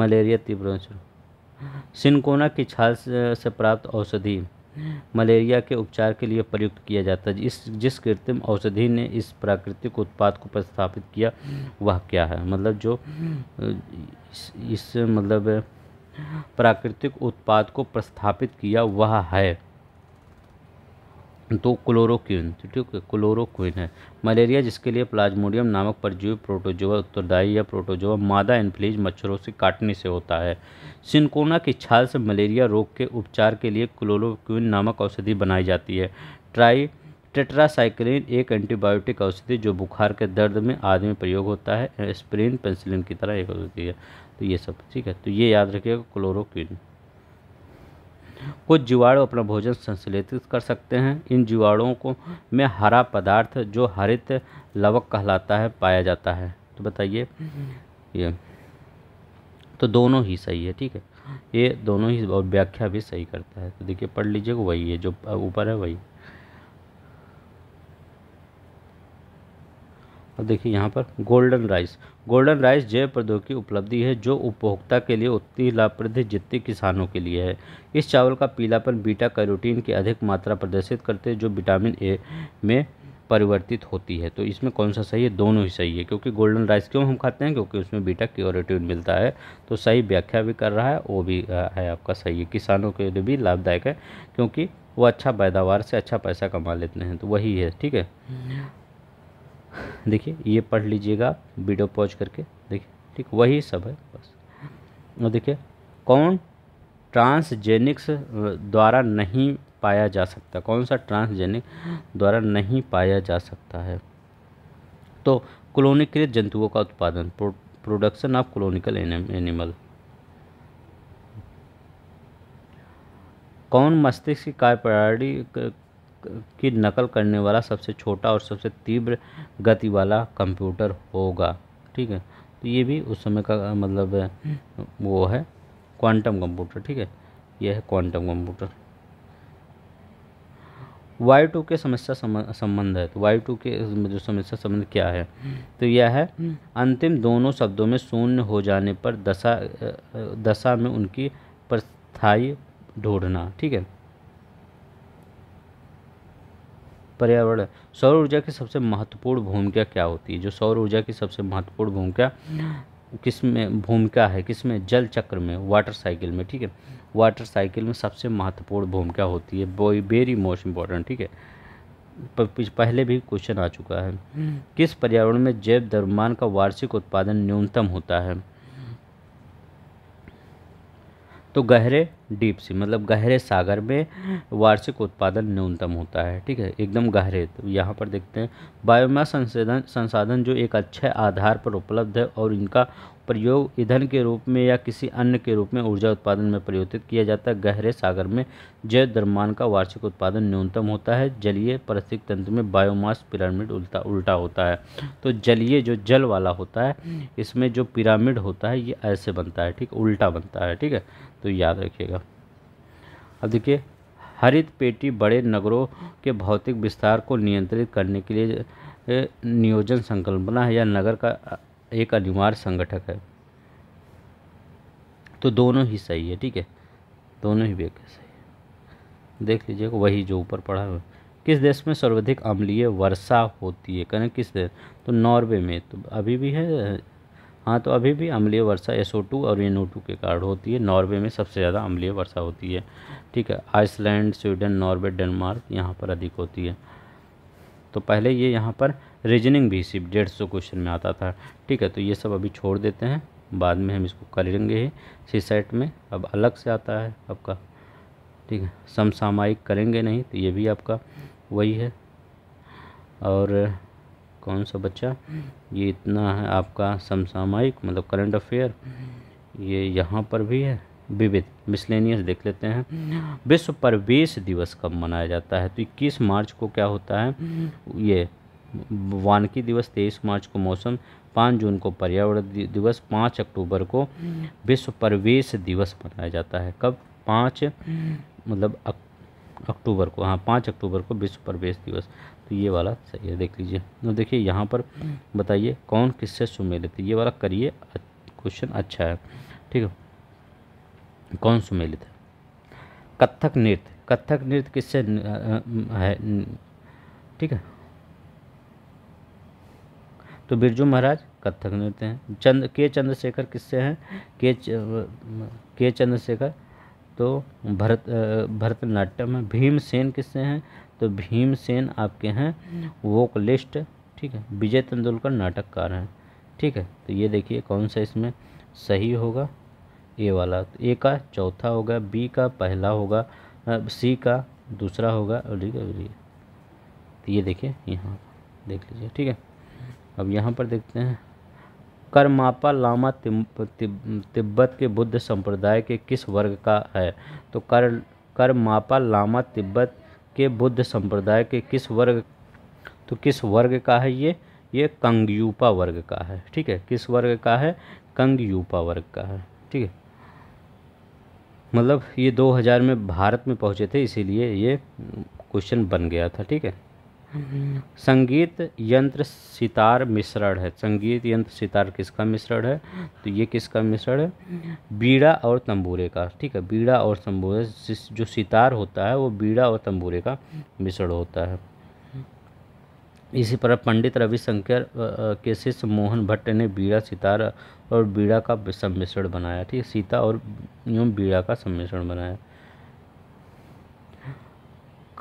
मलेरिया तीव्र सिनकोना की छाल से प्राप्त औषधि मलेरिया के उपचार के लिए प्रयुक्त किया जाता है इस जिस कृत्रिम औषधि ने इस प्राकृतिक उत्पाद को प्रस्थापित किया वह क्या है मतलब जो इस, इस मतलब प्राकृतिक उत्पाद को प्रस्थापित किया वह है तो क्लोरोक्विन ठीक है क्लोरोक्विन है मलेरिया जिसके लिए प्लाज्मोडियम नामक परजीवी प्रोटोजोआ उत्तरदायी या प्रोटोजोआ मादा इन्फ्लीज मच्छरों से काटने से होता है सिनकोना की छाल से मलेरिया रोग के उपचार के लिए क्लोरोक्विन नामक औषधि बनाई जाती है ट्राई टेट्रासाइक्लिन एक एंटीबायोटिक औषधि जो बुखार के दर्द में आदमी प्रयोग होता है स्प्रिन पेंसिलिन की तरह एक औषधि है तो ये सब ठीक है तो ये याद रखिएगा क्लोरोक्विन कुछ जीवाणु अपना भोजन संश्लेषित कर सकते हैं इन जीवाणुओं को में हरा पदार्थ जो हरित लवक कहलाता है पाया जाता है तो बताइए ये तो दोनों ही सही है ठीक है ये दोनों ही और व्याख्या भी सही करता है तो देखिए पढ़ लीजिए वही है जो ऊपर है वही और देखिए यहाँ पर गोल्डन राइस गोल्डन राइस जैव प्रौद्योगिकी की उपलब्धि है जो उपभोक्ता के लिए उतनी लाभप्रद है जितनी किसानों के लिए है इस चावल का पीलापन बीटा कैरोटीन की अधिक मात्रा प्रदर्शित करते हैं जो विटामिन ए में परिवर्तित होती है तो इसमें कौन सा सही है दोनों ही सही है क्योंकि गोल्डन राइस क्यों हम खाते हैं क्योंकि उसमें बीटा क्योरेटिन मिलता है तो सही व्याख्या भी कर रहा है वो भी है आपका सही है किसानों के लिए भी लाभदायक है क्योंकि वो अच्छा पैदावार से अच्छा पैसा कमा लेते हैं तो वही है ठीक है हम्म। देखिए ये पढ़ लीजिएगा वीडियो पॉज करके देखिए ठीक वही सब है बस और देखिए कौन ट्रांसजेनिक्स द्वारा नहीं पाया जा सकता कौन सा ट्रांसजेनिक द्वारा नहीं पाया जा सकता है तो क्लोनिकृत जंतुओं का उत्पादन प्रोडक्शन ऑफ क्लोनिकल एनिमल कौन मस्तिष्क की कार्य प्रणाली की नकल करने वाला सबसे छोटा और सबसे तीव्र गति वाला कंप्यूटर होगा ठीक है तो ये भी उस समय का मतलब वो है क्वांटम कंप्यूटर ठीक है यह है क्वांटम कंप्यूटर वाई टू के समस्या संबंध है तो वाई टू के जो समस्या संबंध क्या है तो यह है अंतिम दोनों शब्दों में शून्य हो जाने पर दशा दशा में उनकी प्रस्थाई ढूंढना ठीक है पर्यावरण सौर ऊर्जा की सबसे महत्वपूर्ण भूमिका क्या होती है जो सौर ऊर्जा की सबसे महत्वपूर्ण भूमिका किस में भूमिका है किस में जल चक्र में वाटर साइकिल में ठीक है वाटर साइकिल में सबसे महत्वपूर्ण भूमिका होती है बो वेरी मोस्ट इम्पॉर्टेंट ठीक है पहले भी क्वेश्चन आ चुका है हम्म। किस पर्यावरण में जैव दरमान का वार्षिक उत्पादन न्यूनतम होता है तो गहरे डीप सी मतलब गहरे सागर में वार्षिक उत्पादन न्यूनतम होता है ठीक है एकदम गहरे तो यहाँ पर देखते हैं बायोमास संसाधन संसाधन जो एक अच्छे आधार पर उपलब्ध है और इनका प्रयोग ईंधन के रूप में या किसी अन्य के रूप में ऊर्जा उत्पादन में परिवर्तित किया जाता है गहरे सागर में जैव द्रमान का वार्षिक उत्पादन न्यूनतम होता है जलीय परिस्थितिक तंत्र में बायोमास पिरामिड उल्टा उल्टा होता है तो जलीय जो जल वाला होता है इसमें जो पिरामिड होता है ये ऐसे बनता है ठीक उल्टा बनता है ठीक है तो याद रखिएगा अब देखिए हरित पेटी बड़े नगरों के भौतिक विस्तार को नियंत्रित करने के लिए नियोजन संकल्पना है या नगर का एक अनिवार्य संगठक है तो दोनों ही सही है ठीक है दोनों ही व्यक्ति सही है देख लीजिएगा वही जो ऊपर पढ़ा हुआ किस देश में सर्वाधिक अम्लीय वर्षा होती है कहें किस देश तो नॉर्वे में तो अभी भी है हाँ तो अभी भी अम्लीय वर्षा एस और एन के कारण होती है नॉर्वे में सबसे ज़्यादा अम्लीय वर्षा होती है ठीक है आइसलैंड स्वीडन नॉर्वे डेनमार्क यहाँ पर अधिक होती है तो पहले ये यहाँ पर रीजनिंग भी सिर्फ डेढ़ सौ क्वेश्चन में आता था ठीक है तो ये सब अभी छोड़ देते हैं बाद में हम इसको करेंगे ही सी सेट में अब अलग से आता है आपका ठीक है समसामायिक करेंगे नहीं तो ये भी आपका वही है और कौन सा बच्चा ये इतना है आपका समसामयिक मतलब करंट अफेयर ये यहाँ पर भी है विविध मिसलेनियस देख लेते हैं विश्व प्रवेश दिवस कब मनाया जाता है तो इक्कीस मार्च को क्या होता है ये वानकी दिवस तेईस मार्च को मौसम पाँच जून को पर्यावरण दिवस पाँच अक्टूबर को विश्व प्रवेश दिवस मनाया जाता है कब पाँच मतलब अक्टूबर को हाँ पाँच अक्टूबर को विश्व प्रवेश दिवस तो ये वाला सही है देख लीजिए और तो देखिए यहाँ पर बताइए कौन किससे सुमेलित है ये वाला करिए क्वेश्चन अच्छा है ठीक है कौन सुमेलित है कथक नृत्य कथक नृत्य किससे है ठीक है तो बिरजू महाराज कथक नृत्य हैं चंद के चंद्रशेखर किससे हैं के च, के चंद्रशेखर तो भरत भरतनाट्यम है भीमसेन किससे हैं तो भीमसेन आपके हैं वोकलिस्ट हम्म। ठीक है विजय तेंदुलकर नाटककार हैं ठीक है तो ये देखिए कौन सा इसमें सही होगा ए वाला तो ए का चौथा होगा बी का पहला होगा सी का दूसरा होगा और तो ये देखिए यहाँ देख लीजिए ठीक है अब यहाँ पर देखते हैं करमापा लामा तिब्बत तिब, के बुद्ध संप्रदाय के किस वर्ग का है तो कर करमापा लामा तिब्बत के बुद्ध संप्रदाय के किस वर्ग तो किस वर्ग का है ये ये कंगयूपा वर्ग का है ठीक है किस वर्ग का है कंगयूपा वर्ग का है ठीक है मतलब ये 2000 में भारत में पहुँचे थे इसीलिए ये क्वेश्चन बन गया था ठीक है संगीत यंत्र सितार मिश्रण है संगीत यंत्र सितार किसका मिश्रण है तो ये किसका मिश्रण है बीड़ा और तंबूरे का ठीक है बीड़ा और तंबूरे जो सितार होता है वो बीड़ा और तंबूरे का मिश्रण होता है इसी पर पंडित रविशंकर के शिष्य मोहन भट्ट ने बीड़ा सितार और बीड़ा का सम्मिश्रण बनाया ठीक है सीता और एवं बीड़ा का सम्मिश्रण बनाया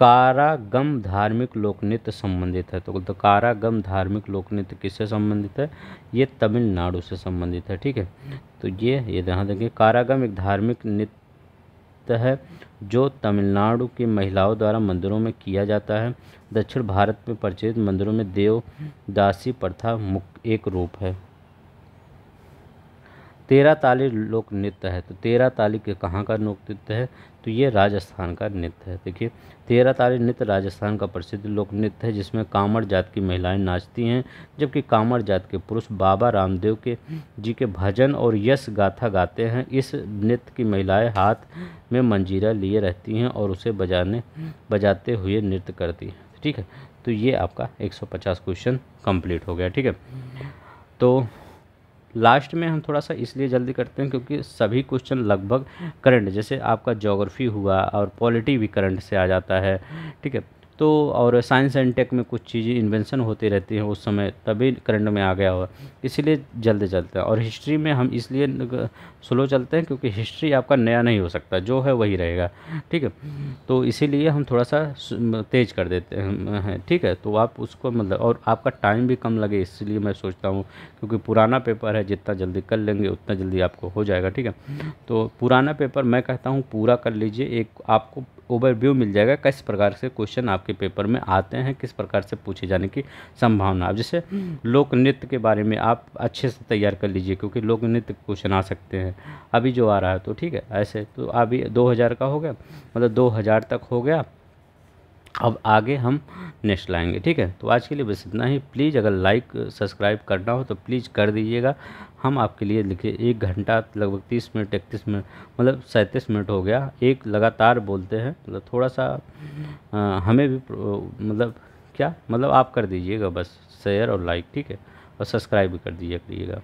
कारागम धार्मिक लोकनृत्य संबंधित है तो, तो कारागम धार्मिक लोकनृत्य किससे संबंधित है ये तमिलनाडु से संबंधित है ठीक है तो ये ये ध्यान देखिए कारागम एक धार्मिक नृत्य है जो तमिलनाडु की महिलाओं द्वारा मंदिरों में किया जाता है दक्षिण भारत में प्रचलित मंदिरों में देवदासी प्रथा मुख्य एक रूप है तेरह ताली लोक नृत्य है तो तेरह ताली के कहाँ का लोक नृत्य है तो ये राजस्थान का नृत्य है देखिए तेरह तारी नृत्य राजस्थान का प्रसिद्ध लोक नृत्य है जिसमें कांवड़ जात की महिलाएं नाचती हैं जबकि कांवड़ जात के पुरुष बाबा रामदेव के जी के भजन और यश गाथा गाते हैं इस नृत्य की महिलाएं हाथ में मंजीरा लिए रहती हैं और उसे बजाने बजाते हुए नृत्य करती हैं ठीक है तो ये आपका एक क्वेश्चन कंप्लीट हो गया ठीक है तो लास्ट में हम थोड़ा सा इसलिए जल्दी करते हैं क्योंकि सभी क्वेश्चन लगभग करंट जैसे आपका जोग्राफ़ी हुआ और पॉलिटी भी करंट से आ जाता है ठीक है तो और साइंस एंड टेक में कुछ चीज़ें इन्वेंशन होती रहती हैं उस समय तभी करंट में आ गया हो इसीलिए जल्द चलते हैं और हिस्ट्री में हम इसलिए स्लो चलते हैं क्योंकि हिस्ट्री आपका नया नहीं हो सकता जो है वही रहेगा ठीक है तो इसीलिए हम थोड़ा सा तेज़ कर देते हैं ठीक है तो आप उसको मतलब और आपका टाइम भी कम लगे इसलिए मैं सोचता हूँ क्योंकि पुराना पेपर है जितना जल्दी कर लेंगे उतना जल्दी आपको हो जाएगा ठीक है तो पुराना पेपर मैं कहता हूँ पूरा कर लीजिए एक आपको ओवरव्यू मिल जाएगा किस प्रकार से क्वेश्चन आपके पेपर में आते हैं किस प्रकार से पूछे जाने की संभावना आप जैसे हम्म। लोक नृत्य के बारे में आप अच्छे से तैयार कर लीजिए क्योंकि लोक नृत्य क्वेश्चन आ सकते हैं अभी जो आ रहा है तो ठीक है ऐसे तो अभी दो हज़ार का हो गया मतलब दो हज़ार तक हो गया अब आगे हम नेक्स्ट लाएंगे ठीक है तो आज के लिए बस इतना ही प्लीज़ अगर लाइक सब्सक्राइब करना हो तो प्लीज़ कर दीजिएगा हम आपके लिए लिखे एक घंटा लगभग तीस मिनट इकतीस मिनट मतलब सैंतीस मिनट हो गया एक लगातार बोलते हैं मतलब थोड़ा सा आ, हम्म। हमें भी मतलब क्या मतलब आप कर दीजिएगा बस शेयर और लाइक ठीक है और सब्सक्राइब भी कर दीजिए करिएगा